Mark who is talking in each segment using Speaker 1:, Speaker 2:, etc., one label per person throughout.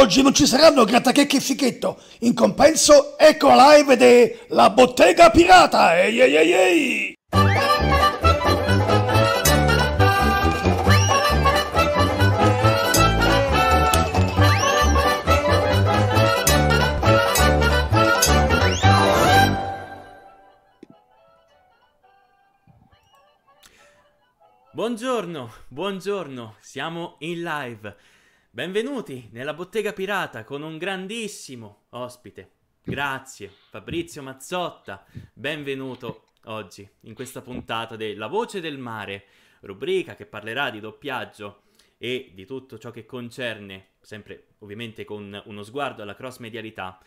Speaker 1: Oggi non ci saranno grattachecchi e fichetto. In compenso, ecco la live de La Bottega Pirata. Ehi ehi ehi ehi!
Speaker 2: Buongiorno, buongiorno, siamo in live. Benvenuti nella bottega pirata con un grandissimo ospite. Grazie, Fabrizio Mazzotta. Benvenuto oggi in questa puntata della Voce del Mare, rubrica che parlerà di doppiaggio e di tutto ciò che concerne, sempre ovviamente con uno sguardo alla cross medialità.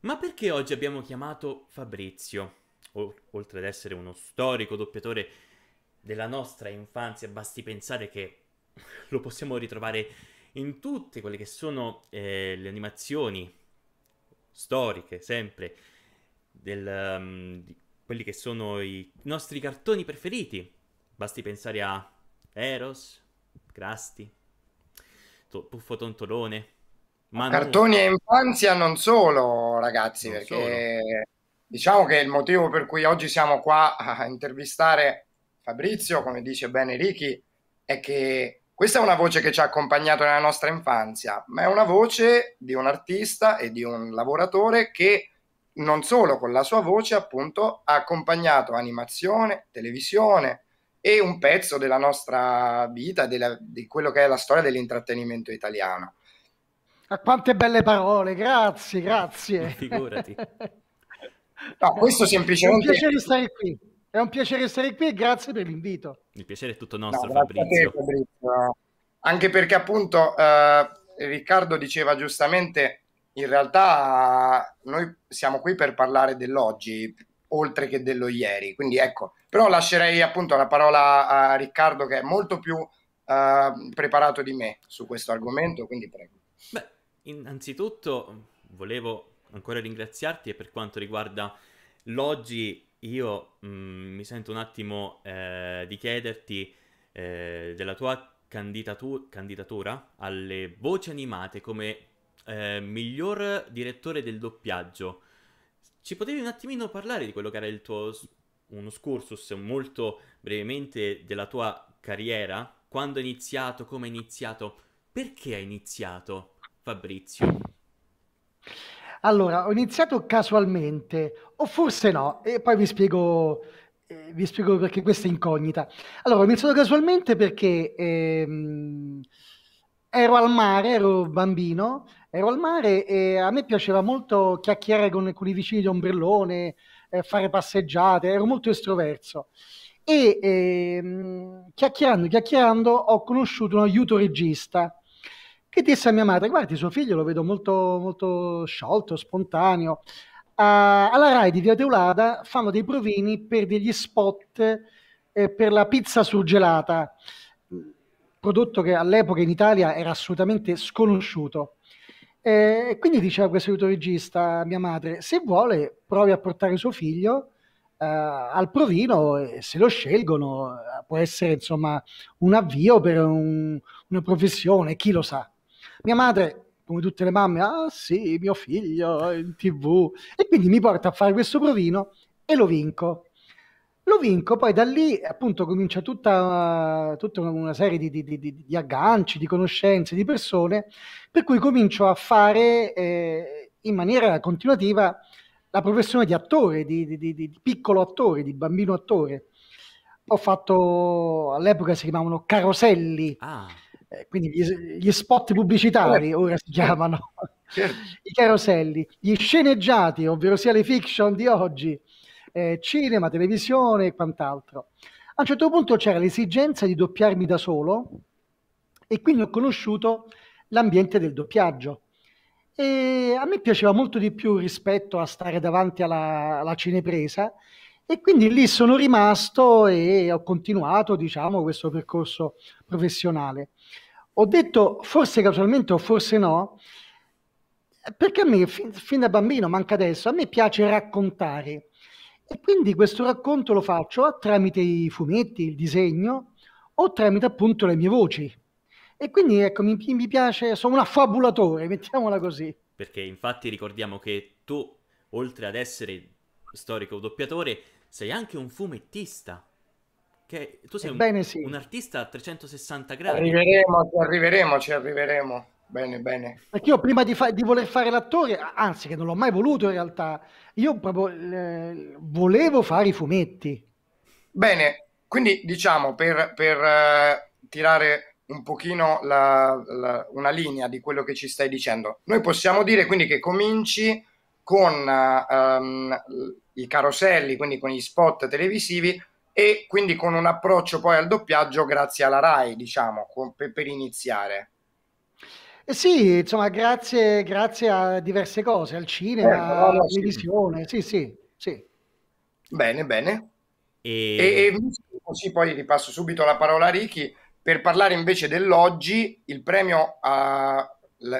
Speaker 2: Ma perché oggi abbiamo chiamato Fabrizio? O, oltre ad essere uno storico doppiatore della nostra infanzia, basti pensare che lo possiamo ritrovare in tutte quelle che sono eh, le animazioni storiche, sempre, del, um, di quelli che sono i nostri cartoni preferiti. Basti pensare a Eros, Crasti, to- Puffo Tontolone. Manu. Cartoni e
Speaker 3: infanzia non solo, ragazzi, non perché solo. diciamo che il motivo per cui oggi siamo qua a intervistare Fabrizio, come dice bene Ricky, è che questa è una voce che ci ha accompagnato nella nostra infanzia, ma è una voce di un artista e di un lavoratore che non solo con la sua voce, appunto, ha accompagnato animazione, televisione e un pezzo della nostra vita, della, di quello che è la storia dell'intrattenimento italiano.
Speaker 1: A ah, quante belle parole, grazie, grazie. Figurati. no, questo semplicemente... È un piacere stare qui. È un piacere essere qui e grazie per l'invito.
Speaker 2: Il piacere è tutto nostro,
Speaker 1: no, Fabrizio. Te,
Speaker 3: Fabrizio. Anche perché appunto eh, Riccardo diceva giustamente, in realtà noi siamo qui per parlare dell'oggi, oltre che dello ieri. Quindi ecco, però lascerei appunto la parola a Riccardo che è molto più eh, preparato di me su questo argomento, quindi prego.
Speaker 2: Beh, innanzitutto volevo ancora ringraziarti e per quanto riguarda l'oggi io mh, mm, mi sento un attimo eh, di chiederti eh, della tua candidatu- candidatura alle voci animate come eh, miglior direttore del doppiaggio. Ci potevi un attimino parlare di quello che era il tuo uno scursus molto brevemente della tua carriera? Quando hai iniziato? Come hai iniziato? Perché hai iniziato, Fabrizio?
Speaker 1: Allora, ho iniziato casualmente, o forse no, e poi vi spiego, eh, vi spiego perché questa è incognita. Allora, ho iniziato casualmente perché ehm, ero al mare, ero bambino, ero al mare e a me piaceva molto chiacchierare con, con i vicini di Ombrellone, eh, fare passeggiate, ero molto estroverso. E ehm, chiacchierando, chiacchierando, ho conosciuto un aiuto regista che disse a mia madre, guardi suo figlio lo vedo molto, molto sciolto, spontaneo, uh, alla RAI di Via Teulada fanno dei provini per degli spot eh, per la pizza surgelata, prodotto che all'epoca in Italia era assolutamente sconosciuto. Eh, quindi diceva questo autoregista a mia madre, se vuole provi a portare suo figlio eh, al provino e se lo scelgono eh, può essere insomma un avvio per un, una professione, chi lo sa. Mia madre, come tutte le mamme, ah sì, mio figlio in tv. E quindi mi porta a fare questo provino e lo vinco. Lo vinco, poi da lì appunto comincia tutta, tutta una serie di, di, di, di, agganci, di conoscenze, di persone, per cui comincio a fare eh, in maniera continuativa la professione di attore, di piccolo attore, di bambino attore ho fatto all'epoca si chiamavano caroselli ah. Eh, quindi gli, gli, spot pubblicitari eh, ora si certo. chiamano certo. i caroselli, gli sceneggiati, ovvero sia le fiction di oggi, eh, cinema, televisione e quant'altro. A un certo punto c'era l'esigenza di doppiarmi da solo e quindi ho conosciuto l'ambiente del doppiaggio. E a me piaceva molto di più rispetto a stare davanti alla, alla cinepresa e quindi lì sono rimasto e ho continuato diciamo, questo percorso professionale ho detto forse casualmente o forse no, perché a me fin, fin da bambino, ma anche adesso, a me piace raccontare. E quindi questo racconto lo faccio tramite i fumetti, il disegno o tramite appunto le mie voci. E quindi ecco, mi, mi piace, sono un affabulatore, mettiamola
Speaker 2: così. Perché infatti ricordiamo che tu, oltre ad essere storico doppiatore, sei anche un fumettista. Che tu sei Ebbene, un, sì. un, artista a 360 gradi. Arriveremo, ci arriveremo, ci arriveremo. Bene, bene.
Speaker 1: Perché io prima di, fa- di, voler fare l'attore, anzi che non l'ho mai voluto in realtà, io proprio eh, volevo fare i fumetti.
Speaker 3: Bene, quindi diciamo per, per eh, tirare un pochino la, la, una linea di quello che ci stai dicendo, noi possiamo dire quindi che cominci con eh, ehm, i caroselli, quindi con gli spot televisivi, e quindi con un approccio poi al doppiaggio grazie alla RAI, diciamo, per, per iniziare.
Speaker 1: Eh sì, insomma, grazie, grazie, a diverse cose, al cinema, eh, alla sì. televisione, sì, sì, sì.
Speaker 3: Bene, bene. E... E, e... così poi ripasso subito la parola a Ricky per parlare invece dell'oggi, il premio alla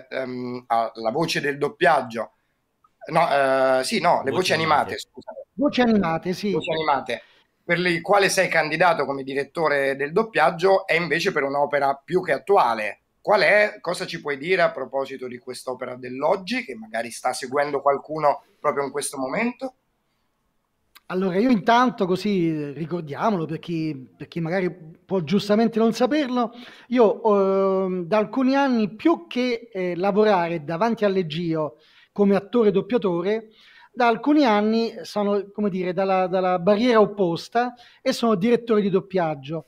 Speaker 3: ehm, um, voce del doppiaggio. No, uh, sì, no, le voci, voci animate, animate, scusate. Voci animate, sì. Voci animate per il quale sei candidato come direttore del doppiaggio è invece per un'opera più che attuale. Qual è, cosa ci puoi dire a proposito di quest'opera dell'oggi, che magari sta seguendo qualcuno proprio in questo momento?
Speaker 1: Allora, io intanto così eh, ricordiamolo per chi, per chi magari può giustamente non saperlo, io eh, da alcuni anni più che eh, lavorare davanti al leggio come attore doppiatore, da alcuni anni sono, come dire, dalla, dalla barriera opposta e sono direttore di doppiaggio.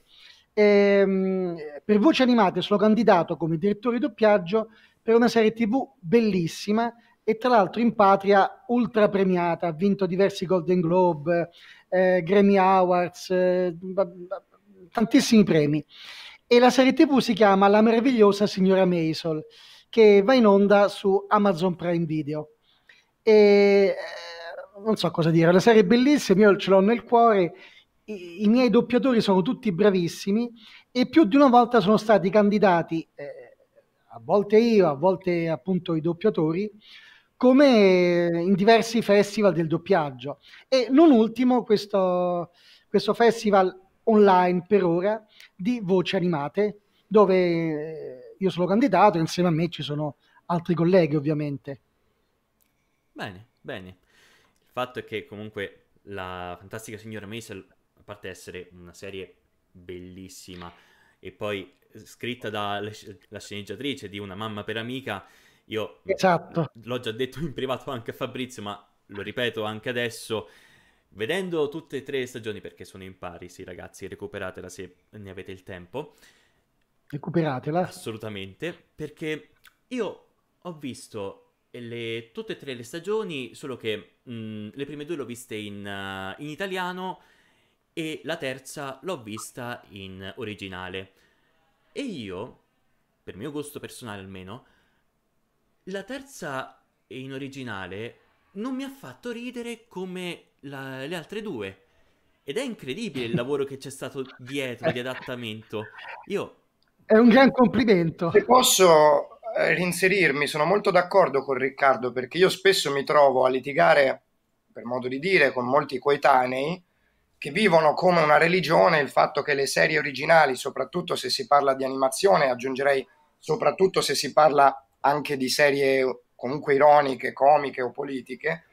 Speaker 1: E, ehm, per voce animate sono candidato come direttore di doppiaggio per una serie tv bellissima e tra l'altro in patria ultra premiata, ha vinto diversi Golden Globe, eh, Grammy Awards, eh, tantissimi premi. E la serie tv si chiama La meravigliosa signora Maisel, che va in onda su Amazon Prime Video. E, eh, non so cosa dire, la serie è bellissima, io ce l'ho nel cuore, i, i miei doppiatori sono tutti bravissimi e più di una volta sono stati candidati, eh, a volte io, a volte appunto i doppiatori, come in diversi festival del doppiaggio. E non ultimo questo, questo festival online per ora di voci animate, dove eh, io sono candidato e insieme a me ci sono altri colleghi ovviamente.
Speaker 2: Bene, bene. Il fatto è che comunque la Fantastica Signora Maisel, a parte essere una serie bellissima e poi eh, scritta dalla sceneggiatrice di Una mamma per amica, io
Speaker 1: esatto.
Speaker 2: l'ho già detto in privato anche a Fabrizio, ma lo ripeto anche adesso, vedendo tutte e tre le stagioni, perché sono in pari, sì ragazzi, recuperatela se ne avete il tempo. Recuperatela. Assolutamente, perché io ho visto le, tutte e tre le stagioni, solo che mh, mm, le prime due l'ho viste in, uh, in, italiano e la terza l'ho vista in originale. E io, per mio gusto personale almeno, la terza in originale non mi ha fatto ridere come la, le altre due. Ed è incredibile il lavoro che c'è stato dietro di adattamento. Io...
Speaker 3: È un gran complimento. Se posso, eh, rinserirmi, sono molto d'accordo con Riccardo perché io spesso mi trovo a litigare, per modo di dire, con molti coetanei che vivono come una religione il fatto che le serie originali, soprattutto se si parla di animazione, aggiungerei soprattutto se si parla anche di serie comunque ironiche, comiche o politiche,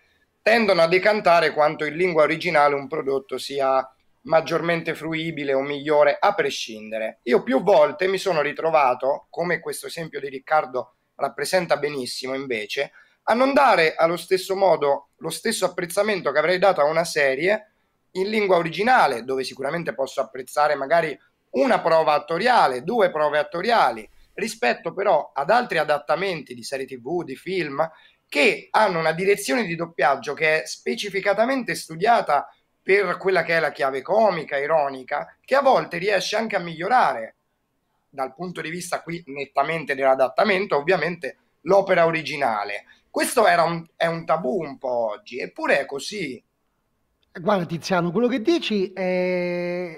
Speaker 3: tendono a decantare quanto in lingua originale un prodotto sia maggiormente fruibile o migliore a prescindere. Io più volte mi sono ritrovato, come questo esempio di Riccardo rappresenta benissimo invece, a non dare allo stesso modo lo stesso apprezzamento che avrei dato a una serie in lingua originale, dove sicuramente posso apprezzare magari una prova attoriale, due prove attoriali, rispetto però ad altri adattamenti di serie tv, di film, che hanno una direzione di doppiaggio che è specificatamente studiata per quella che è la chiave comica, ironica, che a volte riesce anche a migliorare dal punto di vista qui nettamente dell'adattamento, ovviamente l'opera originale. Questo era un, è un tabù un po' oggi, eppure è così.
Speaker 1: Guarda Tiziano, quello che dici è,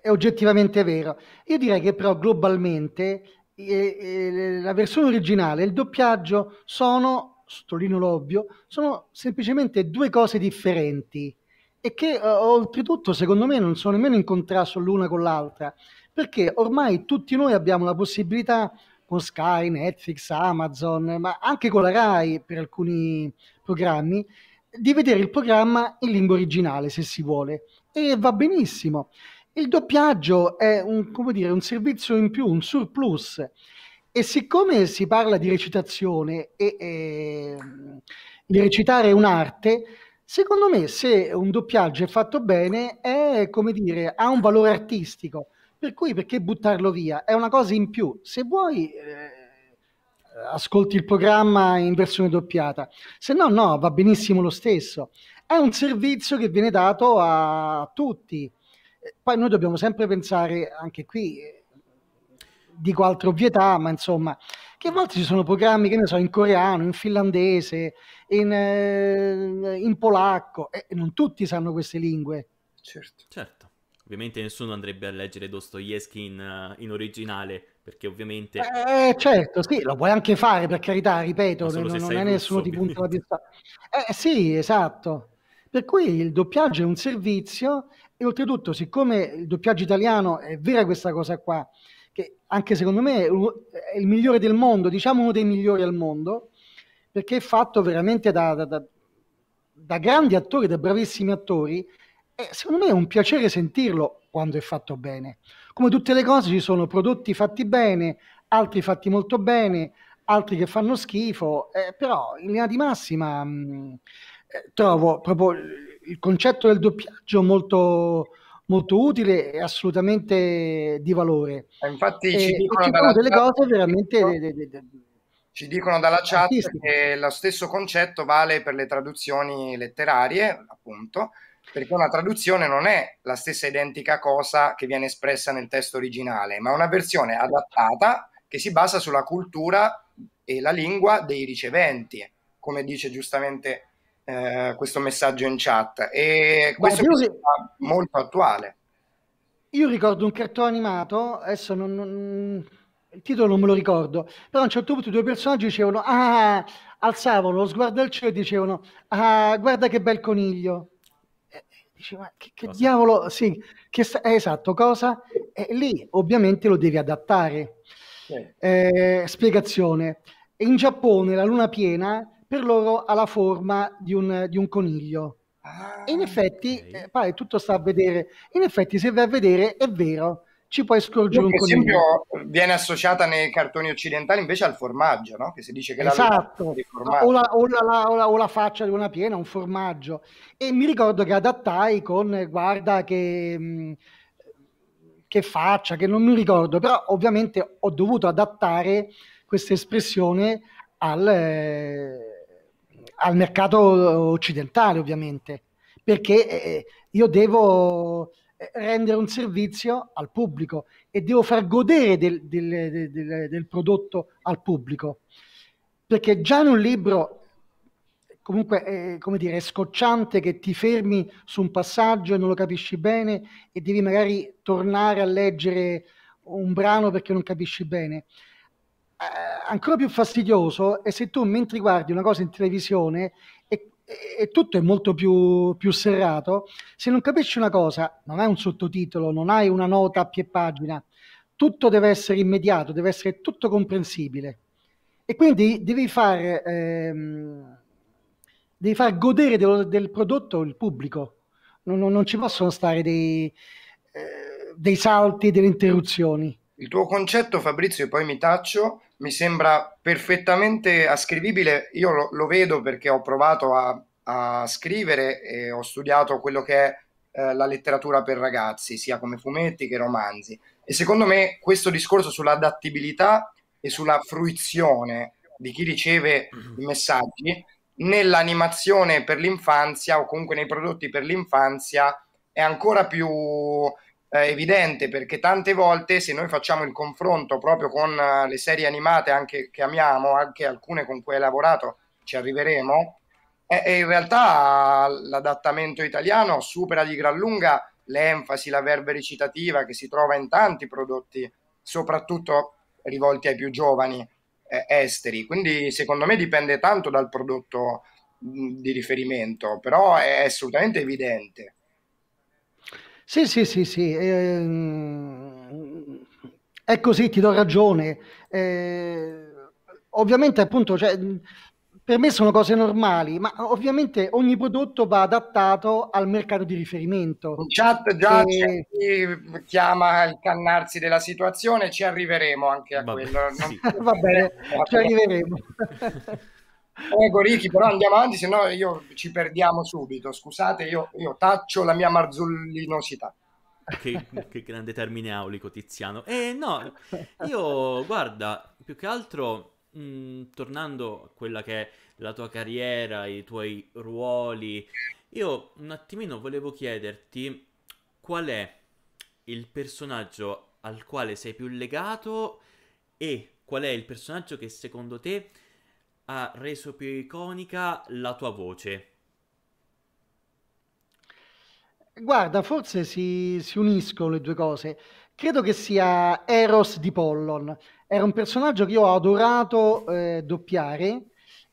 Speaker 1: è oggettivamente vero. Io direi che però globalmente eh, eh, la versione originale e il doppiaggio sono, sottolineo l'ovvio, sono semplicemente due cose differenti e che uh, oltretutto secondo me non sono nemmeno in contrasto l'una con l'altra, perché ormai tutti noi abbiamo la possibilità con Sky, Netflix, Amazon, ma anche con la RAI per alcuni programmi, di vedere il programma in lingua originale se si vuole e va benissimo. Il doppiaggio è un, dire, un servizio in più, un surplus. E siccome si parla di recitazione e, e ehm, di recitare è un'arte, Secondo me, se un doppiaggio è fatto bene, è come dire, ha un valore artistico. Per cui perché buttarlo via? È una cosa in più. Se vuoi, eh, ascolti il programma in versione doppiata. Se no, no, va benissimo lo stesso. È un servizio che viene dato a tutti. Eh, poi noi dobbiamo sempre pensare, anche qui, eh, dico altre ovvietà, ma insomma, che a volte ci sono programmi, che ne so, in coreano, in finlandese, in, eh, in polacco, e non tutti sanno queste lingue. Certo.
Speaker 2: certo. Ovviamente nessuno andrebbe a leggere Dostoevsky in, eh, in, originale, perché ovviamente... Eh,
Speaker 1: eh, certo, sì, lo puoi anche fare, per carità, ripeto, non, non, non è nessuno di punto la pistola. Eh, eh, sì, esatto. Per cui il doppiaggio è un servizio e oltretutto, siccome il doppiaggio italiano, è vera questa cosa qua, che anche secondo me è il migliore del mondo, diciamo uno dei migliori al mondo, perché è fatto veramente da, da, da, da grandi attori, da bravissimi attori, e secondo me è un piacere sentirlo quando è fatto bene. Come tutte le cose ci sono prodotti fatti bene, altri fatti molto bene, altri che fanno schifo, eh, però in linea di massima mh, mm, eh, trovo proprio il concetto del doppiaggio molto, molto utile e assolutamente di valore. E
Speaker 3: eh, infatti e, eh, ci dicono, ci dicono delle chat,
Speaker 1: cose veramente... De, de, de,
Speaker 3: ci dicono dalla chat artistico. che lo stesso concetto vale per le traduzioni letterarie, appunto, perché una traduzione non è la stessa identica cosa che viene espressa nel testo originale, ma una versione adattata che si basa sulla cultura e la lingua dei riceventi, come dice giustamente eh, questo messaggio in chat e questo Guarda, è io... molto attuale.
Speaker 1: Io ricordo un cartone animato, adesso non, non, il titolo non me lo ricordo, però a un certo punto due personaggi dicevano, ah, alzavano lo sguardo al cielo e dicevano, ah, guarda che bel coniglio. E, diceva, che, che diavolo, sì, che, eh, esatto, cosa? E lì ovviamente lo devi adattare. Eh. Eh, spiegazione. In Giappone la luna piena per loro ha la forma di un, di un coniglio. Ah, in effetti, okay. eh, pare tutto sta a vedere. In effetti, se vai a vedere, è vero, ci puoi scorgere un coniglio. Per
Speaker 3: esempio, viene associata nei cartoni occidentali invece al formaggio, no? Che si dice che esatto. la o la,
Speaker 1: o, la, o, la, o la faccia di una piena, un formaggio. E mi ricordo che adattai con eh, guarda che. Mh, mm, che faccia, che non mi ricordo, però ovviamente ho dovuto adattare questa espressione al, eh, al mercato eh, occidentale ovviamente, perché eh, eh io devo eh, rendere un servizio al pubblico e devo far godere del, del, del, del prodotto al pubblico, perché già in un libro comunque eh, come dire, è scocciante che ti fermi su un passaggio e non lo capisci bene e devi magari tornare a leggere un brano perché non capisci bene. Eh, ancora più fastidioso è se tu mentre guardi una cosa in televisione e, e tutto è molto più, più, serrato, se non capisci una cosa, non hai un sottotitolo, non hai una nota a pie pagina, tutto deve essere immediato, deve essere tutto comprensibile. E quindi devi far, ehm, devi far godere del, del, prodotto il pubblico. Non, non, non ci possono stare dei, eh, dei salti, delle interruzioni. Il
Speaker 3: tuo concetto, Fabrizio, e poi mi taccio, mi sembra perfettamente ascrivibile. Io lo, lo vedo perché ho provato a, a, scrivere e ho studiato quello che è eh, la letteratura per ragazzi, sia come fumetti che romanzi. E secondo me questo discorso sull'adattabilità e sulla fruizione di chi riceve mm-hmm. i messaggi nell'animazione per l'infanzia o comunque nei prodotti per l'infanzia è ancora più eh, evidente perché tante volte se noi facciamo il confronto proprio con uh, le serie animate anche che amiamo, anche alcune con cui hai lavorato, ci arriveremo, eh, eh, in realtà l'adattamento italiano supera di gran lunga l'enfasi, la verba recitativa che si trova in tanti prodotti, soprattutto rivolti ai più giovani eh, esteri. Quindi secondo me dipende tanto dal prodotto di riferimento, però è assolutamente evidente.
Speaker 1: Sì, sì, sì, sì. Ehm, è così, ti do ragione. Eh, ovviamente, appunto, cioè, per me sono cose normali, ma ovviamente ogni prodotto va adattato al mercato di riferimento. In chat già e...
Speaker 3: chi chiama il cannarsi della situazione, ci arriveremo anche a Va quello. sì.
Speaker 1: Va bene, ci arriveremo.
Speaker 3: Prego Ricky, però andiamo avanti, se no io ci perdiamo subito. Scusate, io, io taccio la mia marzullinosità.
Speaker 2: Che, che, grande termine aulico, Tiziano. Eh no, io guarda, più che altro mh, mm, tornando a quella che è la tua carriera, i tuoi ruoli, io un attimino volevo chiederti qual è il personaggio al quale sei più legato e qual è il personaggio che secondo te ha reso più iconica la tua voce?
Speaker 1: Guarda, forse si, si uniscono le due cose. Credo che sia Eros di Pollon. Era un personaggio che io ho adorato eh, doppiare,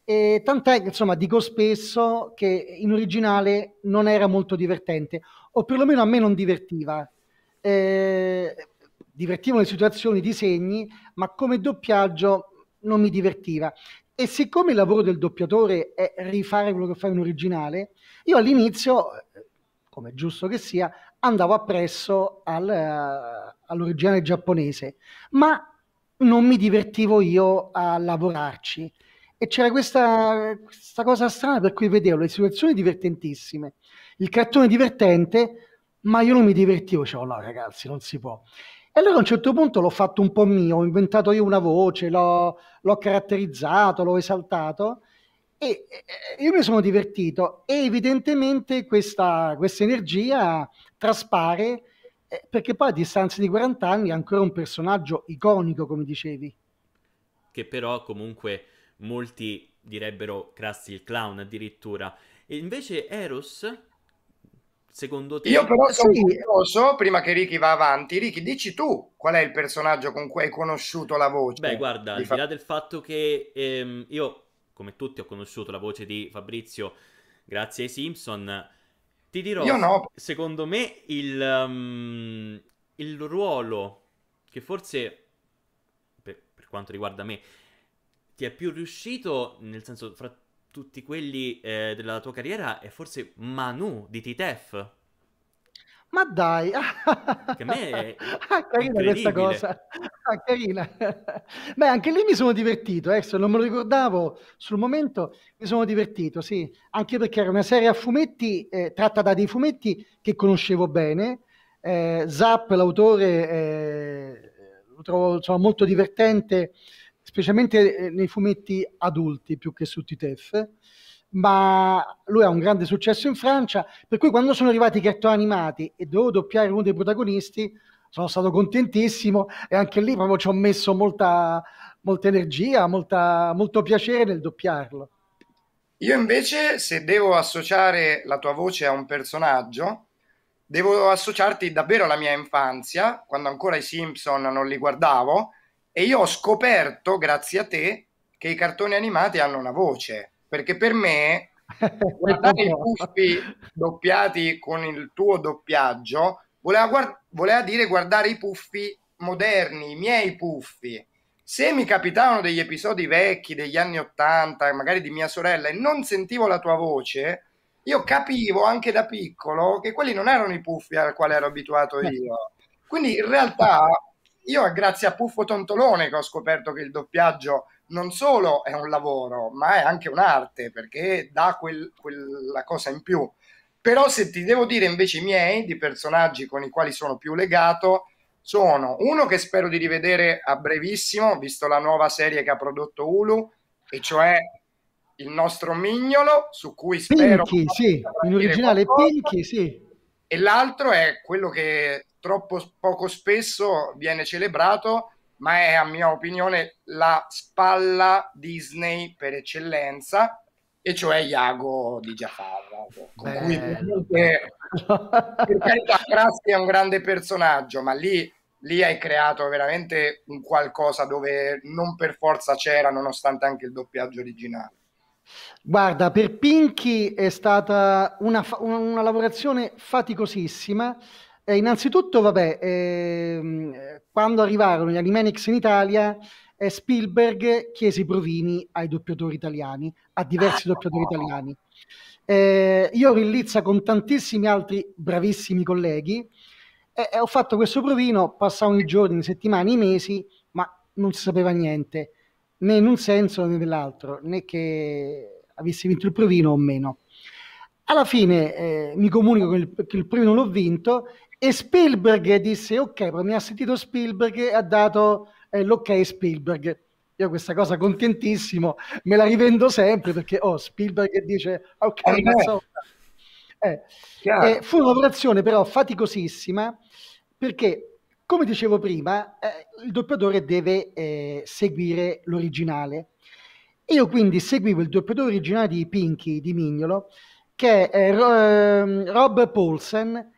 Speaker 1: e tant'è che insomma dico spesso che in originale non era molto divertente, o perlomeno a me non divertiva. Eh, divertivano le situazioni, i disegni, ma come doppiaggio non mi divertiva. E siccome il lavoro del doppiatore è rifare quello che fa in originale, io all'inizio, come giusto che sia, andavo appresso al, uh, all'originale giapponese, ma non mi divertivo io a lavorarci. E c'era questa, questa cosa strana per cui vedevo le situazioni divertentissime, il cartone divertente, ma io non mi divertivo, dicevo no ragazzi, non si può. E allora a un certo punto l'ho fatto un po' mio, ho inventato io una voce, l'ho, l'ho caratterizzato, l'ho esaltato e, e io mi sono divertito e evidentemente questa, questa energia traspare eh, perché poi a distanza di 40 anni è ancora un personaggio iconico come dicevi.
Speaker 2: Che però comunque molti direbbero Krusty il clown addirittura. E invece Eros Secondo te? Io però sono sì.
Speaker 3: curioso, prima che Ricky va avanti, Ricky, dici tu
Speaker 2: qual è il personaggio
Speaker 3: con cui hai conosciuto la voce? Beh, guarda, al di là
Speaker 2: del fatto che ehm, io, come tutti, ho conosciuto la voce di Fabrizio grazie ai Simpson, ti dirò, io no. secondo me, il, um, il ruolo che forse, per, per, quanto riguarda me, ti è più riuscito, nel senso, fra tutti quelli eh, della tua carriera è forse Manu di TTF.
Speaker 1: Ma dai,
Speaker 2: che a me è
Speaker 1: ah, carina questa cosa, ah, carina. Beh, anche lì mi sono divertito, adesso eh, non me lo ricordavo sul momento, mi sono divertito, sì, anche perché era una serie a fumetti, eh, tratta da dei fumetti che conoscevo bene, eh, Zap, l'autore, eh, lo trovo insomma, molto divertente, specialmente eh, nei fumetti adulti più che su TTF, ma lui ha un grande successo in Francia, per cui quando sono arrivati i cartoni animati e dovevo doppiare uno dei protagonisti, sono stato contentissimo e anche lì proprio ci ho messo molta, molta energia, molta, molto piacere nel doppiarlo.
Speaker 3: Io invece, se devo associare la tua voce a un personaggio, devo associarti davvero alla mia infanzia, quando ancora i Simpson non li guardavo, e io ho scoperto, grazie a te, che i cartoni animati hanno una voce, perché per me guardare i puffi doppiati con il tuo doppiaggio voleva, guard- voleva dire guardare i puffi moderni, i miei puffi. Se mi capitavano degli episodi vecchi degli anni Ottanta, magari di mia sorella, e non sentivo la tua voce, io capivo anche da piccolo che quelli non erano i puffi al quale ero abituato eh. io. Quindi in realtà io grazie a Puffo Tontolone che ho scoperto che il doppiaggio non solo è un lavoro, ma è anche un'arte, perché dà quel, quella cosa in più. Però se ti devo dire invece i miei, di personaggi con i quali sono più legato, sono uno che spero di rivedere a brevissimo, visto la nuova serie che ha prodotto Hulu, e cioè il nostro mignolo, su cui spero... Pinky, sì, in originale qualcosa. Pinky, sì. E l'altro è quello che troppo poco spesso viene celebrato, ma è a mia opinione la spalla Disney per eccellenza, e cioè Iago di Giafarra, con cui
Speaker 4: per
Speaker 3: carità Crassi è un grande personaggio, ma lì, lì hai creato veramente un qualcosa dove non per forza c'era, nonostante anche il doppiaggio originale.
Speaker 1: Guarda, per Pinky è stata una, fa- una lavorazione faticosissima eh, innanzitutto, vabbè, ehm, quando arrivarono gli Animaniacs in Italia, eh, Spielberg chiese i provini ai doppiatori italiani, a diversi ah, doppiatori no. italiani. Eh, io Lizza con tantissimi altri bravissimi colleghi e, eh, e eh, ho fatto questo provino, passavano i giorni, le settimane, i mesi, ma non si sapeva niente, né in un senso né nell'altro, né che avessi vinto il provino o meno. Alla fine eh, mi comunico che il, che il provino l'ho vinto e Spielberg disse, ok, però mi ha sentito Spielberg e ha dato eh, l'ok Spielberg. Io questa cosa contentissimo, me la rivendo sempre perché oh, Spielberg dice, ok, eh, cazzo. Eh. Eh, eh. fu un'operazione però faticosissima perché come dicevo prima, eh, il doppiatore deve eh, seguire l'originale. Io quindi seguivo il doppiatore originale di Pinky, di Mignolo, che è eh, ehm, Rob Paulsen,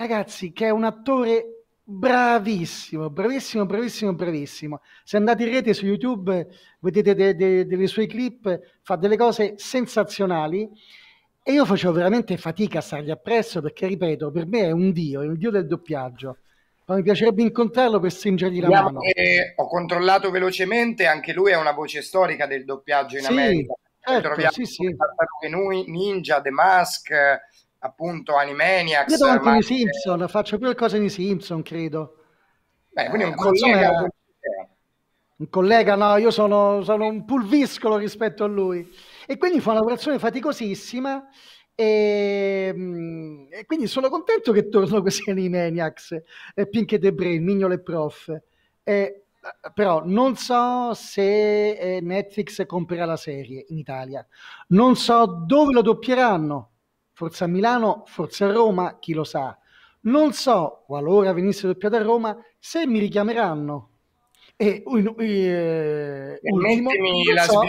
Speaker 1: ragazzi, che è un attore bravissimo, bravissimo, bravissimo, bravissimo. Se andate in rete su YouTube, vedete de- de- delle sue clip, fa delle cose sensazionali. E io facevo veramente fatica a stargli appresso perché, ripeto, per me è un dio, è un dio del doppiaggio. Ma mi piacerebbe incontrarlo per stringergli la yeah, mano.
Speaker 3: Eh, ho controllato velocemente, anche lui è una voce storica del doppiaggio in sì, America. Certo, troviamo sì, sì. Ninja, The Mask, appunto Animaniacs. Credo anche nei
Speaker 1: Simpson, faccio qualcosa nei Simpson, credo. Beh, quindi un eh, collega... Insomma, un collega, no, io sono, sono, un pulviscolo rispetto a lui. E quindi fa un'operazione faticosissima e, mm, e, quindi sono contento che torno questi Animaniacs, e eh, Pink e The Brain, Mignolo e Prof. Eh, però non so se eh, Netflix comprerà la serie in Italia, non so dove lo doppieranno, Forza Milano, forse a Roma, chi lo sa. Non so, qualora venisse doppiato a Roma, se mi richiameranno. E un, eh, ultimo, la so.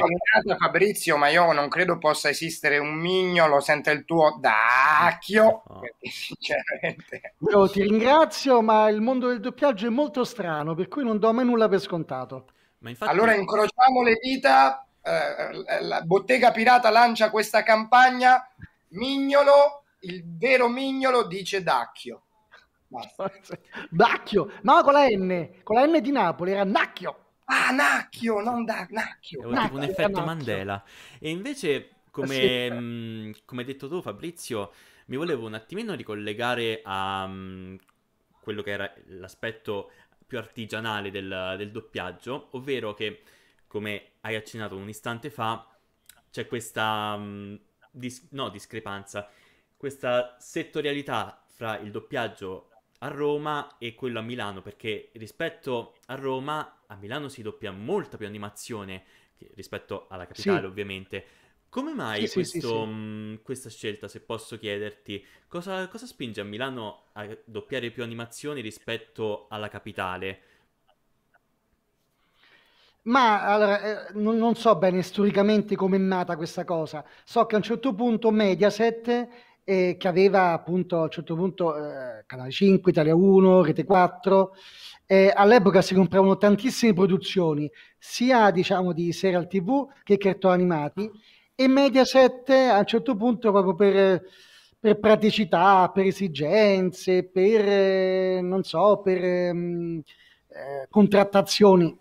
Speaker 3: Fabrizio, ma io non credo possa esistere un mignolo senza il tuo dacchio. Oh. Sinceramente. Io
Speaker 1: ti ringrazio, ma il mondo del doppiaggio è molto strano, per cui non do mai nulla per scontato.
Speaker 2: Infatti... Allora incrociamo
Speaker 3: le dita. Eh, la bottega pirata lancia questa campagna Mignolo, il vero mignolo
Speaker 1: dice Dacchio. Basta. Dacchio, no con la N, con la N di Napoli era Nacchio. Ah, Nacchio, non da, Nacchio. Nacchio un effetto
Speaker 2: Mandela. E invece, come, sì. mh, come detto tu Fabrizio, mi volevo un attimino ricollegare a mh, quello che era l'aspetto più artigianale del, del doppiaggio, ovvero che, come hai accennato un istante fa, c'è questa... Mh, dis- no discrepanza, questa settorialità fra il doppiaggio a Roma e quello a Milano, perché rispetto a Roma, a Milano si doppia molta più animazione rispetto alla capitale sì. ovviamente. Come mai sì, questo, sì, mh, mm, questa scelta, se posso chiederti, cosa, cosa spinge a Milano a doppiare più animazioni rispetto alla capitale?
Speaker 1: Ma allora, eh, non, non, so bene storicamente come è nata questa cosa. So che a un certo punto Mediaset, eh, che aveva appunto a un certo punto eh, Canale 5, Italia 1, Rete 4, eh, all'epoca si compravano tantissime produzioni, sia diciamo di serial tv che cartoni animati, e Mediaset a un certo punto proprio per, per praticità, per esigenze, per, eh, non so, per... Mh, ehm, eh, contrattazioni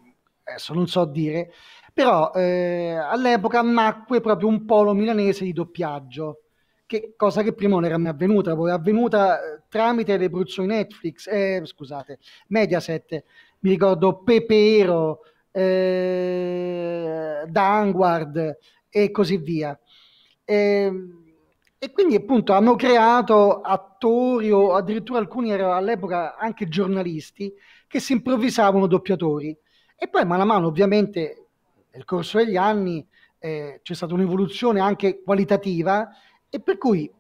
Speaker 1: adesso non so dire, però eh, all'epoca nacque proprio un polo milanese di doppiaggio, che, cosa che prima non era mai avvenuta, poi è avvenuta eh, tramite le produzioni Netflix, eh, scusate, Mediaset, mi ricordo Pepero, eh, Danguard e così via. E, ehm, e quindi appunto hanno creato attori o addirittura alcuni erano all'epoca anche giornalisti che si improvvisavano doppiatori e poi mano a mano, ovviamente, nel corso degli anni eh, c'è stata un'evoluzione anche qualitativa e per cui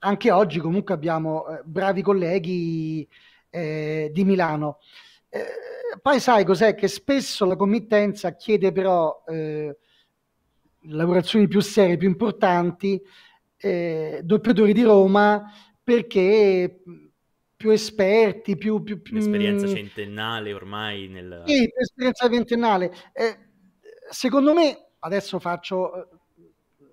Speaker 1: anche oggi comunque abbiamo eh, bravi colleghi eh, di Milano. Eh, poi sai cos'è che spesso la committenza chiede però eh, lavorazioni più serie, più importanti, eh, doppiatori di Roma, perché più esperti, più... più, più L'esperienza mm,
Speaker 2: centennale ormai nel... Sì,
Speaker 1: l'esperienza centennale. Eh, secondo me, adesso faccio, eh,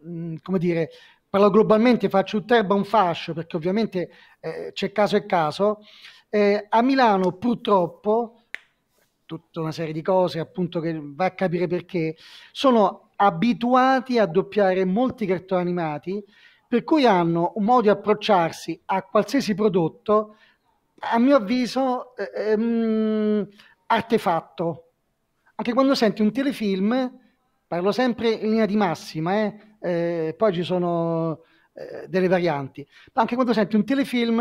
Speaker 1: mm, come dire, parlo globalmente, faccio un terba un fascio, perché ovviamente eh, c'è caso e caso. Eh, a Milano purtroppo, tutta una serie di cose appunto che va a capire perché, sono abituati a doppiare molti cartoni animati, per cui hanno un modo di approcciarsi a qualsiasi prodotto a mio avviso, eh, ehm, artefatto. Anche quando senti un telefilm, parlo sempre in linea di massima, eh? Eh, poi ci sono eh, delle varianti, ma anche quando senti un telefilm,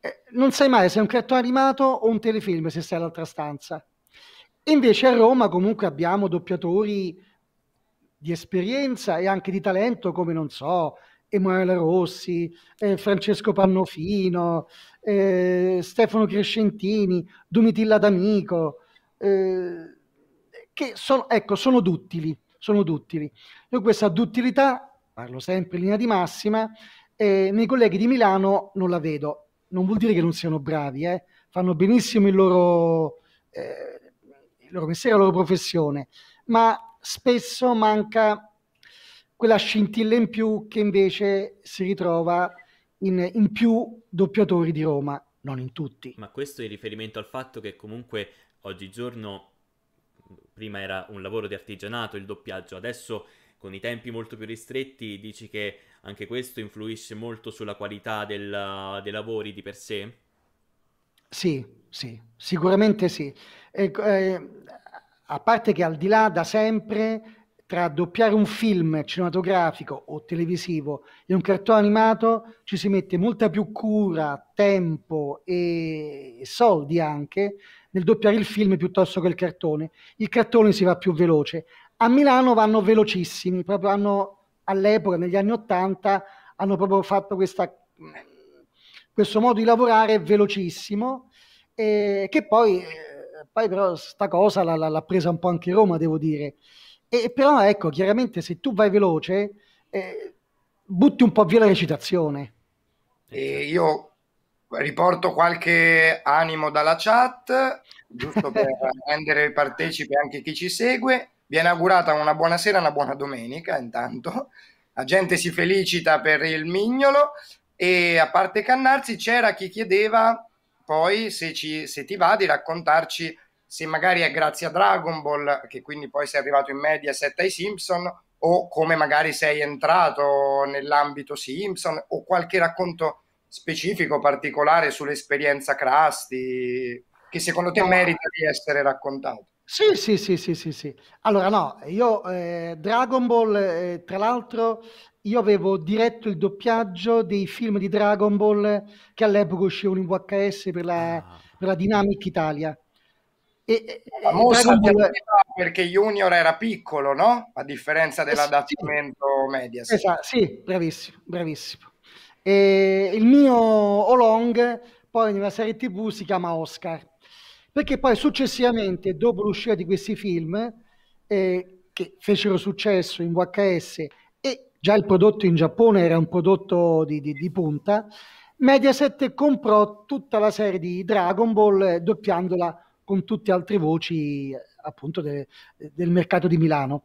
Speaker 1: eh, non sai mai se è un cartone animato o un telefilm se sei all'altra stanza. Invece a Roma comunque abbiamo doppiatori di esperienza e anche di talento come, non so, Emanuele Rossi, eh, Francesco Pannofino, eh, Stefano Crescentini, Domitilla D'Amico, eh, che sono, ecco, sono duttili, sono duttili. Io questa duttilità, parlo sempre in linea di massima, nei eh, colleghi di Milano non la vedo. Non vuol dire che non siano bravi, eh. fanno benissimo il loro, eh, il loro mestiere, la loro professione, ma spesso manca quella scintilla in più che invece si ritrova in, in più doppiatori di Roma, non in
Speaker 2: tutti. Ma questo in riferimento al fatto che comunque oggigiorno, prima era un lavoro di artigianato il doppiaggio, adesso con i tempi molto più ristretti dici che anche questo influisce molto sulla qualità del, dei lavori di per sé?
Speaker 1: Sì, sì, sicuramente sì. E, eh, a parte che al di là da sempre tra doppiare un film cinematografico o televisivo e un cartone animato ci si mette molta più cura, tempo e soldi anche nel doppiare il film piuttosto che il cartone. Il cartone si va più veloce. A Milano vanno velocissimi, proprio hanno all'epoca, negli anni Ottanta, hanno proprio fatto questa, questo modo di lavorare velocissimo, eh, che poi, eh, poi però sta cosa l'ha, l'ha presa un po' anche Roma, devo dire. E però ecco, chiaramente se tu vai veloce, eh, butti un po' via la recitazione.
Speaker 3: E io riporto qualche animo dalla chat, giusto per rendere partecipe anche chi ci segue. Viene augurata una buona sera, una buona domenica intanto. La gente si felicita per il mignolo e a parte Cannarsi c'era chi chiedeva poi se, ci, se ti va di raccontarci se magari è grazie a Dragon Ball, che quindi poi sei arrivato in Mediaset ai Simpson, o come magari sei entrato nell'ambito Simpson, o qualche racconto specifico, particolare sull'esperienza Crasti, che secondo te merita di essere raccontato.
Speaker 1: Sì, sì, sì, sì, sì, sì. Allora no, io eh, Dragon Ball, eh, tra l'altro, io avevo diretto il doppiaggio dei film di Dragon Ball che all'epoca uscivano in VHS per la, ah. per la Dynamic Italia. E, famoso due...
Speaker 3: perché Junior era piccolo, no? A differenza eh dell'adattamento
Speaker 1: sì, media. Esatto, sì, bravissimo, bravissimo. E il mio Olong poi nella serie TV si chiama Oscar, perché poi successivamente, dopo l'uscita di questi film, eh, che fecero successo in VHS e già il prodotto in Giappone era un prodotto di, di, di punta, Mediaset comprò tutta la serie di Dragon Ball eh, doppiandola con tutte altre voci appunto de, del mercato di Milano.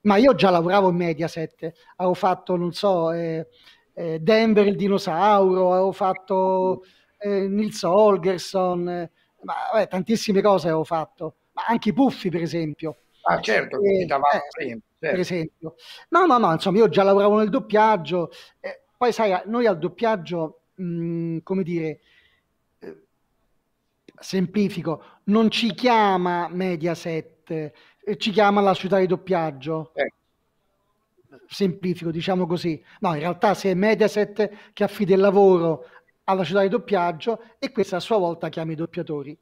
Speaker 1: Ma io già lavoravo in Mediaset, avevo fatto, non so, eh, eh, Denver il dinosauro, avevo fatto eh, Nils Holgersson, eh, ma, vabbè, tantissime cose avevo fatto, ma anche i Puffi per esempio. Ah certo, eh, eh prima, certo. per esempio. No, no, no, insomma, io già lavoravo nel doppiaggio, eh, poi sai, noi al doppiaggio, mh, mm, come dire, semplifico, non ci chiama Mediaset, eh, ci chiama la società di doppiaggio. Eh. Semplifico, diciamo così. No, in realtà se è Mediaset che affida il lavoro alla società di doppiaggio e questa a sua volta chiama i doppiatori.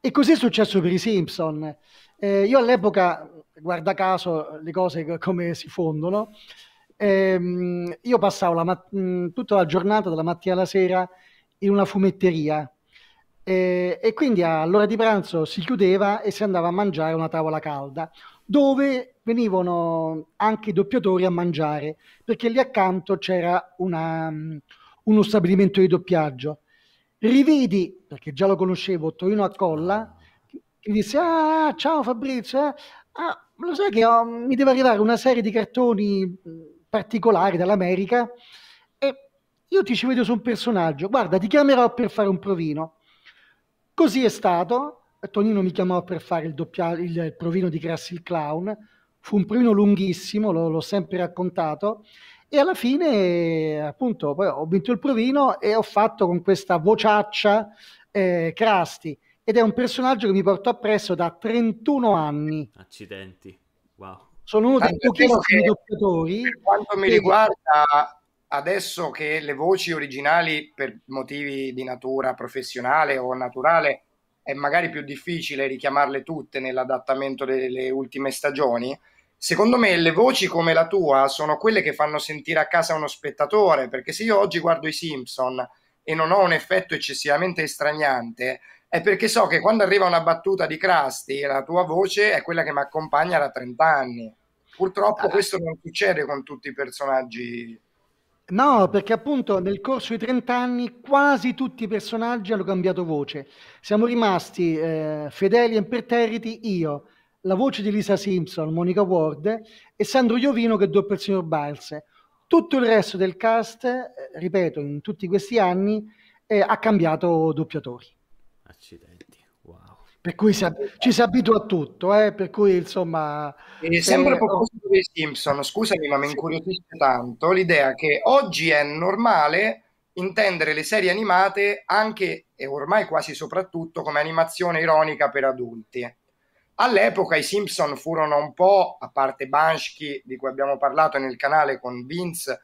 Speaker 1: E così è successo per i Simpson. Eh, io all'epoca, guarda caso, le cose come si fondono, ehm, io passavo la mat- mm, tutta la giornata, dalla mattina alla sera, in una fumetteria e, eh, e quindi all'ora di pranzo si chiudeva e si andava a mangiare a una tavola calda, dove venivano anche i doppiatori a mangiare, perché lì accanto c'era una, mm, uno stabilimento di doppiaggio. Rivedi, perché già lo conoscevo, Torino a Colla, mi disse, ah, ciao Fabrizio, eh, ah, lo sai che ho, mi deve arrivare una serie di cartoni mm, particolari dall'America e io ti ci vedo su un personaggio, guarda, ti chiamerò per fare un provino. Così è stato, Tonino mi chiamò per fare il, doppia, il provino di Grassi il Clown, fu un provino lunghissimo, lo, l'ho sempre raccontato, e alla fine appunto poi ho vinto il provino e ho fatto con questa vociaccia eh, ed è un personaggio che mi porto appresso da 31 anni.
Speaker 2: Accidenti, wow. Sono uno dei pochissimi
Speaker 1: doppiatori. Per
Speaker 3: quanto mi riguarda, adesso che le voci originali per motivi di natura professionale o naturale è magari più difficile richiamarle tutte nell'adattamento delle ultime stagioni, secondo me le voci come la tua sono quelle che fanno sentire a casa uno spettatore, perché se io oggi guardo i Simpson e non ho un effetto eccessivamente estraniante, è perché so che quando arriva una battuta di Krusty la tua voce è quella che mi accompagna da 30 anni. Purtroppo ah. questo non succede con tutti i personaggi
Speaker 1: No, perché appunto nel corso di 30 anni quasi tutti i personaggi hanno cambiato voce. Siamo rimasti eh, fedeli e imperterriti io, la voce di Lisa Simpson, Monica Ward e Sandro Iovino che doppia il signor Biles. Tutto il resto del cast, eh, ripeto, in tutti questi anni eh, ha cambiato doppiatori. Accidenti per cui si, ci si abitua a tutto, eh? per cui insomma... E sempre eh, a proposito
Speaker 3: dei Simpson, scusami ma mi incuriosisce tanto l'idea che oggi è normale intendere le serie animate anche e ormai quasi soprattutto come animazione ironica per adulti. All'epoca i Simpson furono un po', a parte Banshki di cui abbiamo parlato nel canale con Vince,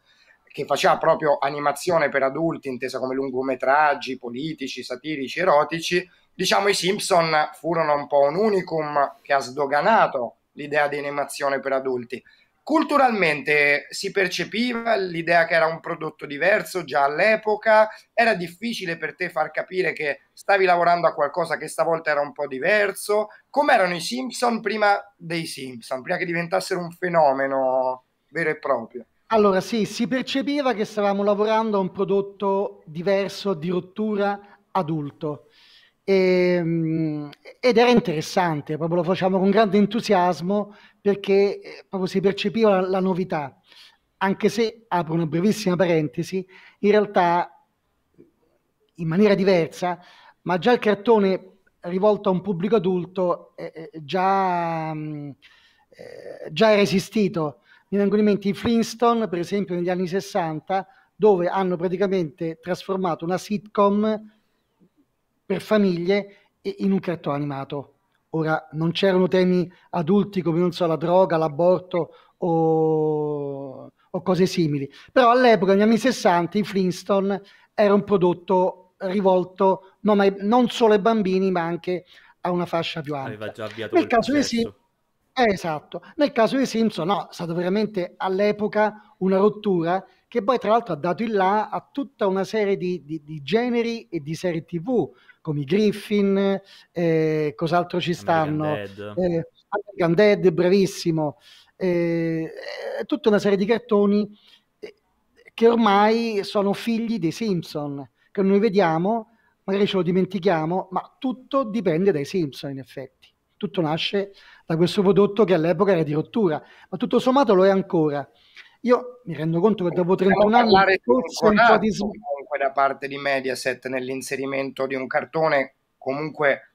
Speaker 3: che faceva proprio animazione per adulti intesa come lungometraggi politici, satirici, erotici, Diciamo i Simpson furono un po' un unicum che ha sdoganato l'idea di animazione per adulti. Culturalmente si percepiva l'idea che era un prodotto diverso già all'epoca, era difficile per te far capire che stavi lavorando a qualcosa che stavolta era un po' diverso. Come erano i Simpson prima dei Simpson, prima che diventassero un fenomeno vero e proprio?
Speaker 1: Allora sì, si percepiva che stavamo lavorando a un prodotto diverso, di rottura adulto. E, ehm, ed era interessante, proprio lo facciamo con grande entusiasmo perché eh, proprio si percepiva la, la novità. Anche se, apro una brevissima parentesi, in realtà in maniera diversa, ma già il cartone rivolto a un pubblico adulto eh, già, eh, già, mm, eh, resistito. Mi vengono in mente i Flintstone, per esempio, negli anni 60, dove hanno praticamente trasformato una sitcom per famiglie e in un cartone animato. Ora, non c'erano temi adulti come, non so, la droga, l'aborto o, o cose simili. Però all'epoca, negli anni 60, i Flintstone era un prodotto rivolto non, ai, non solo ai bambini, ma anche a una fascia più ampia.
Speaker 2: Aveva già avviato Nel
Speaker 1: caso processo. dei Sim- eh, esatto. Nel caso di Simpson, no, è stata veramente all'epoca una rottura che poi tra l'altro ha dato il là a tutta una serie di, di, di generi e di serie tv come i Griffin, eh, cos'altro ci stanno? Eh, American Dead, eh, Dead bravissimo. Eh, tutta una serie di cartoni eh, che ormai sono figli dei Simpson, che noi vediamo, magari ce lo dimentichiamo, ma tutto dipende dai Simpson in effetti. Tutto nasce da questo prodotto che all'epoca era di rottura, ma tutto sommato lo è ancora. Io mi rendo conto che dopo 31 anni forse un po' di
Speaker 3: comunque da parte di Mediaset nell'inserimento di un cartone comunque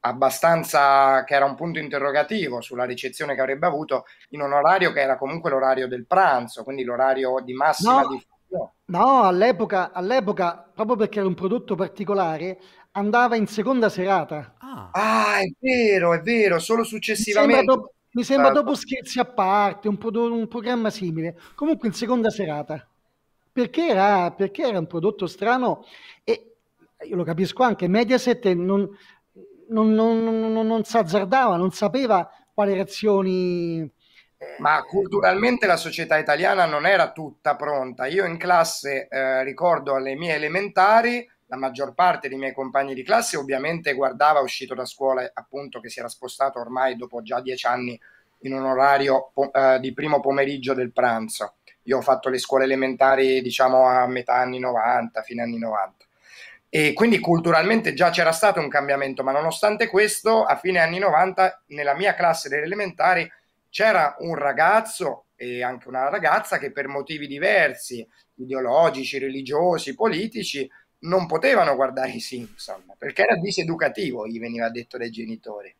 Speaker 3: abbastanza che era un punto interrogativo sulla ricezione che avrebbe avuto in un orario che era comunque l'orario del pranzo, quindi l'orario di massima no,
Speaker 1: diffusione. No, all'epoca, all'epoca, proprio perché era un prodotto particolare, andava in seconda serata. Ah, ah è vero, è vero, solo
Speaker 3: successivamente. Mi sembra,
Speaker 1: mi sembra certo. dopo scherzi a parte, un, pro- un programma simile, comunque in seconda serata perché era, perché era un prodotto strano e io lo capisco anche, Mediaset non, non, non, non, non si azzardava, non sapeva quali reazioni... Eh, Ma
Speaker 3: culturalmente la società italiana non era tutta pronta. Io in classe eh, ricordo alle mie elementari, la maggior parte dei miei compagni di classe ovviamente guardava uscito da scuola, appunto che si era spostato ormai dopo già dieci anni in un orario eh, di primo pomeriggio del pranzo. Io ho fatto le scuole elementari, diciamo, a metà anni 90, fine anni 90. E quindi culturalmente già c'era stato un cambiamento, ma nonostante questo, a fine anni 90, nella mia classe delle elementari c'era un ragazzo e anche una ragazza che per motivi diversi, ideologici, religiosi, politici, non potevano guardare i Simpson perché era diseducativo, gli veniva detto dai genitori.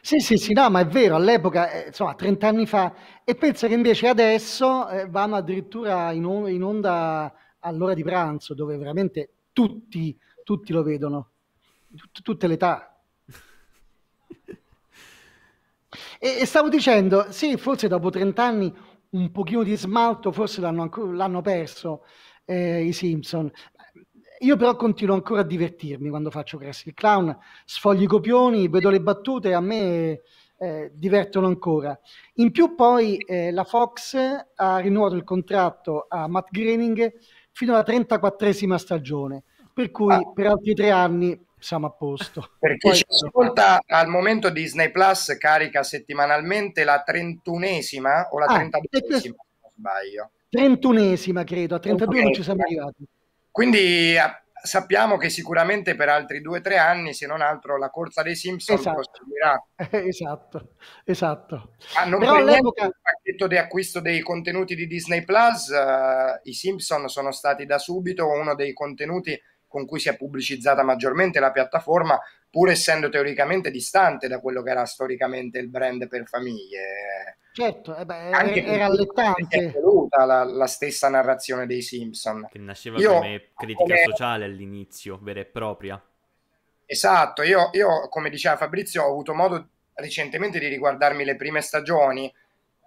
Speaker 1: Sì, sì, sì, no, ma è vero, all'epoca, eh, insomma, 30 anni fa, e pensa che invece adesso eh, vanno addirittura in, on- in, onda all'ora di pranzo, dove veramente tutti, tutti lo vedono, Tut- tutte le età. e-, e, stavo dicendo, sì, forse dopo 30 anni un pochino di smalto, forse l'hanno, l'hanno perso eh, i Simpson, io però continuo ancora a divertirmi quando faccio Crash Clown, sfoglio i copioni, vedo le battute, a me eh, divertono ancora. In più poi eh, la Fox ha rinnovato il contratto a Matt Groening fino alla 34esima stagione, per cui ah. per altri tre anni siamo a posto. Per chi ci
Speaker 3: ascolta, al momento Disney Plus carica settimanalmente la 31esima o la ah, 32esima, se non sbaglio.
Speaker 1: 31esima credo, a 32 non ci siamo arrivati.
Speaker 3: Quindi ah, sappiamo che sicuramente per altri due o tre anni, se non altro, la corsa dei Simpson esatto. proseguirà.
Speaker 1: Eh, esatto, esatto. Hanno ah, Però all'epoca...
Speaker 3: il pacchetto di acquisto dei contenuti di Disney Plus, uh, i Simpson sono stati da subito uno dei contenuti con cui si è pubblicizzata maggiormente la piattaforma, pur essendo teoricamente distante da quello che era
Speaker 2: storicamente
Speaker 3: il brand per famiglie.
Speaker 1: Certo, eh beh, Anche era allettante. È
Speaker 3: la, la, stessa narrazione dei Simpson. Che nasceva io, come
Speaker 2: critica come... sociale all'inizio, vera e propria.
Speaker 3: Esatto, io, io, come diceva Fabrizio ho avuto modo recentemente di riguardarmi le prime stagioni,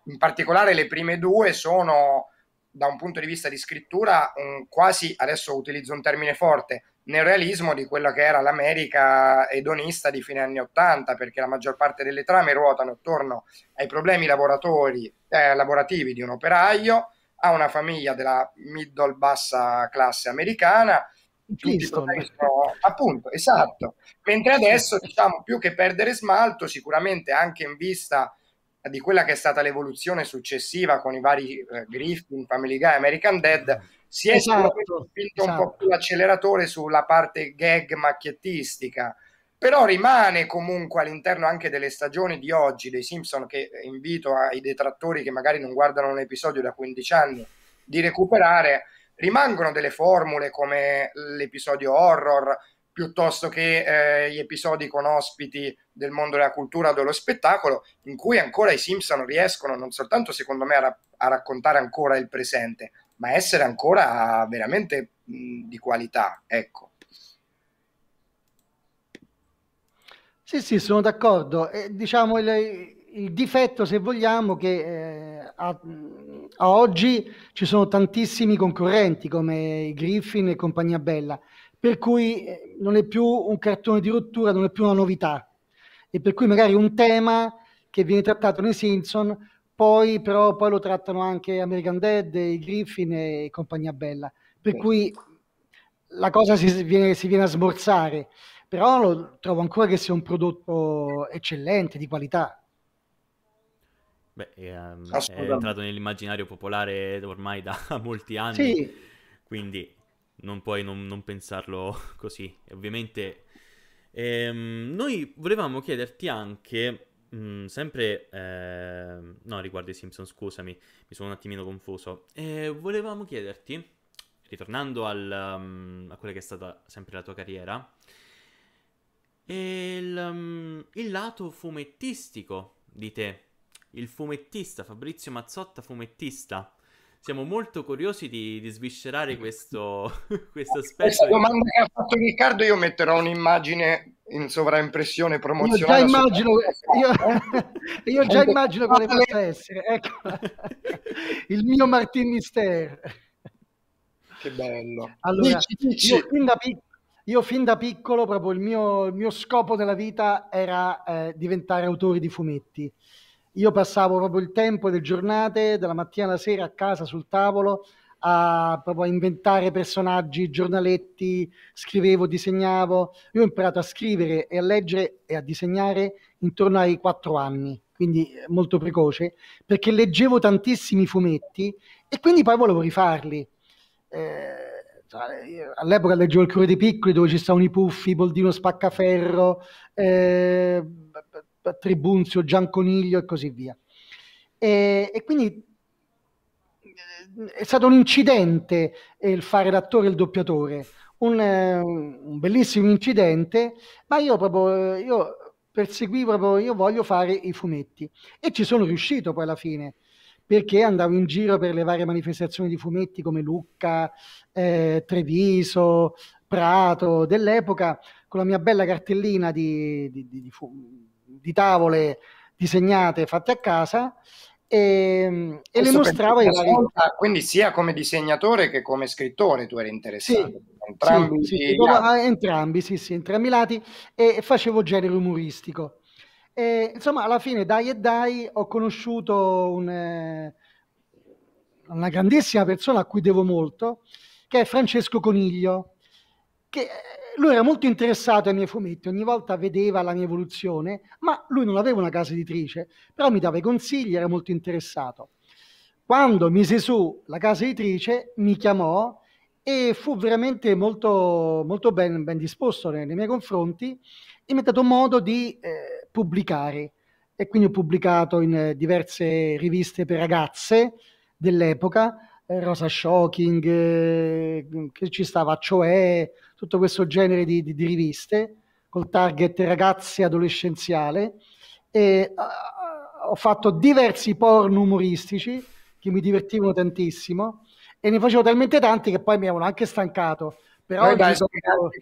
Speaker 3: in particolare le prime due sono da un punto di vista di scrittura un, quasi, adesso utilizzo un termine forte, nel realismo di quella che era l'America edonista di fine anni Ottanta, perché la maggior parte delle trame ruotano attorno ai problemi lavoratori, eh, lavorativi di un operaio, a una famiglia della middle-bassa classe americana, tutti sono, appunto, esatto. Mentre adesso, diciamo, più che perdere smalto, sicuramente anche in vista di quella che è stata l'evoluzione successiva con i vari eh, Griffin, Family Guy, American Dead, esatto. si è esatto, spinto esatto. un po' più l'acceleratore sulla parte gag macchiettistica, però rimane comunque all'interno anche delle stagioni di oggi dei Simpson che eh, invito ai detrattori che magari non guardano un episodio da 15 anni di recuperare, rimangono delle formule come l'episodio horror, piuttosto che eh, gli episodi con ospiti del mondo della cultura o dello spettacolo, in cui ancora i Simpson riescono non soltanto, secondo me, a, ra- a raccontare ancora il presente, ma essere ancora veramente mh, di qualità. Ecco.
Speaker 1: Sì, sì, sono d'accordo. Eh, diciamo il, il, difetto, se vogliamo, che eh, a, a oggi ci sono tantissimi concorrenti come i Griffin e compagnia bella per cui eh, non è più un cartone di rottura, non è più una novità. E per cui magari un tema che viene trattato nei Simpson, poi però poi lo trattano anche American Dead, i Griffin e compagnia bella. Per sì. cui la cosa si viene, si viene a smorzare, però lo trovo ancora che sia un prodotto eccellente, di qualità.
Speaker 2: Beh, è, um, è entrato nell'immaginario popolare ormai da molti anni. Sì. Quindi non puoi non, non pensarlo così, ovviamente. Ehm, noi volevamo chiederti anche, mh, mm, sempre, eh, no riguardo i Simpson, scusami, mi sono un attimino confuso, eh, volevamo chiederti, ritornando al, um, a quella che è stata sempre la tua carriera, il, um, il lato fumettistico di te, il fumettista, Fabrizio Mazzotta fumettista siamo molto curiosi di, di sviscerare questo, questo aspetto. Questa domanda che ha fatto
Speaker 3: Riccardo, io metterò un'immagine in sovraimpressione promozionale. Io già immagino,
Speaker 1: io, io già immagino quale possa essere. Ecco. Il mio Martin Mister. Che bello. Allora, dici, dici. Io, fin pic- io, fin da piccolo, proprio il mio, il mio scopo della vita era eh, diventare autore di fumetti. Io passavo proprio il tempo delle giornate, dalla mattina alla sera a casa sul tavolo, a, proprio a inventare personaggi, giornaletti, scrivevo, disegnavo. Io ho imparato a scrivere e a leggere e a disegnare intorno ai quattro anni, quindi eh, molto precoce, perché leggevo tantissimi fumetti e quindi poi volevo rifarli. Eh, eh, all'epoca leggevo il Cuore dei Piccoli dove ci stavano i puffi, Boldino Spaccaferro, eh, Tribunzio, Gianconiglio e così via. E, e quindi eh, è stato un incidente eh, il fare l'attore e il doppiatore, un, eh, un bellissimo incidente, ma io proprio io perseguivo proprio, io voglio fare i fumetti e ci sono riuscito poi alla fine perché andavo in giro per le varie manifestazioni di fumetti come Lucca, eh, Treviso, Prato dell'epoca con la mia bella cartellina di, di, di, di di tavole disegnate fatte a casa e, ehm, e le mostrava i vari... Volta,
Speaker 3: quindi sia come disegnatore che come scrittore tu eri interessato. Sì. Entrambi, sì, sì,
Speaker 1: entrambi, sì, sì, entrambi i lati e, e facevo genere umoristico. E, insomma, alla fine, dai e dai, ho conosciuto un, eh, una grandissima persona a cui devo molto, che è Francesco Coniglio, che eh, lui era molto interessato ai miei fumetti, ogni volta vedeva la mia evoluzione, ma lui non aveva una casa editrice, però mi dava i consigli, era molto interessato. Quando mise su la casa editrice mi chiamò e fu veramente molto, molto ben, ben, disposto nei, nei, miei confronti e mi ha dato modo di eh, pubblicare. E quindi ho pubblicato in eh, diverse riviste per ragazze dell'epoca, eh, Rosa Shocking, eh, che ci stava, cioè tutto questo genere di, di, di riviste col target ragazzi adolescenziale e uh, ho fatto diversi porn umoristici che mi divertivano tantissimo e ne facevo talmente tanti che poi mi avevano anche stancato. Però Noi da sono...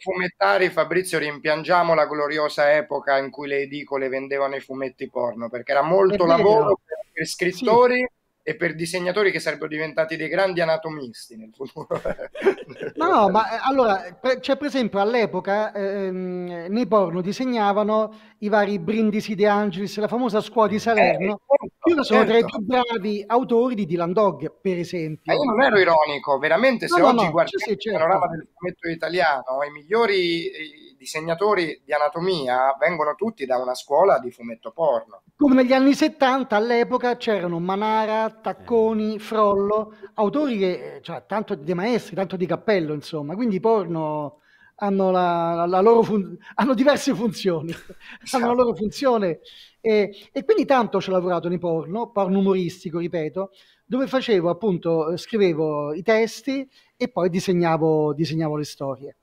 Speaker 3: fumettari, Fabrizio, rimpiangiamo la gloriosa epoca in cui le edicole vendevano i fumetti porno, perché era molto lavoro per scrittori sì e per disegnatori che sarebbero diventati dei grandi anatomisti nel futuro.
Speaker 1: no, ma eh, allora, c'è cioè, per esempio all'epoca ehm, nei porno disegnavano i vari Brindisi De Angelis, la famosa scuola di eh, Salerno. Eh, certo, sono certo. tra i certo. più bravi autori di Dylan Dog, per esempio. Ma io non ero ironico,
Speaker 3: veramente se no, oggi no, guardiamo
Speaker 1: sì, certo. il panorama del
Speaker 3: fumetto italiano, i migliori disegnatori di anatomia vengono tutti da una scuola di fumetto porno.
Speaker 1: Come negli anni 70, all'epoca c'erano Manara, Tacconi, eh. Frollo, autori che, cioè, tanto dei maestri, tanto di cappello, insomma, quindi porno hanno, la, la loro fun- hanno diverse funzioni, esatto. hanno la esatto. loro funzione. E, e quindi tanto ci ho lavorato nei porno, porno umoristico, ripeto, dove facevo appunto, scrivevo i testi e poi disegnavo, disegnavo le storie.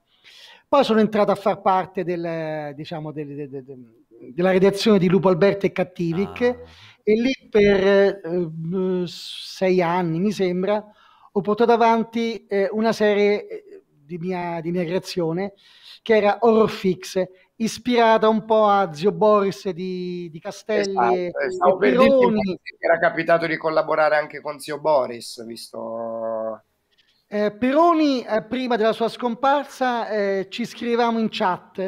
Speaker 1: Poi sono entrato a far parte del, diciamo, del, del, della redazione di Lupo Alberto e Cattivic ah. e lì per eh, sei anni, mi sembra, ho portato avanti eh, una serie eh, di mia, di mia creazione che era Horror Fix, ispirata un po' a Zio Boris di, di Castelli esatto, e, stavo e Pironi.
Speaker 3: Era capitato di collaborare anche con Zio Boris, visto
Speaker 1: eh, Peroni, eh, prima della sua scomparsa, eh, ci scrivevamo in chat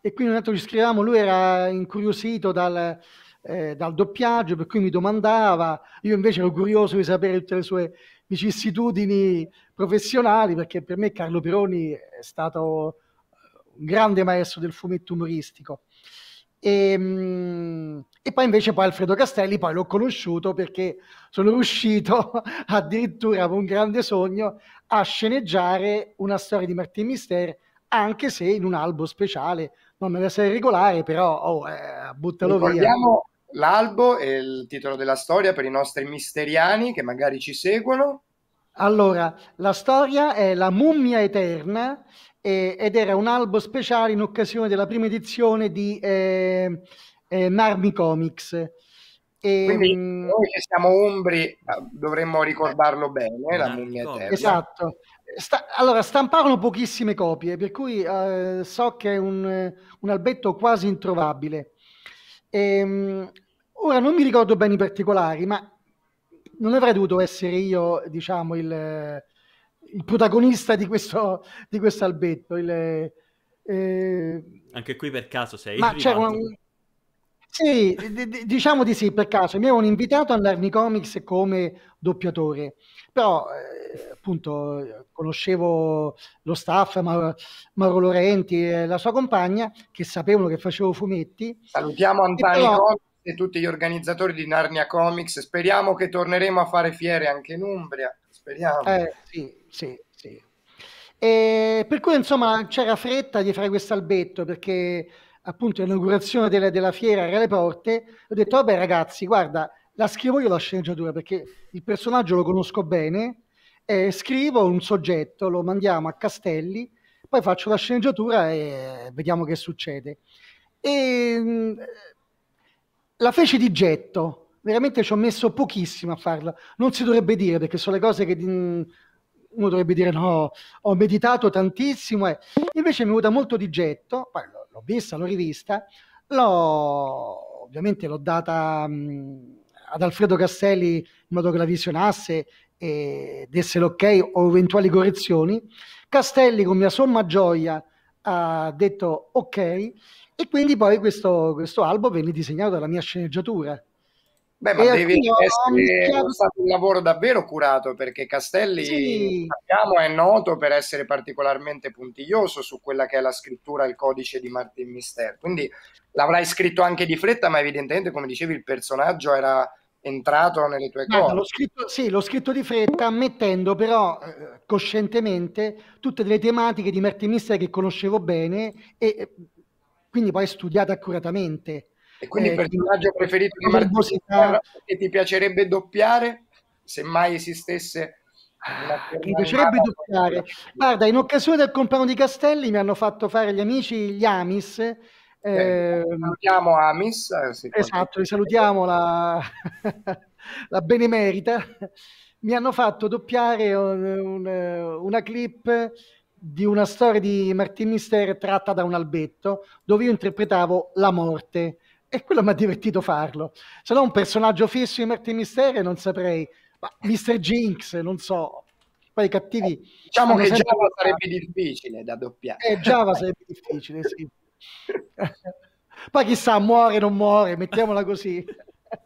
Speaker 1: e quindi un attimo ci scrivevamo, lui era incuriosito dal, eh, dal, doppiaggio, per cui mi domandava, io invece ero curioso di sapere tutte le sue vicissitudini professionali, perché per me Carlo Peroni è stato eh, un grande maestro del fumetto umoristico. E, ehm, e, poi invece poi Alfredo Castelli poi l'ho conosciuto perché sono riuscito addirittura con un grande sogno a sceneggiare una storia di Martin Mister anche se in un albo speciale non deve essere regolare però oh, eh, buttalo Ricordiamo via
Speaker 3: l'albo e il titolo della storia per i nostri misteriani che magari ci seguono
Speaker 1: allora la storia è La mummia eterna eh, ed era un albo speciale in occasione della prima edizione di eh, eh, Marmi Comics. E, Quindi mm,
Speaker 3: noi che siamo umbri ah, dovremmo ricordarlo bene, la mummia eterna. Esatto.
Speaker 1: Sta- allora, stamparono pochissime copie, per cui eh, so che è un, un albetto quasi introvabile. E, ehm, ora non mi ricordo bene i particolari, ma non avrei dovuto essere io, diciamo, il, il protagonista di questo, di questo albetto. Il, eh...
Speaker 2: Anche qui per caso sei Ma c'è una...
Speaker 1: Sì, d- d- diciamo di sì, per caso. Mi avevano invitato a Narni Comics come doppiatore, però eh, appunto conoscevo lo staff, Mauro, Mauro Lorenti e la sua compagna, che sapevano che facevo fumetti.
Speaker 3: Salutiamo Antani Comics e tutti gli organizzatori di Narnia Comics. Speriamo che torneremo a fare fiere anche in Umbria. Speriamo.
Speaker 1: Eh, sì sì, sì. E per cui insomma c'era fretta di fare questo albetto perché appunto l'inaugurazione della, della, fiera era alle porte. Ho detto, vabbè ragazzi, guarda, la scrivo io la sceneggiatura perché il personaggio lo conosco bene, eh, scrivo un soggetto, lo mandiamo a Castelli, poi faccio la sceneggiatura e vediamo che succede. E mm, la fece di getto, veramente ci ho messo pochissimo a farla. Non si dovrebbe dire perché sono le cose che mm, uno dovrebbe dire no, ho meditato tantissimo, eh. invece mi è venuta molto di getto, poi l'ho, l'ho vista, l'ho rivista, l'ho, ovviamente l'ho data mh, ad Alfredo Castelli in modo che la visionasse e desse l'ok o eventuali correzioni. Castelli con mia somma gioia ha detto ok e quindi poi questo, questo albo venne disegnato dalla mia sceneggiatura Beh, ma e deve essere ho...
Speaker 3: stato un lavoro davvero curato perché Castelli sì. sappiamo, è noto per essere particolarmente puntiglioso su quella che è la scrittura il codice di Martin Mister. Quindi l'avrai scritto anche di fretta, ma evidentemente, come dicevi, il personaggio era entrato nelle tue cose. L'ho
Speaker 1: scritto, sì, l'ho scritto di fretta, ammettendo però eh, coscientemente tutte le tematiche di Martin Mister che conoscevo bene e eh, quindi poi studiate accuratamente e quindi eh, il personaggio preferito di Martino
Speaker 3: che ti piacerebbe doppiare, se mai esistesse ah, mi piacerebbe
Speaker 1: doppiare. Guarda, in occasione del compleanno di Castelli mi hanno fatto fare gli amici gli Amis. Eh, eh, salutiamo Amis. Eh, esatto, salutiamo la, la, benemerita. Mi hanno fatto doppiare un, un, una clip di una storia di Martin Mister tratta da un albetto, dove io interpretavo la morte e quello mi ha divertito farlo. Se no, un personaggio fisso di Martin Misteri non saprei. Ma Mr. Jinx, non so. Poi i cattivi. Eh, diciamo che sempre... Java sarebbe
Speaker 3: difficile da doppiare. Eh, Java sarebbe
Speaker 1: difficile, sì. Poi chissà, muore o non muore, mettiamola così.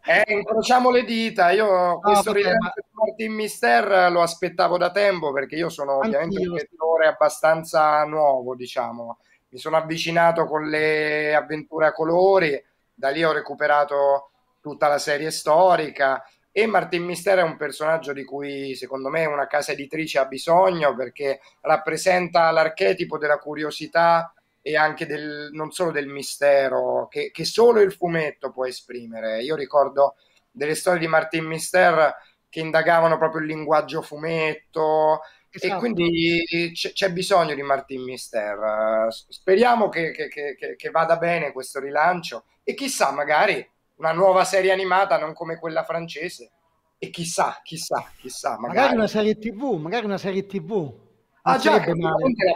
Speaker 3: Eh, incrociamo le dita. Io no, questo perché, rilancio di Martin Mister lo aspettavo da tempo perché io sono ovviamente un lettore abbastanza nuovo, diciamo. Mi sono avvicinato con le avventure a colori da lì ho recuperato tutta la serie storica e Martin Mister è un personaggio di cui secondo me una casa editrice ha bisogno perché rappresenta l'archetipo della curiosità e anche del, non solo del mistero che, che solo il fumetto può esprimere. Io ricordo delle storie di Martin Mister che indagavano proprio il linguaggio fumetto, esatto. e quindi c'è bisogno di Martin Mister. Speriamo che, che, che, che, vada bene questo rilancio e chissà, magari una nuova serie animata, non come quella francese. E chissà, chissà, chissà. Magari, magari una
Speaker 1: serie TV, magari una serie TV. Ah, non ah già, che la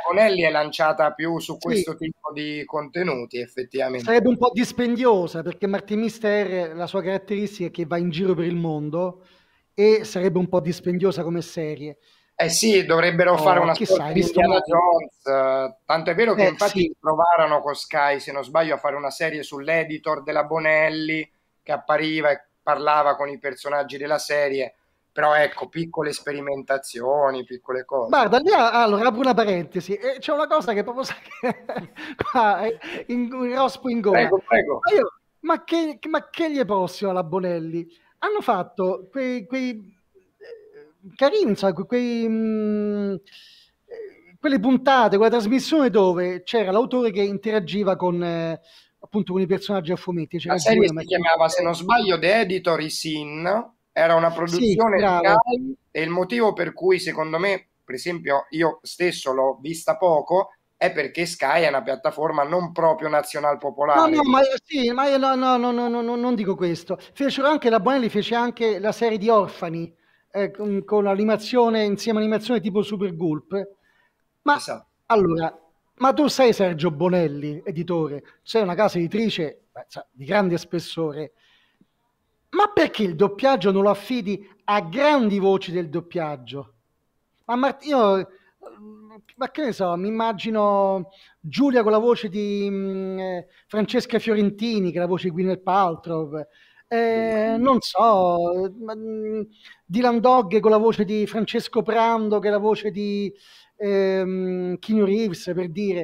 Speaker 1: Bonelli
Speaker 3: è lanciata più su sì. questo tipo di contenuti effettivamente. Sarebbe un
Speaker 1: po' dispendiosa perché Martin Mister la sua caratteristica è che va in giro per il mondo e sarebbe un po' dispendiosa come serie. Eh sì, dovrebbero oh, fare una storia di Jones.
Speaker 3: Tanto è vero che eh, infatti sì. provarono con Sky, se non sbaglio, a fare una serie sull'editor della Bonelli che appariva e parlava con i personaggi della serie. Però ecco, piccole sperimentazioni, piccole cose. Guarda,
Speaker 1: lì, allora apro una parentesi. Eh, c'è una cosa che proprio sa che in, in rospo in gola. Prego, prego. Ma, io, ma, che, ma che gli è prossimo alla Bonelli? Hanno fatto quei, quei carini, insomma, quei, mh, mm, eh, quelle puntate, quella trasmissione dove c'era l'autore che interagiva con, eh, appunto, con i personaggi a fumetti. C'era La serie Giulia, si chiamava,
Speaker 3: se non sbaglio, The Editor In, era una produzione sì, Sky, e il motivo per cui, secondo me, per esempio, io stesso l'ho vista poco, è perché Sky è una piattaforma non proprio nazional popolare. No, no, ma,
Speaker 1: sì, ma io no, no, no, non dico questo. Fecero anche la Bonelli fece anche la serie di Orfani, eh, con, animazione, insieme animazione tipo Super Gulp. Ma esatto. allora, ma tu sei Sergio Bonelli, editore, sei una casa editrice beh, di grande spessore. Ma perché il doppiaggio non lo affidi a grandi voci del doppiaggio? Ma Mart- ma che ne so, mi immagino Giulia con la voce di mh, mm, eh, Francesca Fiorentini, che è la voce di Gwyneth Paltrow, eh, non so, mm, Dylan Dogg con la voce di Francesco Prando, che è la voce di ehm, Keanu Reeves, per dire.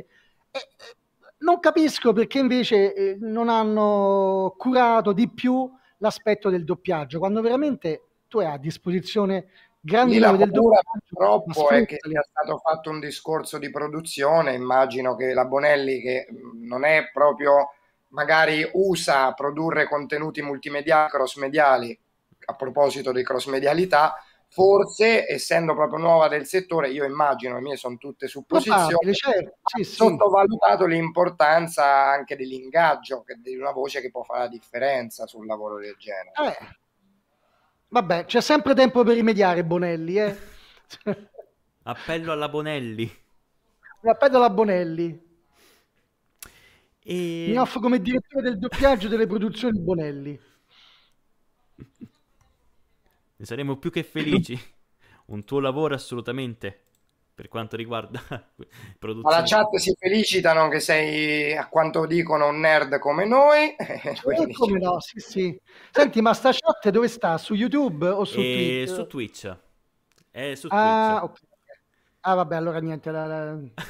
Speaker 1: Eh, eh, non capisco perché invece eh, non hanno curato di più l'aspetto del doppiaggio, quando veramente tu hai a disposizione grandi la del doppiaggio. Purtroppo è eh, che
Speaker 3: sia stato fatto un discorso di produzione, immagino che la Bonelli, che mm, non è proprio magari usa produrre contenuti multimediali, cross-mediali, a proposito di cross-medialità, forse essendo proprio nuova del settore, io immagino, le mie sono tutte supposizioni,
Speaker 1: certo, sì, sì. sottovalutato
Speaker 3: l'importanza anche dell'ingaggio, di una voce che può fare la differenza sul lavoro del genere.
Speaker 1: Eh, vabbè, c'è sempre tempo per rimediare Bonelli, eh?
Speaker 2: Appello alla Bonelli.
Speaker 1: Appello alla Bonelli. E... Mi offro come direttore del doppiaggio delle produzioni Bonelli.
Speaker 2: Ne saremo più che felici. Un tuo lavoro assolutamente per quanto riguarda produzione. Ma la
Speaker 3: chat si felicitano che sei, a quanto dicono, un nerd come noi. Eh, come no, sì, sì.
Speaker 1: Senti, ma sta chat dove sta? Su YouTube o su e... Eh, Twitch? Su
Speaker 2: Twitch. È eh, su ah, Twitch. Ah,
Speaker 1: okay. ah, vabbè, allora niente. La, la...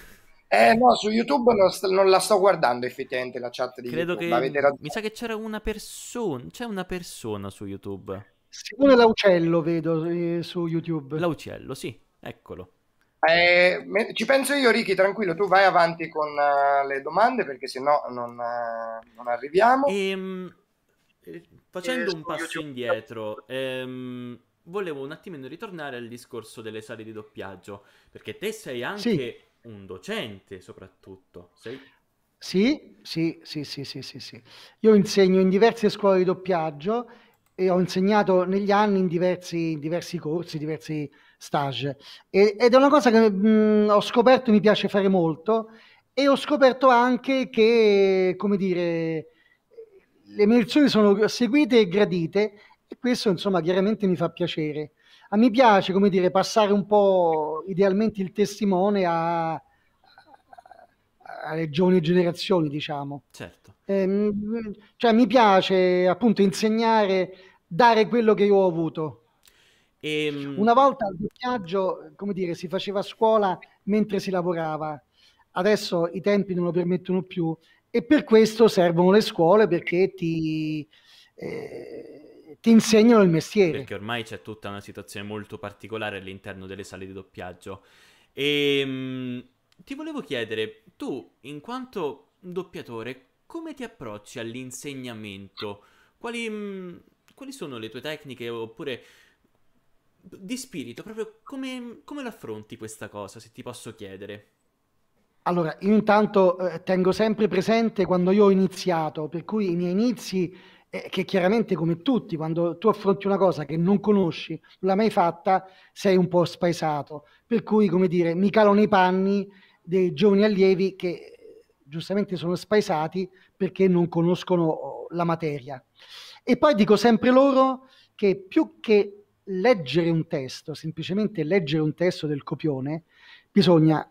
Speaker 1: Eh no, su YouTube non, st- non,
Speaker 2: la sto guardando effettivamente la chat di Credo YouTube, Che... Mi sa che c'era una persona, c'è una persona su YouTube. Simone
Speaker 1: Laucello vedo eh, su YouTube. Laucello, sì,
Speaker 2: eccolo.
Speaker 3: Eh, me- ci penso io, Ricky, tranquillo, tu vai avanti con uh, le domande perché sennò non, uh, non arriviamo. Ehm, eh, facendo eh, un passo
Speaker 2: YouTube. indietro, ehm, volevo un attimino ritornare al discorso delle sale di doppiaggio, perché te sei anche... Sì un docente soprattutto. Sei...
Speaker 1: Sì, sì, sì, sì, sì, sì, sì. Io insegno in diverse scuole di doppiaggio e ho insegnato negli anni in diversi, in diversi corsi, diversi stage. E, ed è una cosa che mh, mm, ho scoperto mi piace fare molto e ho scoperto anche che, come dire, le mie lezioni sono seguite e gradite e questo insomma chiaramente mi fa piacere a mi piace, come dire, passare un po' idealmente il testimone a, alle giovani generazioni, diciamo. Certo. Eh, cioè, mi piace appunto insegnare, dare quello che io ho avuto.
Speaker 2: E... Ehm, Una
Speaker 1: volta il doppiaggio, come dire, si faceva a scuola mentre si lavorava. Adesso i tempi non lo permettono più e per questo servono le scuole perché ti... Eh, ti insegnano il mestiere. Perché
Speaker 2: ormai c'è tutta una situazione molto particolare all'interno delle sale di doppiaggio. E ehm, mh, ti volevo chiedere, tu in quanto doppiatore, come ti approcci all'insegnamento? Quali, mh, mm, quali sono le tue tecniche oppure di spirito, proprio come, come l'affronti questa cosa, se ti posso chiedere?
Speaker 1: Allora, io intanto eh, tengo sempre presente quando io ho iniziato, per cui i miei inizi eh, che chiaramente come tutti, quando tu affronti una cosa che non conosci, non l'hai mai fatta, sei un po' spaesato. Per cui, come dire, mi calo nei panni dei giovani allievi che eh, giustamente sono spaesati perché non conoscono oh, la materia. E poi dico sempre loro che più che leggere un testo, semplicemente leggere un testo del copione, bisogna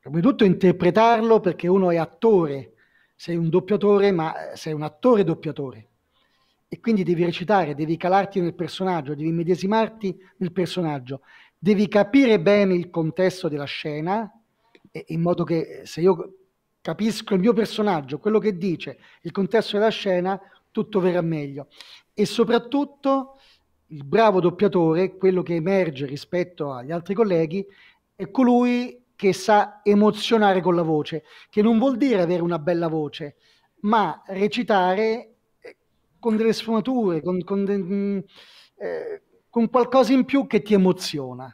Speaker 1: prima di tutto interpretarlo perché uno è attore, sei un doppiatore, ma eh, sei un attore doppiatore e quindi devi recitare, devi calarti nel personaggio, devi medesimarti nel personaggio, devi capire bene il contesto della scena, in modo che eh, se io capisco il mio personaggio, quello che dice, il contesto della scena, tutto verrà meglio. E soprattutto il bravo doppiatore, quello che emerge rispetto agli altri colleghi, è colui che sa emozionare con la voce, che non vuol dire avere una bella voce, ma recitare con delle sfumature, con, con, de, mm, eh, con qualcosa in più che ti emoziona.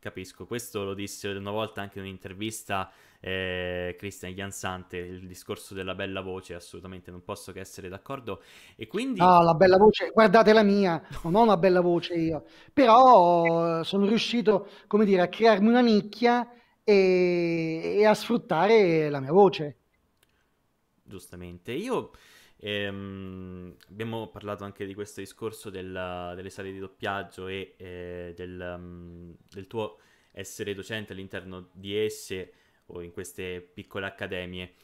Speaker 2: Capisco, questo lo disse una volta anche in un'intervista eh, Cristian Jansante, il discorso della bella voce, assolutamente non posso che essere d'accordo. E quindi... No, ah, la bella
Speaker 1: voce, guardate la mia, non ho una bella voce io, però eh, sono riuscito, come dire, a crearmi una nicchia e, e a sfruttare la mia voce.
Speaker 2: Giustamente, io e, um, abbiamo parlato anche di questo discorso della, delle sale di doppiaggio e eh, del, um, del, tuo essere docente all'interno di esse o in queste piccole accademie.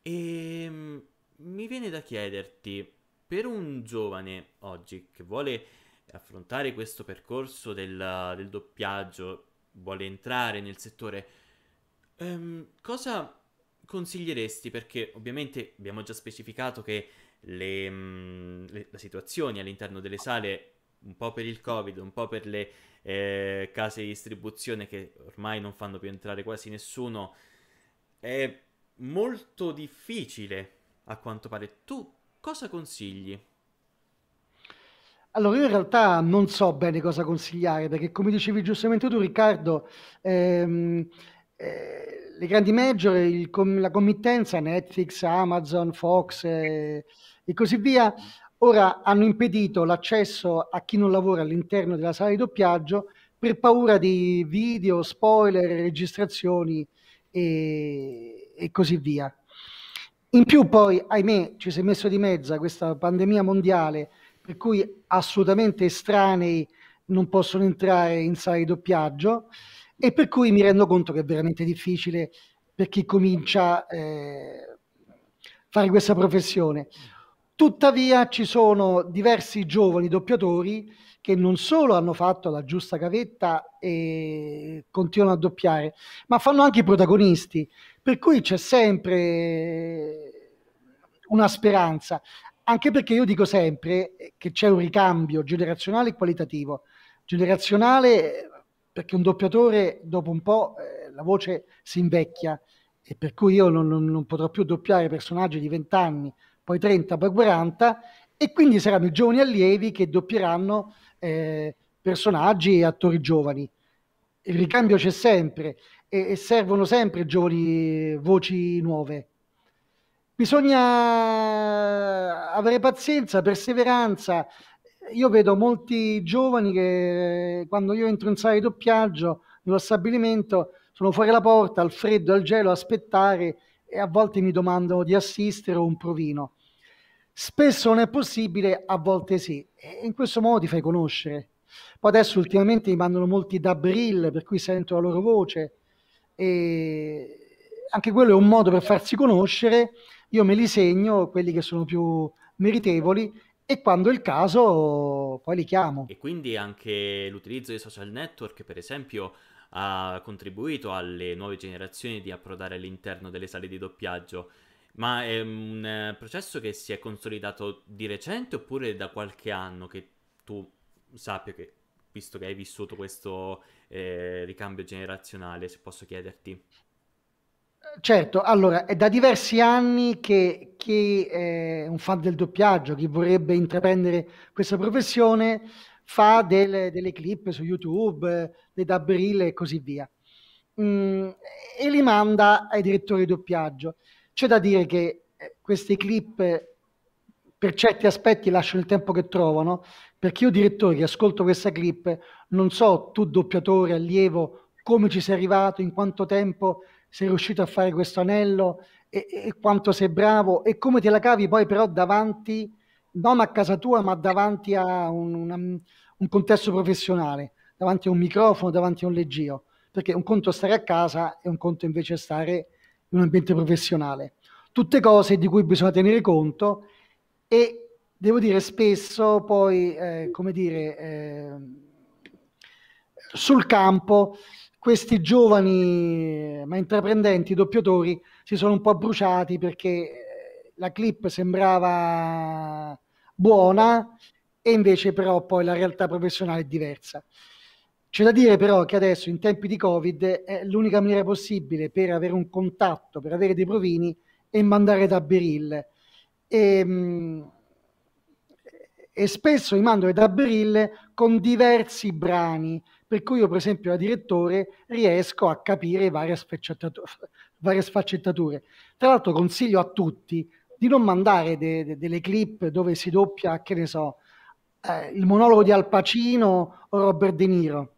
Speaker 2: E um, mi viene da chiederti, per un giovane oggi che vuole affrontare questo percorso del, del doppiaggio, vuole entrare nel settore, ehm, cosa consiglieresti? Perché ovviamente abbiamo già specificato che le, mh, mm, le, le situazioni all'interno delle sale, un po' per il Covid, un po' per le eh, case di distribuzione che ormai non fanno più entrare quasi nessuno, è molto difficile a quanto pare. Tu cosa consigli?
Speaker 1: Allora, io in realtà non so bene cosa consigliare, perché come dicevi giustamente tu, Riccardo, ehm, eh, le grandi major, il, la committenza Netflix, Amazon, Fox e, eh, e così via, ora hanno impedito l'accesso a chi non lavora all'interno della sala di doppiaggio per paura di video, spoiler, registrazioni e, e così via. In più poi, ahimè, ci si è messo di mezzo questa pandemia mondiale per cui assolutamente estranei non possono entrare in sala di doppiaggio e per cui mi rendo conto che è veramente difficile per chi comincia a eh, fare questa professione. Tuttavia ci sono diversi giovani doppiatori che non solo hanno fatto la giusta gavetta e continuano a doppiare, ma fanno anche i protagonisti, per cui c'è sempre una speranza, anche perché io dico sempre che c'è un ricambio generazionale e qualitativo. Generazionale perché un doppiatore dopo un po' eh, la voce si invecchia e per cui io non, non, non potrò più doppiare personaggi di 20 anni, poi 30, poi 40 e quindi saranno i giovani allievi che doppieranno eh, personaggi e attori giovani. Il ricambio c'è sempre e, e servono sempre giovani voci nuove. Bisogna avere pazienza, perseveranza, io vedo molti giovani che quando io entro in sala di doppiaggio nello stabilimento sono fuori la porta al freddo, al gelo, a aspettare e a volte mi domandano di assistere o un provino. Spesso non è possibile, a volte sì, e in questo modo ti fai conoscere. Poi adesso ultimamente mi mandano molti da brill, per cui sento la loro voce, e anche quello è un modo per farsi conoscere. Io me li segno, quelli che sono più meritevoli, e quando è il caso poi li chiamo.
Speaker 2: E quindi anche l'utilizzo dei social network, per esempio, ha contribuito alle nuove generazioni di approdare all'interno delle sale di doppiaggio. Ma è un processo che si è consolidato di recente oppure da qualche anno che tu sappia che, visto che hai vissuto questo eh, ricambio generazionale, se posso chiederti?
Speaker 1: Certo, allora è da diversi anni che, chi è un fan del doppiaggio, chi vorrebbe intraprendere questa professione, fa delle, delle clip su YouTube, dei dub reel e così via. Mm, e li manda ai direttori di doppiaggio. C'è da dire che eh, queste clip per certi aspetti lasciano il tempo che trovano, perché io direttore che ascolto questa clip non so tu doppiatore, allievo, come ci sei arrivato, in quanto tempo sei riuscito a fare questo anello e, e, quanto sei bravo e come te la cavi poi però davanti, non a casa tua, ma davanti a un, una, un contesto professionale, davanti a un microfono, davanti a un leggio, perché un conto è stare a casa e un conto invece stare in un ambiente professionale. Tutte cose di cui bisogna tenere conto e devo dire spesso poi, eh, come dire, eh, sul campo questi giovani ma intraprendenti doppiatori si sono un po' bruciati perché eh, la clip sembrava buona e invece però poi la realtà professionale è diversa. C'è da dire però che adesso in tempi di Covid l'unica maniera possibile per avere un contatto, per avere dei provini è mandare da Beril. E, ehm, e spesso mi mando da Beril con diversi brani per cui io per esempio da direttore riesco a capire varie, varie sfaccettature. Tra l'altro consiglio a tutti di non mandare de- de- delle clip dove si doppia, che ne so, eh, il monologo di Al Pacino o Robert De Niro.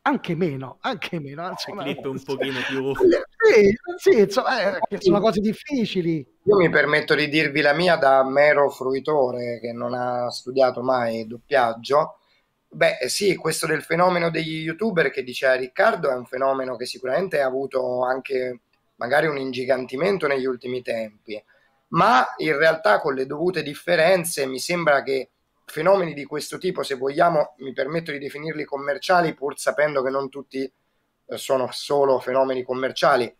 Speaker 1: Anche meno, anche meno. Anzi, ah, Le clip un pochino più... sì, sì insomma, eh, sono cose difficili. Io mi permetto di
Speaker 3: dirvi la mia da mero fruitore che non ha studiato mai doppiaggio Beh eh, sì, questo del fenomeno degli youtuber che diceva ah, Riccardo è un fenomeno che sicuramente ha avuto anche magari un ingigantimento negli ultimi tempi, ma in realtà con le dovute differenze mi sembra che fenomeni di questo tipo, se vogliamo, mi permetto di definirli commerciali, pur sapendo che non tutti eh, sono solo fenomeni commerciali,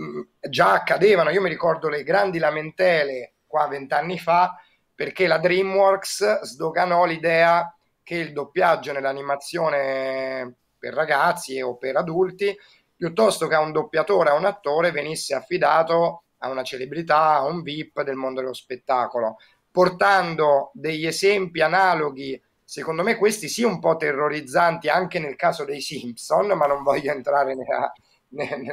Speaker 3: mm, già accadevano. Io mi ricordo le grandi lamentele qua vent'anni fa perché la DreamWorks sdoganò l'idea che il doppiaggio nell'animazione per ragazzi o per adulti, piuttosto che a un doppiatore, a un attore, venisse affidato a una celebrità, a un VIP del mondo dello spettacolo, portando degli esempi analoghi, secondo me questi sì un po' terrorizzanti anche nel caso dei Simpson, ma non voglio entrare nella,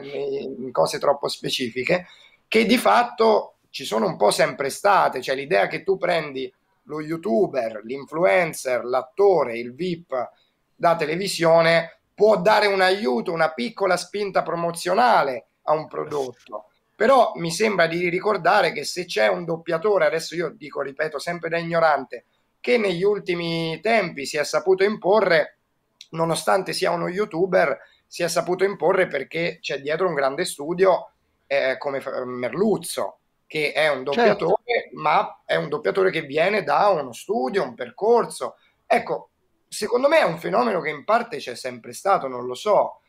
Speaker 3: in cose troppo specifiche, che di fatto ci sono un po' sempre state, cioè l'idea che tu prendi lo youtuber, l'influencer, l'attore, il VIP da televisione può dare un aiuto, una piccola spinta promozionale a un prodotto. Però mi sembra di ricordare che se c'è un doppiatore, adesso io dico, ripeto, sempre da ignorante, che negli ultimi tempi si è saputo imporre, nonostante sia uno youtuber, si è saputo imporre perché c'è dietro un grande studio eh, come Merluzzo, che è un certo. doppiatore, certo. ma è un doppiatore che viene da uno studio, un percorso. Ecco, secondo me è un fenomeno che in parte c'è sempre stato, non lo so.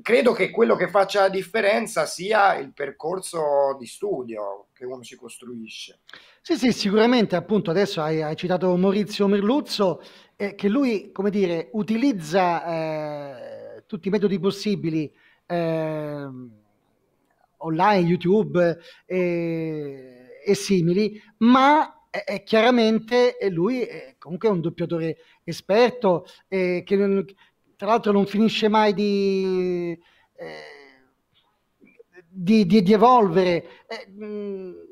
Speaker 3: Credo che quello che faccia la differenza sia il percorso di studio che uno si costruisce.
Speaker 1: Sì, sì, sicuramente, appunto, adesso hai, hai citato Maurizio Merluzzo, eh, che lui, come dire, utilizza eh, tutti i metodi possibili. Eh, online, YouTube e, e simili, ma è chiaramente lui è comunque un doppiatore esperto eh, che tra l'altro non finisce mai di, eh, di, di, di evolvere. Eh,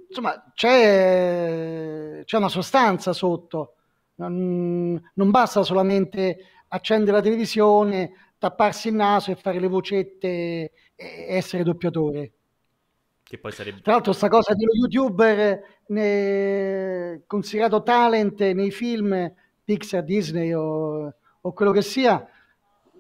Speaker 1: insomma, c'è, c'è, una sostanza sotto. Non, non, basta solamente accendere la televisione, tapparsi il naso e fare le vocette e essere doppiatore. Che poi sarebbe... Tra l'altro sta cosa dello youtuber ne... considerato talent nei film Pixar, Disney o... o, quello che sia,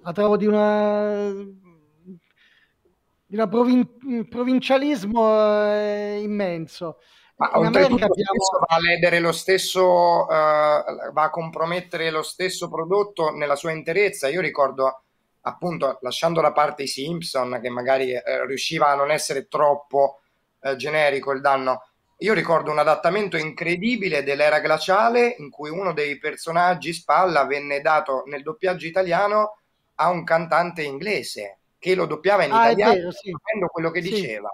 Speaker 1: la trovo di una di un provin... provincialismo eh, immenso. Ma in America abbiamo...
Speaker 3: va a ledere lo stesso, uh, va a compromettere lo stesso prodotto nella sua interezza. Io ricordo appunto lasciando da parte i Simpson, che magari eh, riusciva a non essere troppo eh, generico il danno. Io ricordo un adattamento incredibile dell'era glaciale in cui uno dei personaggi spalla venne dato nel doppiaggio italiano a un cantante inglese che lo doppiava in ah, italiano vero, sì. sapendo quello che sì. diceva.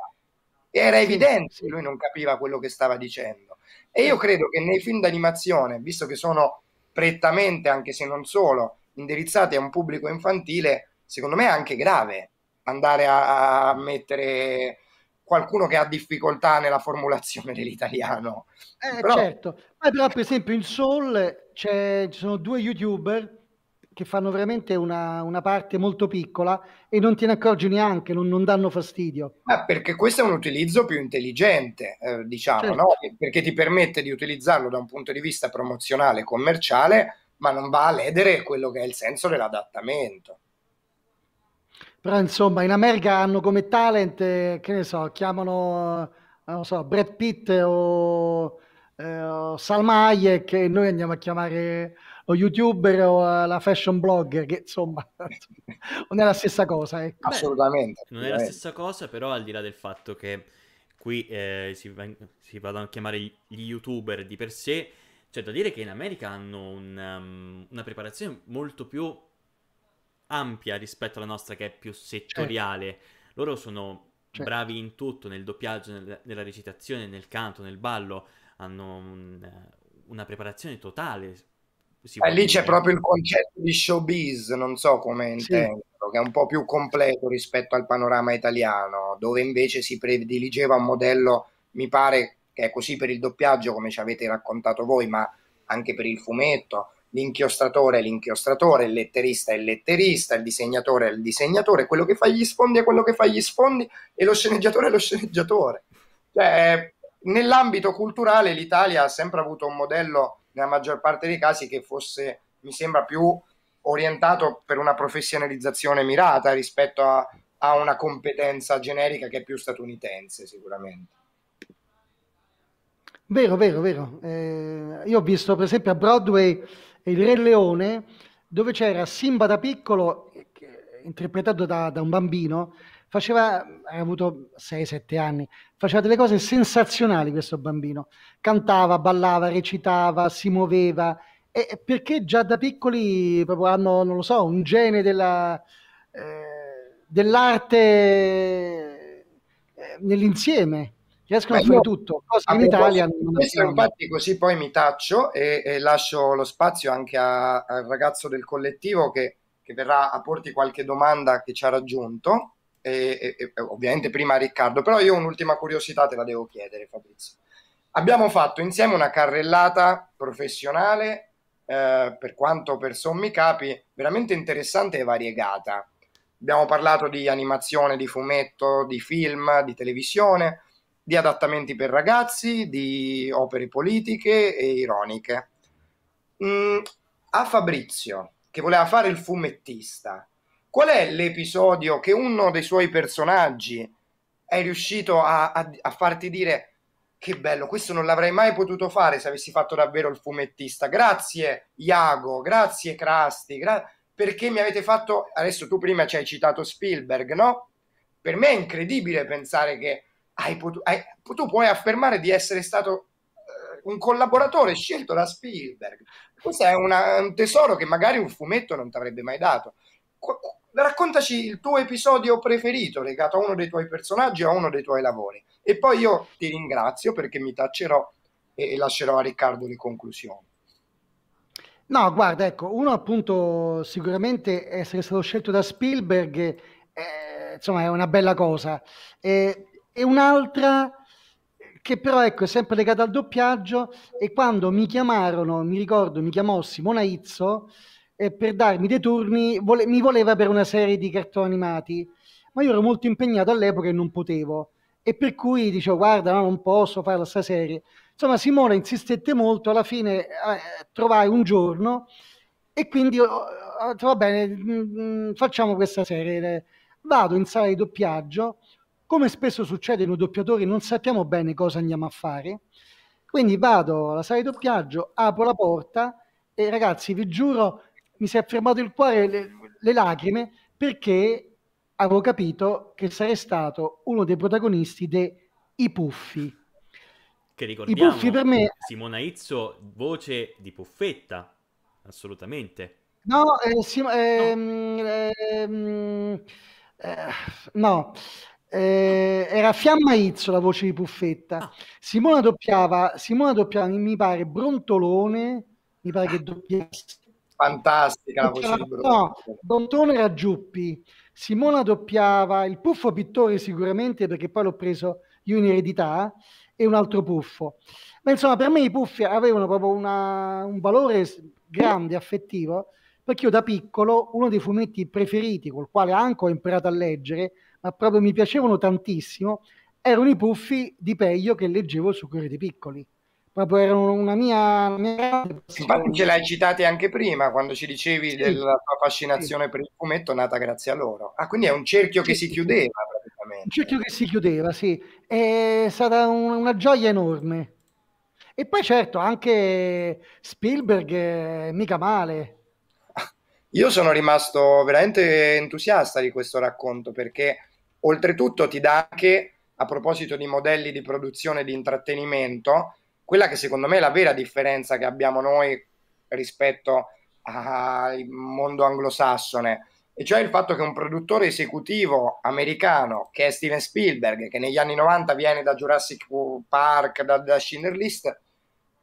Speaker 3: Era sì, evidente che lui non capiva quello che stava dicendo. E io credo che nei film d'animazione, visto che sono prettamente, anche se non solo, indirizzati a un pubblico infantile, secondo me è anche grave andare a, a mettere qualcuno che ha difficoltà nella formulazione dell'italiano.
Speaker 1: Eh, però... certo, ma però per esempio in Soul ci sono due youtuber che fanno veramente una, una, parte molto piccola e non te ne accorgi neanche, non, non danno fastidio.
Speaker 3: Ma eh, perché questo è un utilizzo più intelligente, eh, diciamo, certo. no? perché ti permette di utilizzarlo da un punto di vista promozionale, commerciale, ma non va a ledere quello che è il senso dell'adattamento.
Speaker 1: Però insomma in America hanno come talent, eh, che ne so, chiamano, eh, non so, Brad Pitt o, eh, o Salma Hayek che noi andiamo a chiamare o youtuber o eh, la fashion blogger, che insomma non è la stessa cosa. Ecco. Beh, assolutamente. Non è la stessa
Speaker 2: cosa, però al di là del fatto che qui eh, si, si vadano a chiamare gli youtuber di per sé, c'è da dire che in America hanno un, um, una preparazione molto più ampia rispetto alla nostra, che è più settoriale. Certo. Loro sono certo. bravi in tutto, nel doppiaggio, nel, nella recitazione, nel canto, nel ballo. Hanno un, una preparazione totale. E lì c'è proprio il
Speaker 3: concetto di showbiz, non so come intendo, sì. che è un po' più completo rispetto al panorama italiano, dove invece si prediligeva un modello, mi pare, che è così per il doppiaggio come ci avete raccontato voi, ma anche per il fumetto, l'inchiostratore è l'inchiostratore, il letterista è il letterista, il disegnatore è il disegnatore, quello che fa gli sfondi è quello che fa gli sfondi e lo sceneggiatore è lo sceneggiatore. Cioè, nell'ambito culturale l'Italia ha sempre avuto un modello, nella maggior parte dei casi, che fosse, mi sembra, più orientato per una professionalizzazione mirata rispetto a, a una competenza generica che è più statunitense sicuramente.
Speaker 1: Vero, vero, vero. Eh, io ho visto per esempio a Broadway Il Re Leone, dove c'era Simba da piccolo, interpretato da, da un bambino, faceva, ha avuto 6-7 anni, faceva delle cose sensazionali questo bambino, cantava, ballava, recitava, si muoveva, e perché già da piccoli proprio hanno, non lo so, un gene della, eh, dell'arte eh, nell'insieme riescono Beh, a fare tutto, cosa in Italia non infatti
Speaker 3: così poi mi taccio e, e lascio lo spazio anche a, al ragazzo del collettivo che, che, verrà a porti qualche domanda che ci ha raggiunto e, e, ovviamente prima a Riccardo, però io un'ultima curiosità te la devo chiedere Fabrizio. Abbiamo fatto insieme una carrellata professionale eh, per quanto per sommi capi veramente interessante e variegata. Abbiamo parlato di animazione, di fumetto, di film, di televisione, di adattamenti per ragazzi, di opere politiche e ironiche. Mm, a Fabrizio, che voleva fare il fumettista, qual è l'episodio che uno dei suoi personaggi è riuscito a, a, a farti dire che bello, questo non l'avrei mai potuto fare se avessi fatto davvero il fumettista. Grazie Iago, grazie Crasti, gra- perché mi avete fatto... Adesso tu prima ci hai citato Spielberg, no? Per me è incredibile pensare che potu- hai, tu puoi affermare di essere stato eh, un collaboratore scelto da Spielberg. Questo è una, un tesoro che magari un fumetto non ti avrebbe mai dato. Qu- raccontaci il tuo episodio preferito legato a uno dei tuoi personaggi o a uno dei tuoi lavori. E poi io ti ringrazio perché mi taccerò e, e lascerò a Riccardo le conclusioni.
Speaker 1: No, guarda, ecco, uno appunto sicuramente essere stato scelto da Spielberg, eh, insomma, è una bella cosa. Eh, e un'altra che però ecco è sempre legata al doppiaggio e quando mi chiamarono, mi ricordo, mi chiamò Simona Izzo eh, per darmi dei turni, vole- mi voleva per una serie di cartoni animati, ma io ero molto impegnato all'epoca e non potevo e per cui dicevo guarda no, non posso fare la stessa serie. Insomma Simona insistette molto, alla fine eh, trovai un giorno e quindi ho, ho detto va bene, mh, mm, mm, facciamo questa serie. Vado in sala di doppiaggio come spesso succede noi doppiatori non sappiamo bene cosa andiamo a fare, quindi vado alla sala di doppiaggio, apro la porta e ragazzi vi giuro mi si è fermato il cuore, le, le lacrime, perché avevo capito che sarei stato uno dei protagonisti de I Puffi.
Speaker 2: Che ricordiamo, I Puffi per me... Simona Izzo, voce di Puffetta, assolutamente.
Speaker 1: No, eh, Sim- ehm, ehm, eh, no. Eh, no. Eh, era Fiamma Izzo la voce di Puffetta. Ah. Simona doppiava, Simona doppiava, mi pare, Brontolone, mi pare che doppiasse.
Speaker 3: Fantastica la voce di Brontolone. No,
Speaker 1: Brontolone era Giuppi. Simona doppiava il Puffo Pittore sicuramente perché poi l'ho preso io in eredità e un altro Puffo. Ma insomma, per me i Puffi avevano proprio una, un valore grande, affettivo, perché io da piccolo uno dei fumetti preferiti col quale anche ho imparato a leggere ma proprio mi piacevano tantissimo, erano i puffi di Peglio che leggevo su Corriere dei Piccoli. Proprio erano una mia... mia...
Speaker 3: Infatti ce l'hai citate anche prima, quando ci dicevi sì. della tua fascinazione sì. per il fumetto nata grazie a loro. Ah, quindi è un cerchio sì. che si chiudeva praticamente.
Speaker 1: Un cerchio che si chiudeva, sì. È stata un, una gioia enorme. E poi certo, anche Spielberg, eh, mica male.
Speaker 3: Io sono rimasto veramente entusiasta di questo racconto perché Oltretutto ti dà anche, a proposito di modelli di produzione e di intrattenimento, quella che secondo me è la vera differenza che abbiamo noi rispetto al mondo anglosassone, e cioè il fatto che un produttore esecutivo americano, che è Steven Spielberg, che negli anni 90 viene da Jurassic Park, da, da Schindler List,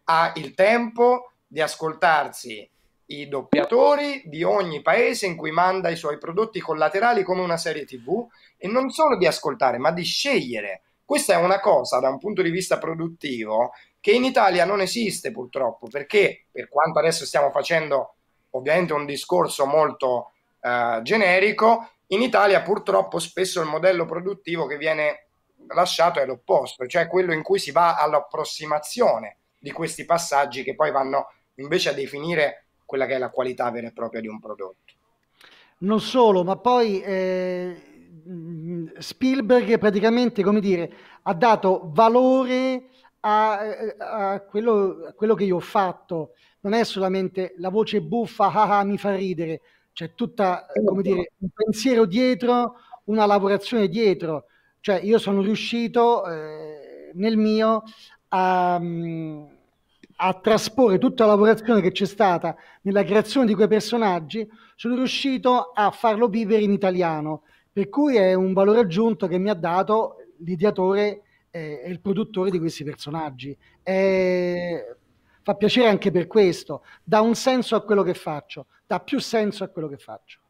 Speaker 3: ha il tempo di ascoltarsi i doppiatori di ogni paese in cui manda i suoi prodotti collaterali come una serie tv e non solo di ascoltare, ma di scegliere. Questa è una cosa da un punto di vista produttivo che in Italia non esiste purtroppo, perché per quanto adesso stiamo facendo ovviamente un discorso molto eh, generico, in Italia purtroppo spesso il modello produttivo che viene lasciato è l'opposto, cioè quello in cui si va all'approssimazione di questi passaggi che poi vanno invece a definire quella che è la qualità vera e propria di un prodotto.
Speaker 1: Non solo, ma poi eh, Mm, Spielberg praticamente, come dire, ha dato valore a, a, quello, a, quello, che io ho fatto. Non è solamente la voce buffa, ah, ah mi fa ridere, c'è tutta, eh, come dire, un pensiero dietro, una lavorazione dietro. Cioè io sono riuscito eh, nel mio a, mm, a trasporre tutta la lavorazione che c'è stata nella creazione di quei personaggi, sono riuscito a farlo vivere in italiano. Per cui è un valore aggiunto che mi ha dato l'ideatore e il produttore di questi personaggi. È... Fa piacere anche per questo, dà un senso a quello che faccio, dà più senso a quello che faccio.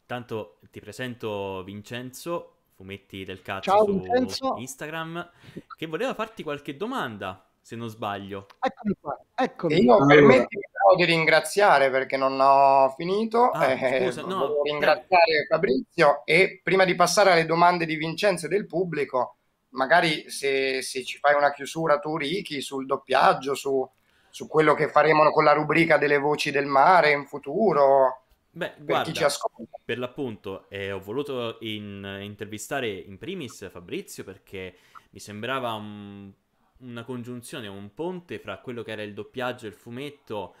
Speaker 2: Intanto ti presento Vincenzo, fumetti del cazzo Ciao, su Vincenzo. Instagram, che voleva farti qualche domanda, se non sbaglio.
Speaker 1: Eccomi qua, eccomi. E io, allora. permettimi
Speaker 2: cercherò di ringraziare
Speaker 3: perché non ho finito. Ah, eh, scusa, no, ringraziare Fabrizio e prima di passare alle domande di Vincenzo e del pubblico, magari se, se ci fai una chiusura tu, Ricky, sul doppiaggio, su, su, quello che faremo con la rubrica delle voci del mare in futuro.
Speaker 2: Beh, per guarda, chi ci ascolta. per l'appunto, eh, ho voluto in, intervistare in primis Fabrizio perché mi sembrava un una congiunzione, un ponte fra quello che era il doppiaggio e il fumetto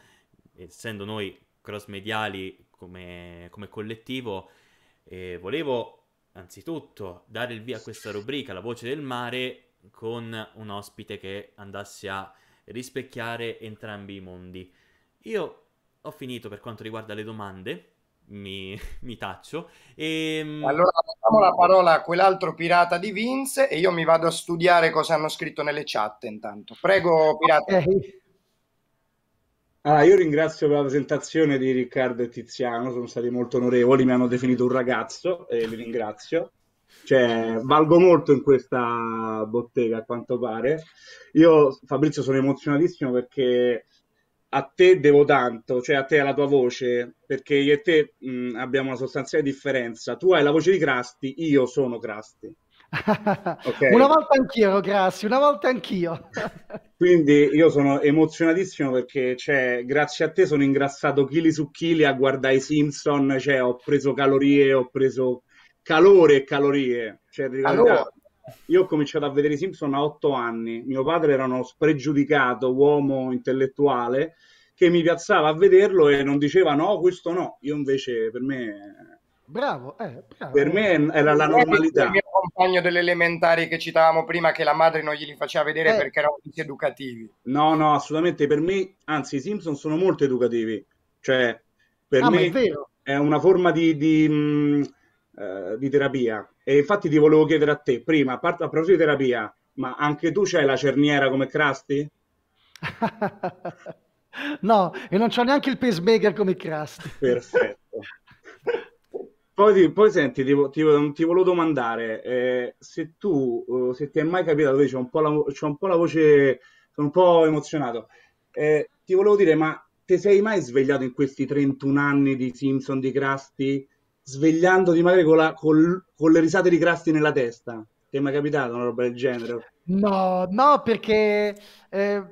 Speaker 2: essendo noi cross mediali come, come collettivo, eh, volevo anzitutto dare il via a questa rubrica, La voce del mare, con un ospite che andasse a rispecchiare entrambi i mondi. Io ho finito per quanto riguarda le domande, mi, mi taccio. E... Ehm, allora
Speaker 3: facciamo la parola a quell'altro pirata di Vince e io mi vado a studiare cosa hanno scritto nelle chat intanto. Prego pirata. Okay.
Speaker 4: Allora, io ringrazio per la presentazione di Riccardo e Tiziano, sono stati molto onorevoli, mi hanno definito un ragazzo e li ringrazio. Cioè, valgo molto in questa bottega a quanto pare. Io, Fabrizio, sono emozionatissimo perché a te devo tanto, cioè a te e alla tua voce, perché io e te mh, abbiamo una sostanziale differenza. Tu hai la voce di Crasti, io sono Crasti.
Speaker 1: Okay. Una volta anch'io, grazie, una volta anch'io.
Speaker 4: Quindi io sono emozionatissimo perché cioè, grazie a te sono ingrassato chili su chili a guardare i Simpson, cioè, ho preso calorie, ho preso calore e calorie. Cioè, allora. Io ho cominciato a vedere i Simpson a otto anni, mio padre era uno spregiudicato uomo intellettuale che mi piazzava a vederlo e non diceva no, questo no, io invece per me...
Speaker 1: Bravo, eh, bravo. Per me
Speaker 4: era la normalità
Speaker 3: compagno delle elementari che citavamo prima che la madre non glieli faceva vedere eh. perché erano tutti educativi.
Speaker 4: No, no, assolutamente per me, anzi i Simpson sono molto educativi, cioè per ah, me è, è, una forma di, di, mh, mm, eh, uh, di, terapia. E infatti ti volevo chiedere a te prima, a, parte a proposito di terapia, ma anche tu c'hai la cerniera come Krusty?
Speaker 1: no, e non c'ho neanche il pacemaker come Krusty.
Speaker 4: Perfetto. Poi, poi senti, ti, ti, ti, volevo domandare eh, se tu, eh, se ti è mai capitato, c'è un, un po' la voce, sono un po' emozionato, eh, ti volevo dire, ma ti sei mai svegliato in questi 31 anni di Simpson, di Krusty, svegliandoti magari con, la, col, con le risate di Krusty nella testa? Ti è mai capitato una roba del genere?
Speaker 1: No, no, perché eh,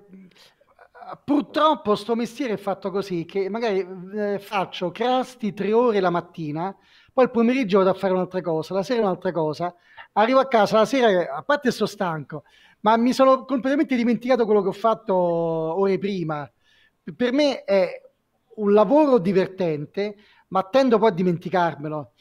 Speaker 1: purtroppo sto mestiere è fatto così, che magari eh, faccio Crasti tre ore la mattina, poi il pomeriggio vado a fare un'altra cosa, la sera un'altra cosa, arrivo a casa la sera, a parte sto stanco, ma mi sono completamente dimenticato quello che ho fatto ore prima. Per me è un lavoro divertente, ma tendo poi a dimenticarmelo.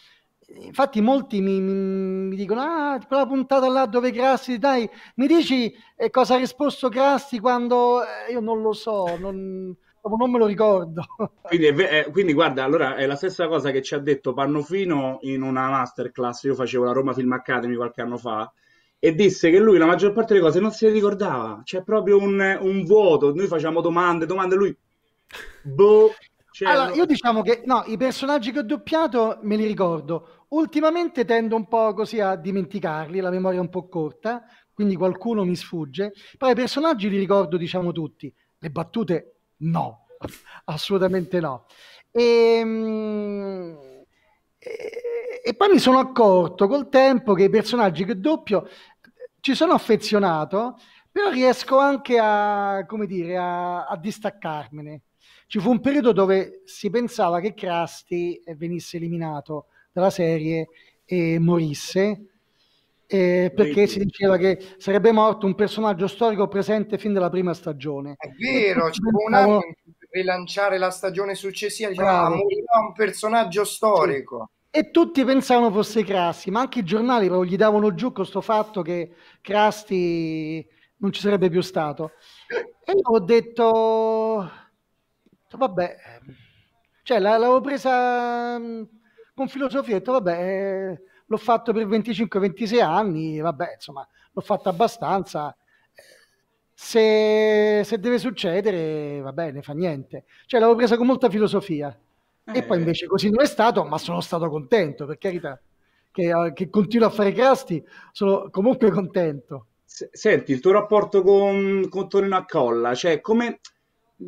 Speaker 1: Infatti molti mi, mi dicono, ah, quella puntata là dove Grassi, dai, mi dici eh, cosa ha risposto Grassi quando... Eh, io non lo so, non non me lo ricordo.
Speaker 4: Quindi, eh, quindi, guarda, allora è la stessa cosa che ci ha detto Pannofino in una masterclass, io facevo la Roma Film Academy qualche anno fa, e disse che lui la maggior parte delle cose non si ricordava, c'è proprio un, un vuoto, noi facciamo domande, domande, lui... Boh,
Speaker 1: cioè, allora, io diciamo che no, i personaggi che ho doppiato me li ricordo. Ultimamente tendo un po' così a dimenticarli, la memoria è un po' corta, quindi qualcuno mi sfugge. Però i personaggi li ricordo, diciamo, tutti. Le battute No, assolutamente no. Ehm, e, e, poi mi sono accorto col tempo che i personaggi che doppio ci sono affezionato, però riesco anche a, come dire, a, a distaccarmene. Ci fu un periodo dove si pensava che Krusty venisse eliminato dalla serie e morisse, eh, perché Vedi. si diceva che sarebbe morto un personaggio storico presente fin dalla prima stagione. È vero, c'è un anno
Speaker 3: rilanciare la stagione successiva, diciamo, morirà un personaggio storico.
Speaker 1: Sì. E tutti pensavano fosse Crassi, ma anche i giornali proprio gli davano giù questo fatto che Crassi non ci sarebbe più stato. E io ho detto, vabbè, ehm, cioè l'avevo presa mm, con filosofia, ho detto vabbè... Eh, l'ho fatto per 25-26 anni, vabbè, insomma, l'ho fatto abbastanza. Se, se deve succedere, va bene, fa niente. Cioè, l'avevo presa con molta filosofia. Eh. E poi eh. invece così non è stato, ma sono stato contento, per carità. Che, eh, che continuo a fare crasti, sono comunque contento.
Speaker 4: Senti, il tuo rapporto con, con Torino a Colla, cioè come,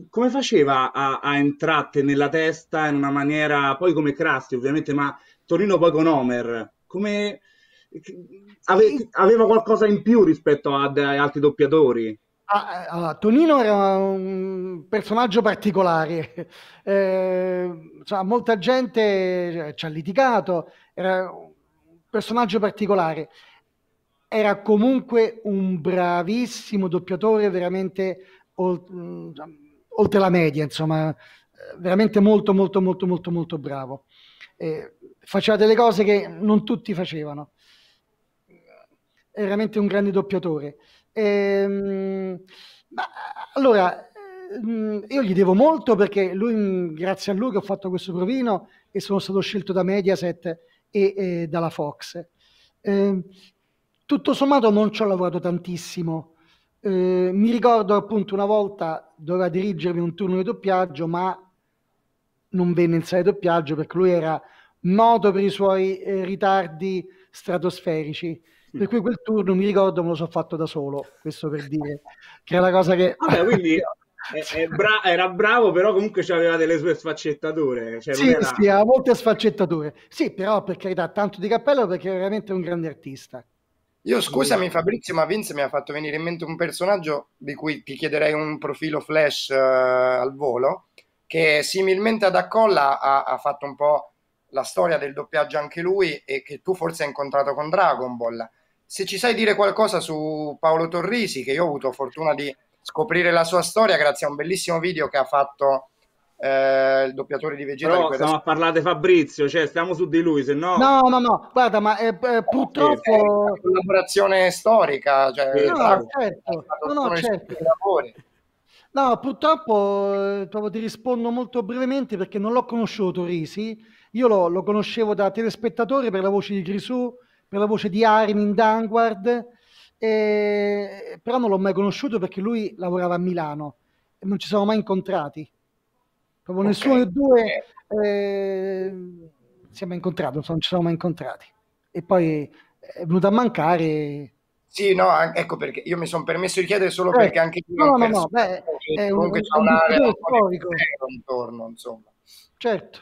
Speaker 4: come faceva a, a entrarti nella testa in una maniera, poi come Crasti ovviamente, ma Torino poi con Homer, come ave, aveva qualcosa in più rispetto ad altri doppiatori.
Speaker 1: Ah, eh, allora, Tonino era un personaggio particolare, eh, cioè, molta gente eh, ci ha litigato, era un personaggio particolare, era comunque un bravissimo doppiatore, veramente oltre la media, insomma, eh, veramente molto molto molto molto molto bravo eh, faceva delle cose che non tutti facevano. È veramente un grande doppiatore. Ehm, ma, allora, ehm, io gli devo molto perché lui, mm, grazie a lui che ho fatto questo provino e sono stato scelto da Mediaset e, e dalla Fox. Eh, tutto sommato non ci ho lavorato tantissimo. Eh, mi ricordo appunto una volta doveva dirigermi un turno di doppiaggio, ma non venne in sale doppiaggio perché lui era noto per i suoi eh, ritardi stratosferici. Per mm. cui quel turno mi ricordo me lo so fatto da solo, questo per dire, che è la cosa che...
Speaker 4: Vabbè, quindi è, è bra- era bravo, però comunque aveva delle sue
Speaker 3: sfaccettature. Cioè
Speaker 4: sì, era... sì,
Speaker 1: aveva molte sfaccettature. Sì, però per carità, tanto di cappello perché è veramente un grande artista.
Speaker 3: Io scusami Fabrizio, ma Vince mi ha fatto venire in mente un personaggio di cui ti chiederei un profilo flash uh, al volo, che similmente ad Accolla ha, ha fatto un po' la storia del doppiaggio anche lui e che tu forse hai incontrato con Dragon Ball. Se ci sai dire qualcosa su Paolo Torrisi, che io ho avuto fortuna di scoprire la sua storia grazie a un bellissimo video che ha fatto eh, il
Speaker 1: doppiatore di Vegeta. Però di stiamo a
Speaker 3: parlare di Fabrizio, cioè stiamo su di lui, se no...
Speaker 4: No,
Speaker 1: no, no, guarda, ma è, eh, eh purtroppo... Eh, è una
Speaker 3: collaborazione storica,
Speaker 4: cioè... No,
Speaker 1: certo, no, certo. No, purtroppo eh, proprio ti rispondo molto brevemente perché non l'ho conosciuto Risi. Io lo, lo conoscevo da telespettatore per la voce di Grisù, per la voce di Armin in Downward, eh, però non l'ho mai conosciuto perché lui lavorava a Milano e non ci siamo mai incontrati. Proprio okay. nessuno dei due eh, siamo incontrati, non ci siamo mai incontrati. E poi è venuto a mancare
Speaker 3: sì, no, ecco perché io mi sono permesso di chiedere solo eh, perché anche io no, no, no, beh, è comunque un, c'è un'area un storico intorno, insomma. Certo.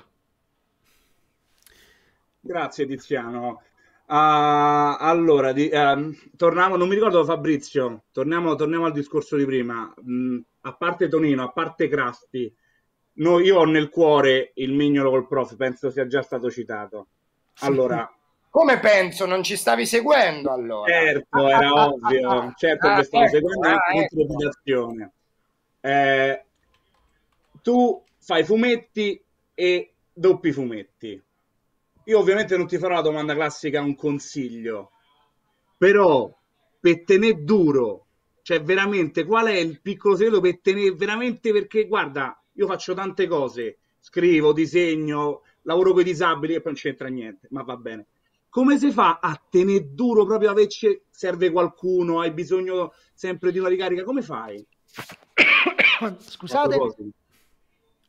Speaker 4: Grazie Tiziano. Uh, allora, di, uh, ehm, torniamo, non mi ricordo Fabrizio, torniamo, torniamo al discorso di prima. Mm, a parte Tonino, a parte Crasti, no, io ho nel cuore il mignolo col prof, penso sia già stato citato. Allora,
Speaker 3: come penso, non ci stavi seguendo allora? Certo, ah, era ah, ah, ovvio, certo ah, che stavo ecco, seguendo ah,
Speaker 4: ecco. Eh, tu fai fumetti e doppi fumetti. Io ovviamente non ti farò la domanda classica, un consiglio, però per tenere duro, cioè veramente qual è il piccolo segreto per tenere veramente perché guarda, io faccio tante cose, scrivo, disegno, lavoro con i disabili e poi non c'entra niente, ma va bene come si fa a tenere duro proprio a vecchie? Serve qualcuno, hai bisogno sempre di una ricarica, come
Speaker 1: fai? Scusate.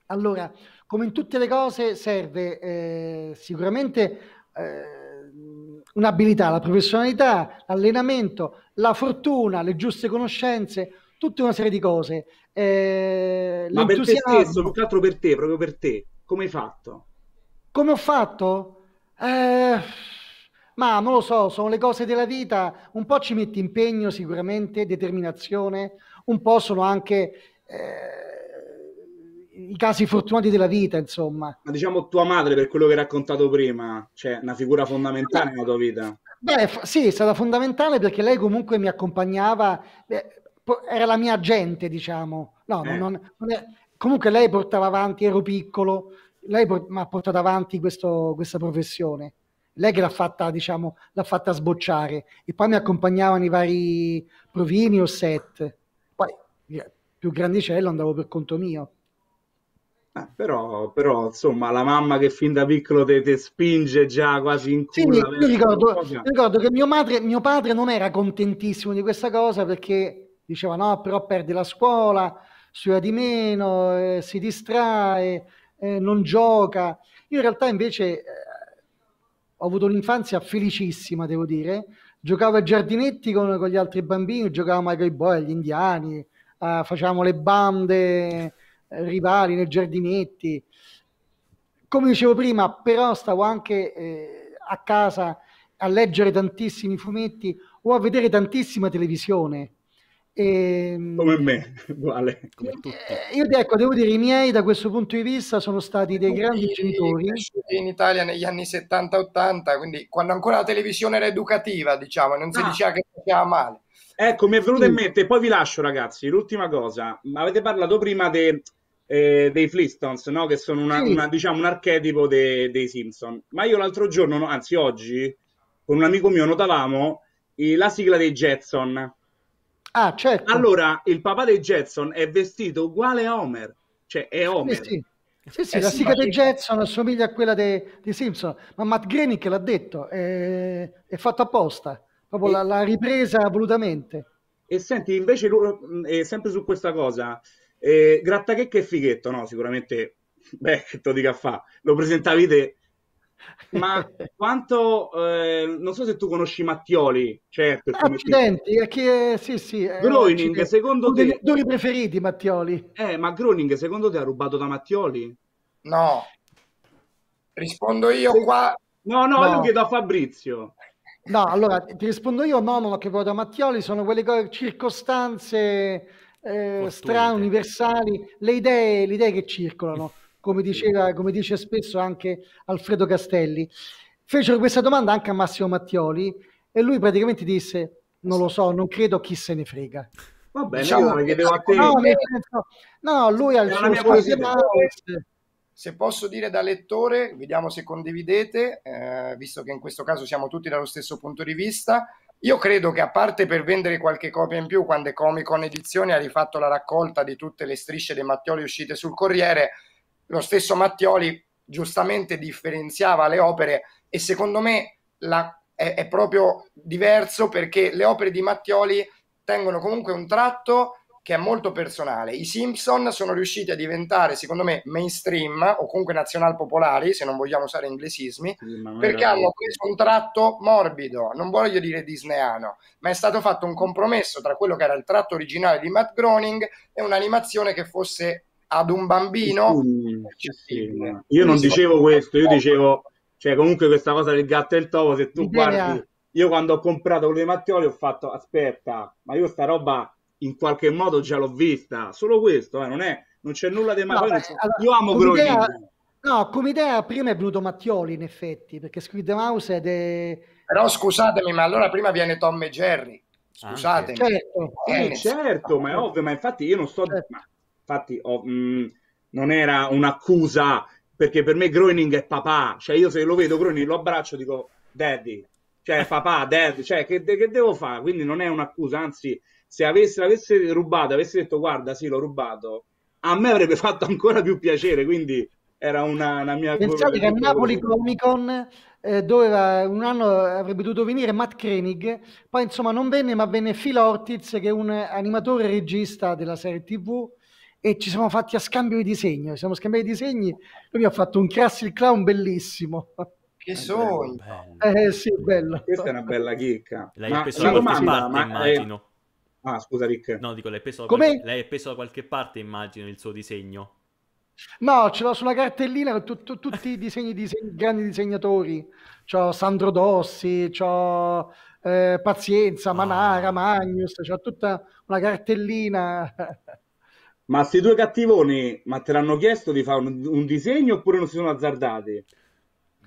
Speaker 1: Allora, come in tutte le cose serve eh, sicuramente eh, un'abilità, la professionalità, l'allenamento, la fortuna, le giuste conoscenze, tutta una serie di cose. Eh, Ma per te stesso,
Speaker 4: più che altro per te, proprio per te, come hai fatto?
Speaker 1: Come ho fatto? Eh ma non lo so, sono le cose della vita, un po' ci metti impegno sicuramente, determinazione, un po' sono anche eh, i casi fortunati della vita, insomma.
Speaker 4: Ma diciamo tua madre, per quello che hai raccontato prima, cioè una figura fondamentale nella tua vita.
Speaker 1: Beh, sì, è stata fondamentale perché lei comunque mi accompagnava, beh, era la mia gente, diciamo. No, eh. non, non è, comunque lei portava avanti, ero piccolo, lei mi ha portato avanti questo, questa professione lei che l'ha fatta, diciamo, l'ha fatta sbocciare e poi mi accompagnavano i vari provini o set. Poi più grandicello andavo per conto mio.
Speaker 4: Eh, però, però, insomma, la mamma che fin da piccolo te spinge già quasi in culo. Sì, io ricordo,
Speaker 1: ricordo, che mio, madre, mio padre non era contentissimo di questa cosa perché diceva no, però perde la scuola, studia di meno, eh, si distrae, eh, non gioca. Io in realtà invece eh, ho avuto un'infanzia felicissima, devo dire. Giocavo ai giardinetti con, con gli altri bambini, giocavamo ai boy, agli indiani, eh, facevamo le bande eh, rivali nei giardinetti. Come dicevo prima, però stavo anche eh, a casa a leggere tantissimi fumetti o a vedere tantissima televisione e, ehm, come me, uguale. Come eh, tutti. io ecco, devo dire, i miei da questo punto di vista sono stati dei grandi genitori.
Speaker 3: In Italia negli anni 70-80, quindi quando ancora la televisione era educativa, diciamo, non si ah. diceva che faceva male.
Speaker 4: Ecco, mi è venuto sì. in mente, poi vi lascio ragazzi, l'ultima cosa, avete parlato prima de, eh, dei Flintstones, no? che sono una, sì. una, diciamo, un archetipo de, dei Simpson, ma io l'altro giorno, no, anzi oggi, con un amico mio notavamo eh, la sigla dei Jetson
Speaker 1: Ah, certo. Allora,
Speaker 4: il papà dei Jetson è vestito uguale a Homer, cioè è Homer. Eh sì.
Speaker 1: Sì, sì, eh, la sigla dei Jetson assomiglia a quella di Simpson, ma Matt Groening l'ha detto, è, è fatto apposta, proprio e... la, la, ripresa volutamente.
Speaker 4: E senti, invece, eh, sempre su questa cosa, eh, Grattachecca è Fighetto, no? Sicuramente, beh, che te lo dica fa, lo presentavi te, ma quanto eh, non so se tu conosci Mattioli, certo. Ah, accidenti,
Speaker 1: ah, che sì, sì. Groening, secondo te. Dei due preferiti,
Speaker 4: Mattioli. Eh, ma Groening, secondo te ha rubato da Mattioli? No, rispondo io se... qua. No, no, no. io chiedo a Fabrizio.
Speaker 1: No, allora ti rispondo io: no, non ho che da Mattioli, sono quelle circostanze eh, stra-universali, le idee, le idee che circolano come, diceva, come dice spesso anche Alfredo Castelli. Fecero questa domanda anche a Massimo Mattioli e lui praticamente disse non lo so, esatto. non credo chi se ne frega. Va bene, diciamo,
Speaker 3: allora chiedevo a te.
Speaker 1: No, no lui ha il suo eh,
Speaker 3: se posso dire da lettore, vediamo se condividete, eh, visto che in questo caso siamo tutti dallo stesso punto di vista. Io credo che a parte per vendere qualche copia in più, quando Comic Con Edizioni ha rifatto la raccolta di tutte le strisce dei Mattioli uscite sul Corriere, lo stesso Mattioli giustamente differenziava le opere e secondo me la, è, è proprio diverso perché le opere di Mattioli tengono comunque un tratto che è molto personale. I Simpson sono riusciti a diventare, secondo me, mainstream o comunque nazional popolari, se non vogliamo usare inglesismi, sì, perché hanno preso un tratto morbido, non voglio dire disneano, ma è stato fatto un compromesso tra quello che era il tratto originale di Matt Groening e un'animazione che fosse ad un bambino sì, Io non dicevo
Speaker 4: questo, io dicevo, cioè comunque questa cosa del gatto e il topo, se tu guardi, io quando ho comprato quello dei Mattioli ho fatto, aspetta, ma io sta roba in qualche modo già l'ho vista, solo questo, eh, non, è, non c'è nulla di male no, cioè, io amo quello
Speaker 1: No, come idea prima è venuto Mattioli in effetti, perché Squid Mouse è... De... Però
Speaker 3: scusatemi, ma allora prima viene Tom e Jerry. Scusatemi. certo, eh, certo ma è
Speaker 4: ovvio, ma infatti io non sto... Certo. Ma Infatti, oh, mh, mm, non era un'accusa, perché per me Groening è papà. Cioè, io se lo vedo Groening lo abbraccio dico, daddy, cioè papà, daddy, cioè che, che devo fare? Quindi non è un'accusa, anzi, se avesse, l'avesse rubato, avesse detto, guarda, sì, l'ho rubato, a me avrebbe fatto ancora più piacere, quindi era una, una mia... Pensate che a Napoli
Speaker 1: Comic Con eh, doveva, un anno avrebbe dovuto venire Matt Krenig, poi insomma non venne, ma venne Phil Ortiz, che è un animatore regista della serie TV, e ci siamo fatti a scambio di disegno, ci siamo scambiati i disegni, lui mi ha fatto un Crassi Clown bellissimo.
Speaker 3: Che sogno!
Speaker 1: Eh sì, bello. Questa è una bella
Speaker 2: chicca. L'hai ma preso da qualche parte, ma... immagino. È... Ah, scusa Rick. No, dico, l'hai preso, qual... l'hai preso da qualche parte, immagino, il suo disegno.
Speaker 1: No, ce l'ho sulla cartellina con tu, tu, tutti i disegni di diseg- grandi disegnatori. C'ho Sandro Dossi, c'ho eh, Pazienza, ah. Manara, Magnus, c'ho tutta una cartellina.
Speaker 4: Ma questi due cattivoni, ma te l'hanno chiesto di fare un, un disegno oppure non si sono
Speaker 1: azzardati?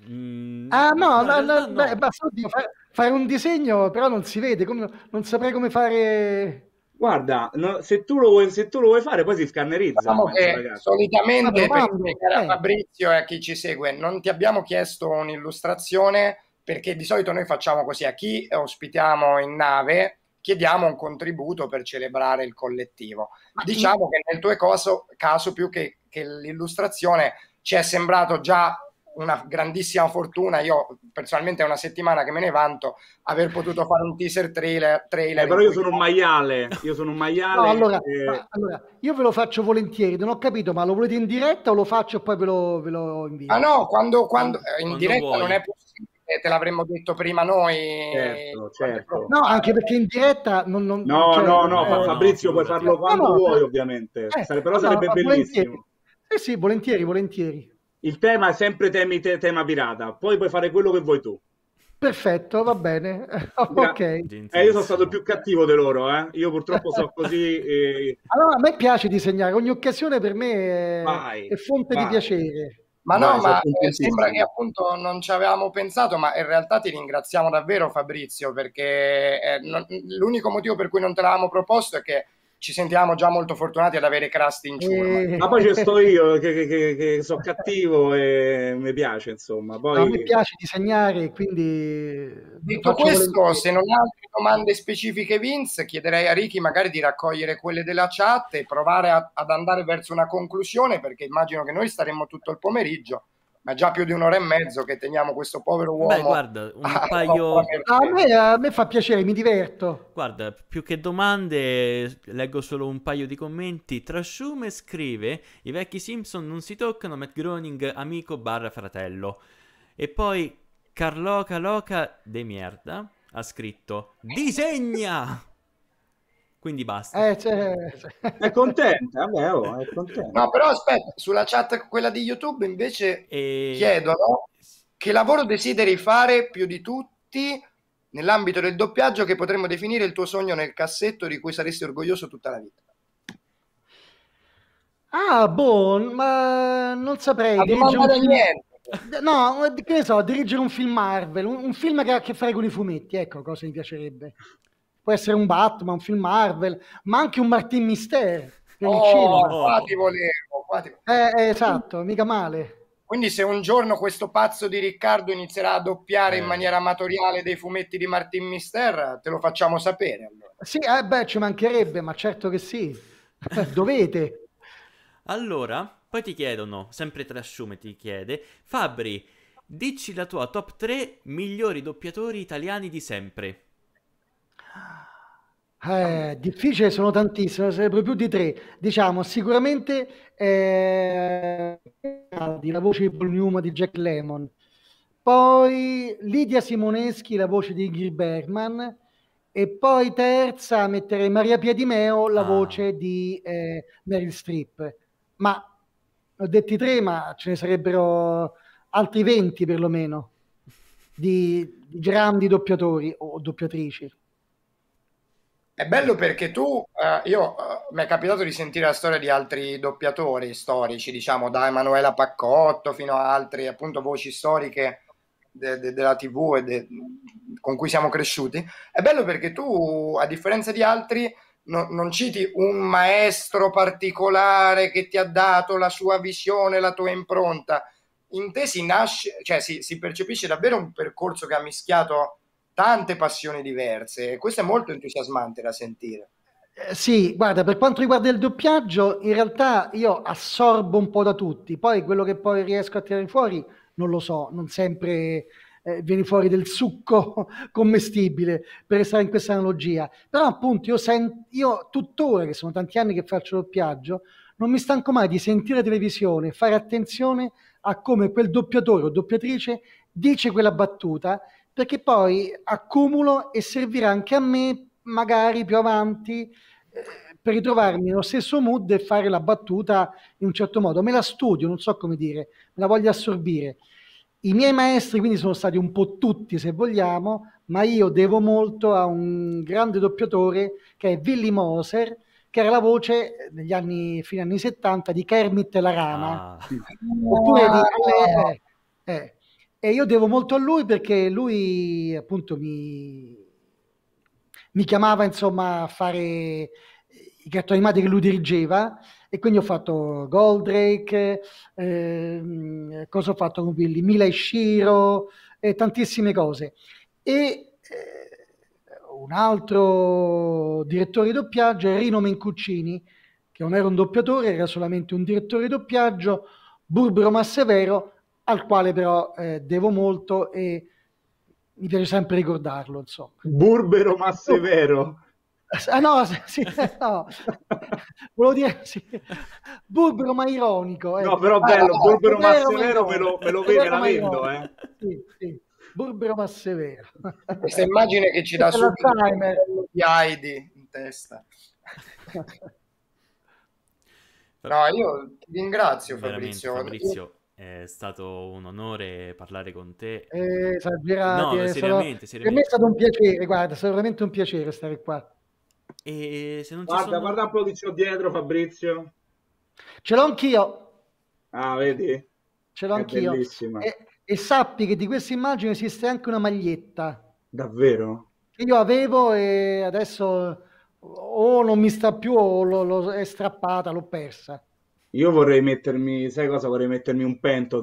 Speaker 1: Mm, ah no, no, no, no. Beh, basta fare, fare un disegno, però non si vede, come, non saprei come fare... Guarda, no, se, tu vuoi, se, tu lo vuoi, fare poi si scannerizza. Diciamo che solitamente Vabbè, per eh. Fabrizio
Speaker 3: e a chi ci segue non ti abbiamo chiesto un'illustrazione perché di solito noi facciamo così a chi ospitiamo in nave chiediamo un contributo per celebrare il collettivo diciamo che nel tuo caso, caso più che, che l'illustrazione ci è sembrato già una grandissima fortuna. Io personalmente è una settimana che me ne vanto
Speaker 1: aver potuto fare un teaser trailer. trailer eh, però io sono un maiale,
Speaker 4: io sono un maiale. no, allora, e... ma,
Speaker 1: allora, io ve lo faccio volentieri, non ho capito, ma lo volete in diretta o lo faccio e poi ve lo, ve lo invio? Ah no, quando, quando, quando
Speaker 3: eh, in diretta vuoi. non è possibile te l'avremmo detto prima noi. Certo, certo.
Speaker 4: No,
Speaker 1: anche perché in diretta non... non no, cioè, no,
Speaker 4: no, eh, Fabrizio no, puoi farlo quando no, vuoi ovviamente, eh, Sare, però no, sarebbe bellissimo. Volentieri.
Speaker 1: Eh sì, volentieri, volentieri.
Speaker 4: Il tema è sempre temi, te, tema pirata, poi puoi fare quello che vuoi tu.
Speaker 1: Perfetto, va bene. ok. Eh,
Speaker 4: io sono stato più cattivo di loro, eh? Io purtroppo sono così. Eh...
Speaker 1: Allora, a me piace disegnare, ogni occasione per me è, vai, è fonte vai. di piacere. Ma no, no ma eh, sembra che
Speaker 3: appunto non ci avevamo pensato, ma in realtà ti ringraziamo davvero Fabrizio perché eh, non, l'unico motivo per cui non te l'avevamo proposto è che ci sentiamo già molto fortunati ad avere Crust in giro. Eh. Ma poi ci sto
Speaker 4: io che, che, che, sono cattivo e mi piace, insomma. Poi... No, mi
Speaker 3: piace
Speaker 1: disegnare,
Speaker 3: quindi... Detto questo, volentieri. se non ha altre domande specifiche Vince, chiederei a Ricky magari di raccogliere quelle della chat e provare a, ad andare verso una conclusione, perché immagino che noi staremmo tutto il pomeriggio ma già più di un'ora e mezzo che teniamo questo povero uomo. Beh, guarda, un a paio. A
Speaker 1: me, a me, fa piacere, mi diverto.
Speaker 2: Guarda, più che domande, leggo solo un paio di commenti. Trasciume scrive: I vecchi Simpson non si toccano. Matt Groening, amico barra fratello. E poi Carloca Loca de Mierda ha scritto: Disegna! Quindi basta. Eh, cioè... cioè. È contenta, eh, vabbè, oh, è contenta. No, però aspetta, sulla chat quella di YouTube
Speaker 3: invece e... chiedono che lavoro desideri fare più di tutti nell'ambito del doppiaggio che potremmo definire il tuo sogno nel cassetto di cui saresti orgoglioso tutta la vita.
Speaker 1: Ah, boh, ma non saprei. dirigere non un film... No, che ne so, dirigere un film Marvel, un, un, film che ha a che fare con i fumetti, ecco cosa mi piacerebbe. Può essere un Batman, un film Marvel, ma anche un Martin Mister. Oh, qua ti volevo. Eh, eh, esatto, mica male.
Speaker 3: Quindi se un giorno questo pazzo di Riccardo inizierà a doppiare eh. in maniera amatoriale dei fumetti di Martin Mister, te lo facciamo sapere. Allora.
Speaker 1: Sì, eh beh, ci mancherebbe, ma certo che sì. Dovete.
Speaker 2: allora, poi ti chiedono, sempre Trasciume ti chiede, Fabri, dici la tua top 3 migliori doppiatori italiani di sempre.
Speaker 1: Eh, difficile sono tantissime, sarebbero più di tre. Diciamo, sicuramente eh, la voce di Paul Newman di Jack Lemon, poi Lidia Simoneschi, la voce di Gil Bergman, e poi terza metterei Maria Piedimeo, la ah. voce di eh, Meryl Streep. Ma ho detti tre, ma ce ne sarebbero altri venti perlomeno di, di grandi doppiatori o doppiatrici. È bello perché tu,
Speaker 3: eh, io, eh, mi è capitato di sentire la storia di altri doppiatori storici, diciamo, da Emanuela Paccotto fino a altre, appunto, voci storiche de- de- della TV e de- con cui siamo cresciuti. È bello perché tu, a differenza di altri, no- non citi un maestro particolare che ti ha dato la sua visione, la tua impronta. In te si nasce, cioè si, si percepisce davvero un percorso che ha mischiato tante passioni diverse e questo è molto entusiasmante da sentire.
Speaker 1: Eh, sì, guarda, per quanto riguarda il doppiaggio, in realtà io assorbo un po' da tutti, poi quello che poi riesco a tirare fuori non lo so, non sempre eh, viene fuori del succo commestibile, per restare in questa analogia. Però appunto io, sent- io tuttora, che sono tanti anni che faccio doppiaggio, non mi stanco mai di sentire televisione, fare attenzione a come quel doppiatore o doppiatrice dice quella battuta perché poi accumulo e servirà anche a me magari più avanti eh, per ritrovarmi nello stesso mood e fare la battuta in un certo modo. Me la studio, non so come dire, me la voglio assorbire. I miei maestri quindi sono stati un po' tutti, se vogliamo, ma io devo molto a un grande doppiatore che è Willy Moser, che era la voce negli anni, fine anni 70 di Kermit la rana, ah. oppure di... Eh, eh, e io devo molto a lui perché lui appunto mi, mi chiamava insomma a fare i cartoni animati che lui dirigeva e quindi ho fatto Goldrake, eh, cosa ho fatto con Willy, Mila e Shiro e tantissime cose. E eh, un altro direttore di doppiaggio è Rino Mencuccini, che non era un doppiatore, era solamente un direttore di doppiaggio, Burbero Massevero, al quale però eh, devo molto e mi piace sempre ricordarlo. Insomma.
Speaker 4: Burbero ma severo.
Speaker 1: Ah no, sì, no. volevo dire sì. burbero ma ironico. Eh. No, però bello, ah, burbero ma severo me lo, me lo vero, la Eh. Sì, sì. Burbero ma severo. Questa immagine che ci dà subito gli Aidi
Speaker 3: in testa.
Speaker 2: No, io ti ringrazio Fabrizio. Fabrizio è stato un onore parlare con te. Eh, esagerati, no, eh, seriamente, sono... Per me è stato un piacere,
Speaker 1: guarda, è veramente un piacere stare qua.
Speaker 4: E se non guarda, sono... guarda un po' che c'ho dietro, Fabrizio.
Speaker 1: Ce l'ho anch'io.
Speaker 4: Ah, vedi?
Speaker 1: Ce l'ho è anch'io. E, e, sappi che di questa immagine esiste anche una maglietta. Davvero? Che io avevo e adesso o non mi sta più o l'ho, l'ho, è strappata, l'ho persa.
Speaker 4: Io vorrei mettermi, sai cosa? Vorrei mettermi un pento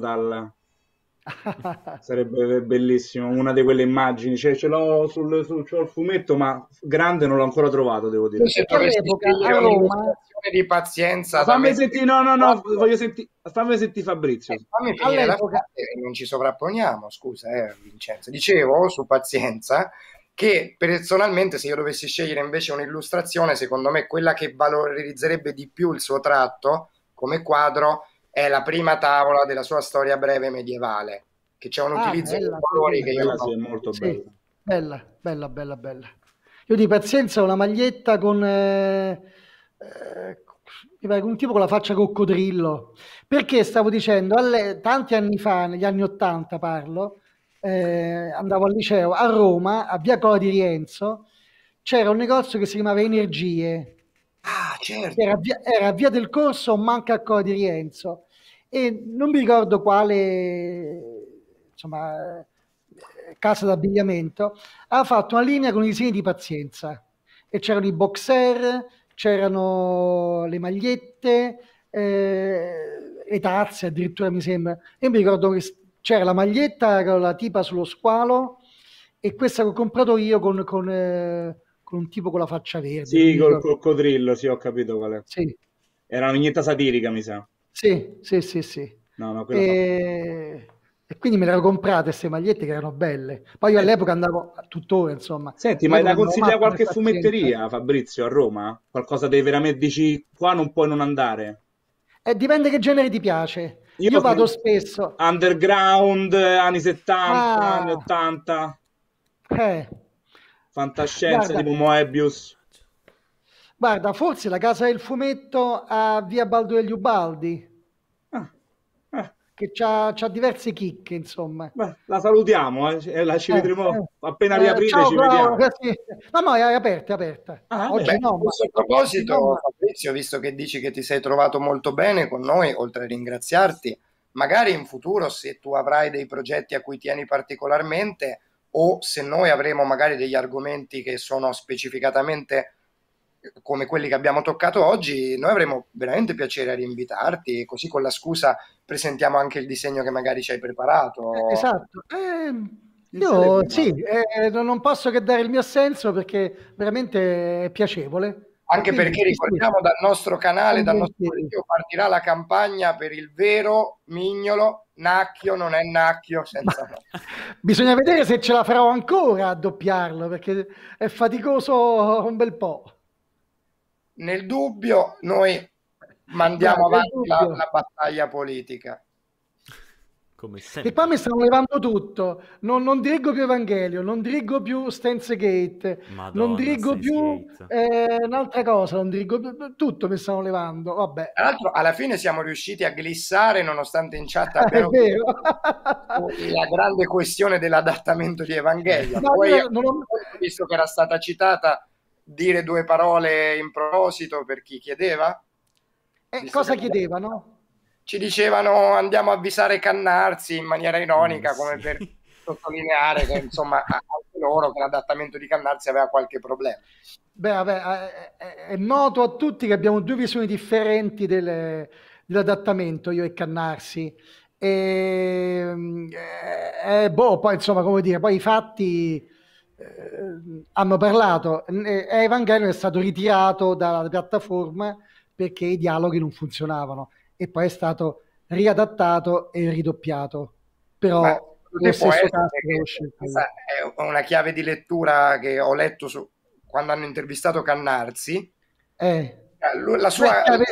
Speaker 4: Sarebbe bellissimo, una di quelle immagini, cioè ce l'ho sul, sul c'ho il fumetto, ma grande non l'ho ancora trovato, devo dire. Se all'epoca a Roma
Speaker 3: di pazienza, fammi sentire, no, no, no, voglio sentire, fammi sentire Fabrizio. Eh, fammi finire all'epoca... non ci sovrapponiamo, scusa, eh, Vincenzo. Dicevo su pazienza che personalmente se io dovessi scegliere invece un'illustrazione, secondo me quella che valorizzerebbe di più il suo tratto come quadro è la prima tavola della sua storia breve medievale, che c'è un ah, utilizzo bella, di colori che io... Bella, no. molto bella.
Speaker 1: bella, bella, bella, bella. Io di pazienza ho una maglietta con... Eh, eh, un tipo con la faccia coccodrillo perché stavo dicendo alle, tanti anni fa, negli anni 80 parlo eh, andavo al liceo a Roma, a Via Cola di Rienzo c'era un negozio che si chiamava Energie Ah, certo. Era via, era via del Corso, manca Co di Rienzo. E non mi ricordo quale insomma, casa d'abbigliamento, ha fatto una linea con i segni di pazienza. E c'erano i boxer, c'erano le magliette, eh, le tazze addirittura mi sembra. Io mi ricordo che c'era la maglietta con la tipa sullo squalo e questa che ho comprato io con, con eh, con un tipo con la faccia verde. Sì, col
Speaker 4: coccodrillo, sì, ho capito qual è. Sì. Era vignetta satirica, mi sa.
Speaker 1: Sì, sì, sì, sì.
Speaker 4: No, no, e...
Speaker 1: e... quindi me le ero comprate queste magliette che erano belle. Poi io eh. all'epoca andavo tuttora, insomma. Senti, ma la consiglia qualche fumetteria,
Speaker 4: Fabrizio, a Roma? Qualcosa dei veramente dici qua non puoi non andare?
Speaker 1: Eh, dipende che genere ti piace. Io, io vado spesso.
Speaker 4: Underground, anni 70, ah. anni 80. Eh fantascienza di tipo Moebius.
Speaker 1: Guarda, forse la casa del fumetto a via Baldo Ubaldi. Ah, eh. Che c'ha, diverse chicche, insomma. Beh,
Speaker 4: la salutiamo, eh, la ci eh, vedremo eh, appena eh, riaprite. Ciao, ci bravo,
Speaker 1: vediamo. No, no, è aperta, è aperta. Ah, Oggi beh, no, a
Speaker 3: proposito, Fabrizio, visto che dici che ti sei trovato molto bene con noi, oltre a ringraziarti, magari in futuro, se tu avrai dei progetti a cui tieni particolarmente, o se noi avremo magari degli argomenti che sono specificatamente eh, come quelli che abbiamo toccato oggi, noi avremo veramente piacere a rinvitarti, così con la scusa presentiamo anche il disegno che magari ci hai preparato. Eh, esatto.
Speaker 1: Eh... Io sì, eh, non posso che dare il mio assenso perché veramente è piacevole anche perché ricordiamo
Speaker 3: dal nostro canale, dal nostro video, partirà la campagna per il
Speaker 1: vero
Speaker 3: mignolo Nacchio non è Nacchio senza Ma,
Speaker 1: Bisogna vedere se ce la farò ancora a doppiarlo perché è faticoso un bel po'.
Speaker 3: Nel dubbio noi mandiamo avanti la, la battaglia politica
Speaker 2: come sempre. E
Speaker 1: poi mi stanno levando tutto. Non, non dirigo più Evangelio, non dirigo più Stanze Gate, Madonna, non dirigo più eh, un'altra cosa, non dirigo più eh, tutto. Mi stanno levando. Vabbè.
Speaker 3: Tra l'altro, alla fine siamo riusciti a glissare, nonostante in chat abbiamo la grande questione dell'adattamento di Evangelio. Poi, non ho... visto che era stata citata, dire due parole in proposito per chi chiedeva. Eh, cosa
Speaker 1: chiedevano?
Speaker 3: ci dicevano andiamo a avvisare Cannarsi in maniera ironica, mm, come sì. per sottolineare che insomma anche loro che l'adattamento di Cannarsi aveva qualche problema.
Speaker 1: Beh, vabbè, eh, eh, è noto a tutti che abbiamo due visioni differenti delle, dell'adattamento, io e Cannarsi. E, ehm, e, boh, poi insomma, come dire, poi i fatti eh, hanno parlato. Evangelion è stato ritirato dalla piattaforma perché i dialoghi non funzionavano e poi è stato riadattato e ridoppiato. Però Ma lo
Speaker 3: stesso essere, è una chiave di lettura che ho letto su, quando hanno intervistato Cannarsi.
Speaker 1: Eh. eh la sua... Chiave,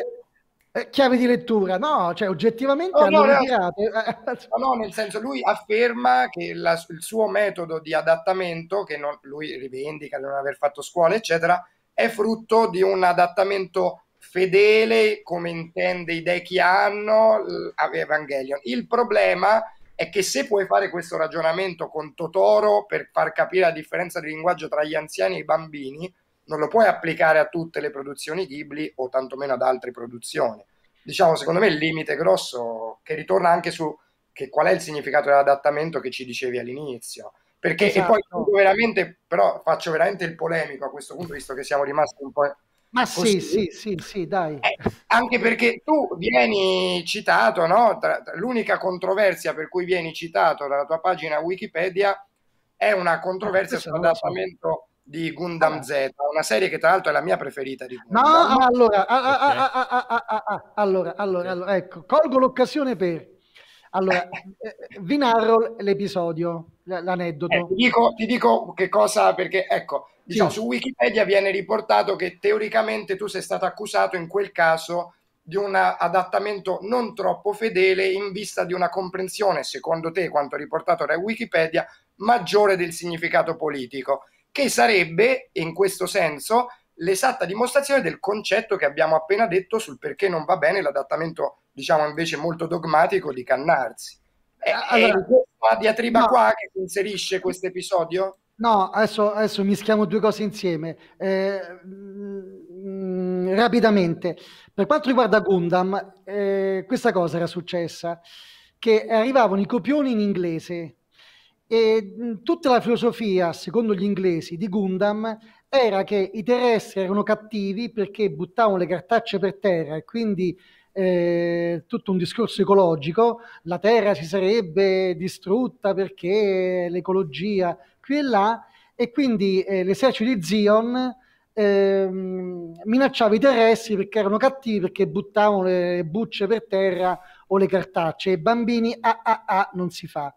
Speaker 1: eh, chiave, di lettura, no, cioè oggettivamente no, no, eh. no,
Speaker 3: no, nel senso lui afferma che la, il suo metodo di adattamento, che non, lui rivendica di non aver fatto scuola, eccetera, è frutto di un adattamento fedele come intende i dei che hanno a Evangelion. Il problema è che se puoi fare questo ragionamento con Totoro per far capire la differenza di linguaggio tra gli anziani e i bambini, non lo puoi applicare a tutte le produzioni Ghibli o tantomeno ad altre produzioni. Diciamo, secondo me il limite grosso che ritorna anche su che qual è il significato dell'adattamento che ci dicevi all'inizio. Perché esatto. e poi esatto. veramente, però faccio veramente il polemico a questo punto, visto che siamo rimasti un po' Ma sì, sì,
Speaker 1: sì, sì, dai. Eh,
Speaker 3: anche perché tu vieni citato, no? Tra, tra, l'unica controversia per cui vieni citato dalla tua pagina Wikipedia è una ah, controversia sull'adattamento di Gundam ah. Z, una serie che tra l'altro è la mia preferita di Gundam. No, allora,
Speaker 1: allora, allora, allora, ecco, colgo l'occasione per... Allora, eh, vi narro l'episodio, l'aneddoto. Eh, ti,
Speaker 3: dico, ti, dico, che cosa, perché ecco, diciamo, su Wikipedia viene riportato che teoricamente tu sei stato accusato in quel caso di un adattamento non troppo fedele in vista di una comprensione, secondo te, quanto riportato da Wikipedia, maggiore del significato politico, che sarebbe, in questo senso, l'esatta dimostrazione del concetto che abbiamo appena detto sul perché non va bene l'adattamento, diciamo invece molto dogmatico di Cannarsi. È, eh, allora, eh, questa diatriba no. qua che si inserisce questo episodio?
Speaker 1: No, adesso, adesso mischiamo due cose insieme. Eh, mm, rapidamente, per quanto riguarda Gundam, eh, questa cosa era successa, che arrivavano i copioni in inglese e mm, tutta la filosofia, secondo gli inglesi, di Gundam era che i terrestri erano cattivi perché buttavano le cartacce per terra e quindi eh, tutto un discorso ecologico, la terra si sarebbe distrutta perché l'ecologia qui e là, e quindi eh, l'esercito di Zion ehm, minacciava i terrestri perché erano cattivi, perché buttavano le bucce per terra o le cartacce, e bambini, ah ah ah, non si fa.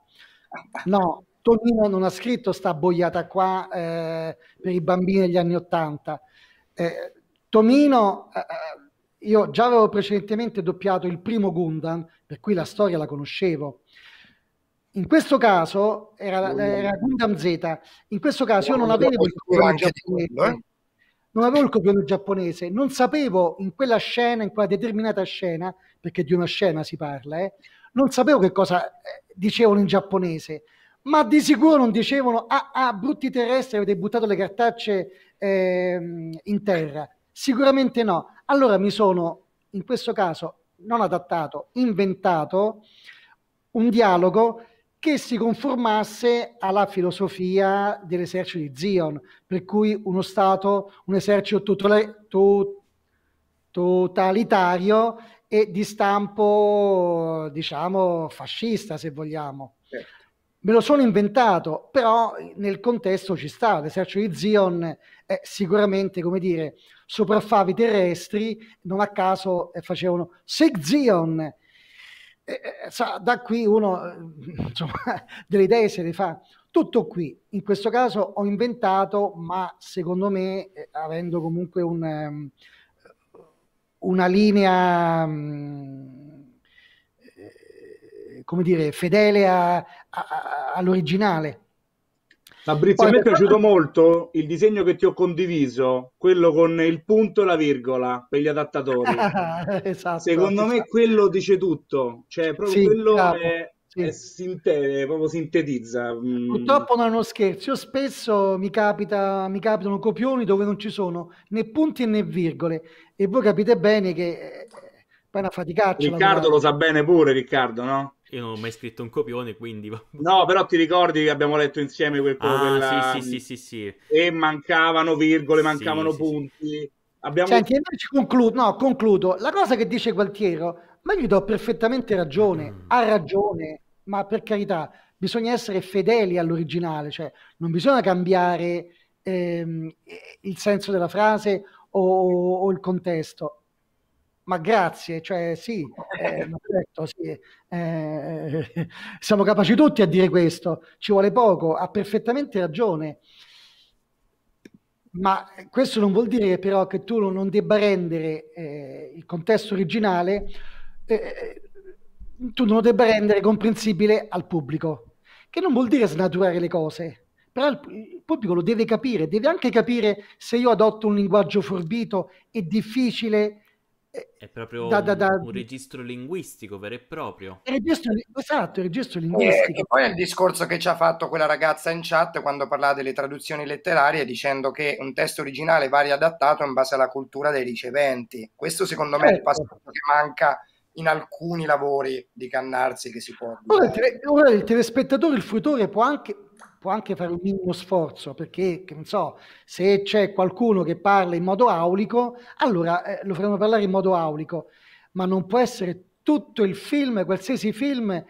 Speaker 1: No, Tonino non ha scritto sta boiata qua eh, per i bambini degli anni Ottanta. Eh, Tomino, eh, eh, io già avevo precedentemente doppiato il primo Gundam, per cui la storia la conoscevo. In questo caso era, era Gundam Z, in questo caso io non avevo il copione giapponese, eh. non avevo il copione giapponese, non sapevo in quella scena, in quella determinata scena, perché di una scena si parla, eh, non sapevo che cosa eh, dicevano in giapponese, ma di sicuro non dicevano ah, ah brutti terrestri avete buttato le cartacce eh, in terra, sicuramente no. Allora mi sono in questo caso non adattato, inventato un dialogo che si conformasse alla filosofia dell'esercito di Zion, per cui uno Stato, un esercito totale, to, totalitario e di stampo, diciamo, fascista, se vogliamo. Certo. Me lo sono inventato, però nel contesto ci sta, l'esercito di Zion è sicuramente, come dire, sopraffavi terrestri, non a caso eh, facevano Sig Zion, sa, da qui uno eh, insomma, delle idee se le fa. Tutto qui, in questo caso ho inventato, ma secondo me, eh, avendo comunque un, um, una linea, um, come dire, fedele a, a, all'originale,
Speaker 4: Fabrizio, Poi, a me è piaciuto fatto... molto il disegno che ti ho condiviso, quello con il punto e la virgola per gli adattatori.
Speaker 1: esatto, Secondo esatto.
Speaker 4: me quello dice tutto, cioè proprio sì, quello bravo. è sì. Sinte- proprio sintetizza. Mm. Purtroppo
Speaker 1: non è uno scherzo. Io spesso mi, capita, mi capitano copioni dove non ci sono né punti né virgole. E voi capite bene che eh, poi è una faticaccia. Riccardo lo sa
Speaker 4: bene pure, Riccardo, no? Io non ho mai scritto un
Speaker 2: copione, quindi... No, però ti ricordi che abbiamo letto insieme quel copione? Ah, quella... sì, sì, sì, sì, sì.
Speaker 4: E mancavano virgole, mancavano sì, punti. Sì, cioè, abbiamo... Senti, e
Speaker 1: noi ci conclu- no, concludo. La cosa che dice Gualtiero, ma gli do perfettamente ragione, mm. ha ragione, ma per carità, bisogna essere fedeli all'originale, cioè non bisogna cambiare ehm, il senso della frase o, o il contesto ma grazie, cioè sì, eh, certo, sì eh, siamo capaci tutti a dire questo, ci vuole poco, ha perfettamente ragione. Ma questo non vuol dire però che tu non debba rendere eh, il contesto originale, eh, eh, tu non lo debba rendere comprensibile al pubblico, che non vuol dire snaturare le cose però il, pubblico lo deve capire, deve anche capire se io adotto un linguaggio forbito e difficile
Speaker 2: eh, è proprio da, da, da, un registro linguistico vero e proprio. È
Speaker 1: registro, esatto, è registro eh, linguistico. E, poi è il
Speaker 3: discorso che ci ha fatto quella ragazza in chat quando parlava delle traduzioni letterarie dicendo che un testo originale va riadattato in base alla cultura dei riceventi. Questo secondo certo. me è il certo. passaggio che manca in alcuni lavori di Cannarsi che si può...
Speaker 1: Ora il, tele, ora il telespettatore, il fruitore può anche può anche fare un minimo sforzo perché, che non so, se c'è qualcuno che parla in modo aulico, allora eh, lo faremo parlare in modo aulico, ma non può essere tutto il film, qualsiasi film, eh,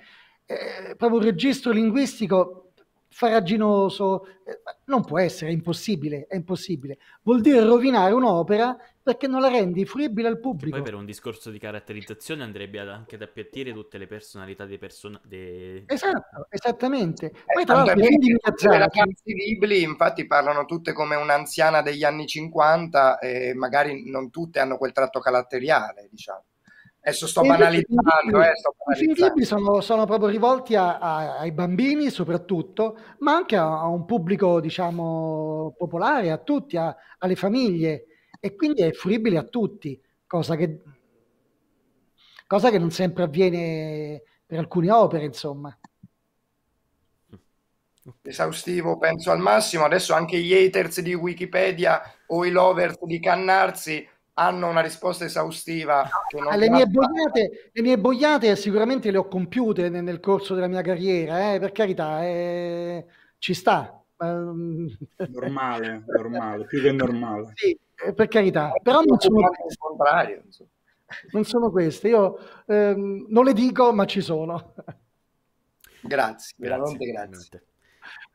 Speaker 1: proprio un registro linguistico faraginoso, eh, non può essere, è impossibile, è impossibile. Vuol dire rovinare un'opera perché non la rendi fruibile al pubblico. Poi
Speaker 2: per un discorso di caratterizzazione andrebbe anche ad appiattire tutte le personalità dei personaggi. De...
Speaker 1: Esatto, esattamente. Eh, Poi tra l'altro, le canzoni
Speaker 2: libri infatti parlano
Speaker 3: tutte come un'anziana degli anni 50 e magari non tutte hanno quel tratto caratteriale, diciamo. Adesso sto banalizzando. Eh, sto I
Speaker 1: libri sono, proprio rivolti a, a, ai bambini soprattutto, ma anche a, a, un pubblico, diciamo, popolare, a tutti, alle famiglie e quindi è fruibile a tutti, cosa che, cosa che non sempre avviene per alcune opere, insomma.
Speaker 3: Esaustivo, penso al massimo. Adesso anche gli haters di Wikipedia o i lovers di Cannarsi hanno una risposta esaustiva. Ah, le mie,
Speaker 1: boiate, le, mie boiate, sicuramente le ho compiute nel, nel corso della mia carriera, eh, per carità, eh, ci sta. Mm, normale,
Speaker 4: normale, più che normale.
Speaker 1: Sì, eh, per carità, però non sono,
Speaker 4: queste.
Speaker 1: non sono queste, io ehm, non le dico ma ci sono.
Speaker 2: Grazie, grazie. grazie.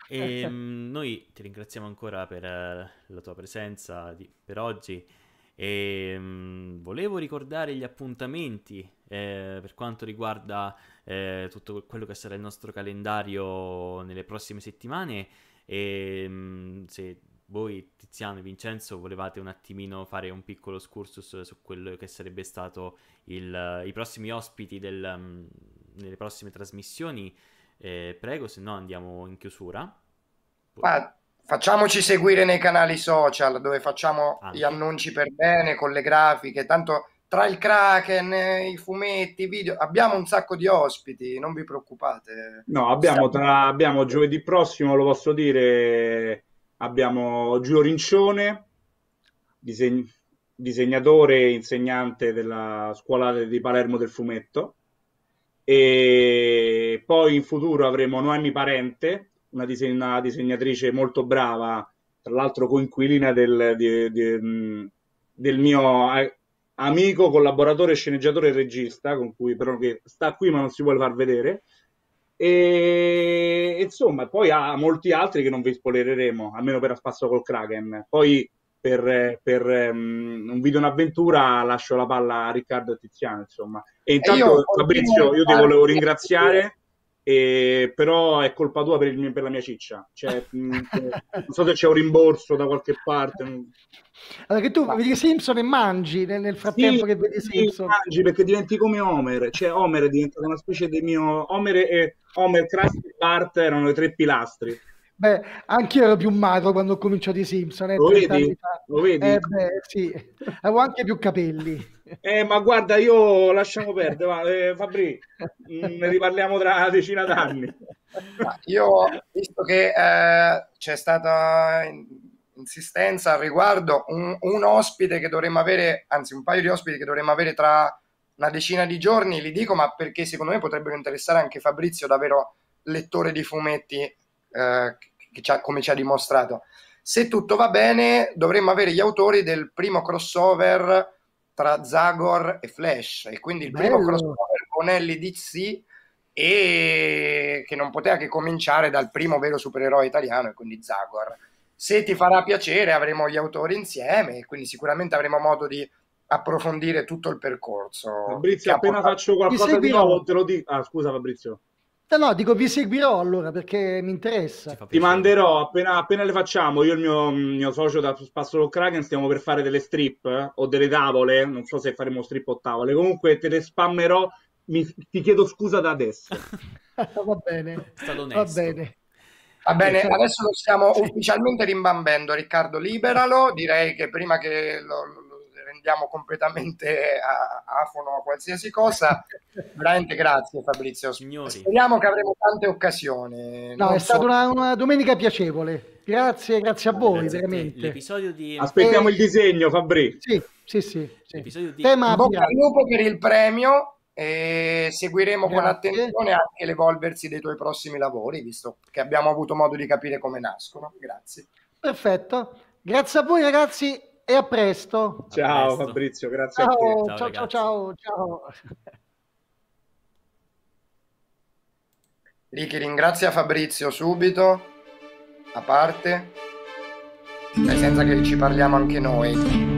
Speaker 2: E, ehm, noi ti ringraziamo ancora per eh, la tua presenza di, per oggi. E, ehm, mh, volevo ricordare gli appuntamenti eh, per quanto riguarda eh, tutto quello che sarà il nostro calendario nelle prossime settimane. E, ehm, mh, se voi, Tiziano e Vincenzo, volevate un attimino fare un piccolo scursus su quello che sarebbe stato il, i prossimi ospiti del, um, nelle prossime trasmissioni. Eh, prego, se no andiamo in chiusura.
Speaker 3: Ma facciamoci seguire nei canali social dove facciamo Anche. gli annunci per bene con le grafiche. Tanto tra il Kraken, i fumetti, i video, abbiamo un sacco di ospiti, non vi preoccupate.
Speaker 4: No, abbiamo, tra, abbiamo giovedì prossimo, lo posso dire Abbiamo Giulio Rincione, diseg- disegnatore e insegnante della scuola di Palermo del fumetto. E poi in futuro avremo Noemi Parente, una, dise- una disegnatrice molto brava, tra l'altro coinquilina del, di, di, del mio amico, collaboratore, sceneggiatore e regista, con cui però che sta qui ma non si vuole far vedere. E insomma, poi ha molti altri che non vi spoilereremo, almeno per A Spasso col Kraken. Poi per, per um, un video un'avventura lascio la palla a Riccardo e Tiziano, insomma. E intanto, e io, Fabrizio, io ti volevo ringraziare e, però è colpa tua per, il, per la mia ciccia. Cioè, non so se c'è un rimborso da qualche parte.
Speaker 1: Allora, che tu ah. vedi Simpson e mangi nel, nel frattempo sì, che vedi Simpson. Mangi
Speaker 4: perché diventi come Homer. Cioè, Homer è diventato una specie di mio. Homer e Homer, Krusty e Bart erano i tre pilastri.
Speaker 1: Beh, anche io ero più magro quando ho cominciato i Simpson. Eh, lo vedi? Lo vedi? Eh, beh, sì. Avevo anche più capelli.
Speaker 4: Eh, ma guarda, io lasciamo perdere, va, eh, Fabri, mm, ne riparliamo tra una decina
Speaker 3: d'anni. Ma io, visto che eh, c'è stata insistenza al riguardo, un, un, ospite che dovremmo avere, anzi un paio di ospiti che dovremmo avere tra una decina di giorni, li dico, ma perché secondo me potrebbero interessare anche Fabrizio, davvero lettore di fumetti, eh, ci ha, come ci ha dimostrato. Se tutto va bene, dovremmo avere gli autori del primo crossover tra Zagor e Flash e quindi il Bello. primo crossover con LDC e che non poteva che cominciare dal primo vero supereroe italiano e quindi Zagor. Se ti farà piacere avremo gli autori insieme e quindi sicuramente avremo modo di approfondire tutto il percorso.
Speaker 4: Fabrizio, appena portato... faccio qualcosa di nuovo te lo dico. Ah, scusa Fabrizio.
Speaker 1: No, no, dico vi seguirò allora perché mi interessa. Ti
Speaker 4: manderò appena, appena, le facciamo. Io e il mio, mio socio da Spassolo Kraken stiamo per fare delle strip eh, o delle tavole. Non so se faremo strip o tavole. Comunque te le spammerò. Mi, ti chiedo scusa da adesso.
Speaker 3: Va bene.
Speaker 1: Va bene. Va bene, adesso
Speaker 3: lo stiamo ufficialmente rimbambendo. Riccardo, liberalo. Direi che prima che lo, andiamo completamente eh, a afono a qualsiasi cosa. Veramente grazie Fabrizio. Signori.
Speaker 1: Speriamo che avremo tante occasioni. No, non è so... stata una, una, domenica piacevole. Grazie, grazie a voi grazie veramente.
Speaker 2: A di...
Speaker 3: Aspettiamo eh... il disegno Fabri.
Speaker 1: Sì, sì, sì.
Speaker 3: sì. Di... Tema Bocca al lupo per il premio e seguiremo Grazie. con attenzione anche l'evolversi dei tuoi prossimi lavori, visto che abbiamo avuto modo di capire come nascono. Grazie.
Speaker 1: Perfetto. Grazie a voi ragazzi e a presto. Ciao a presto. Fabrizio, grazie ciao, a te. Ciao, ciao, ciao, ciao.
Speaker 3: Ricky ringrazia Fabrizio subito, a parte, senza che ci parliamo anche noi.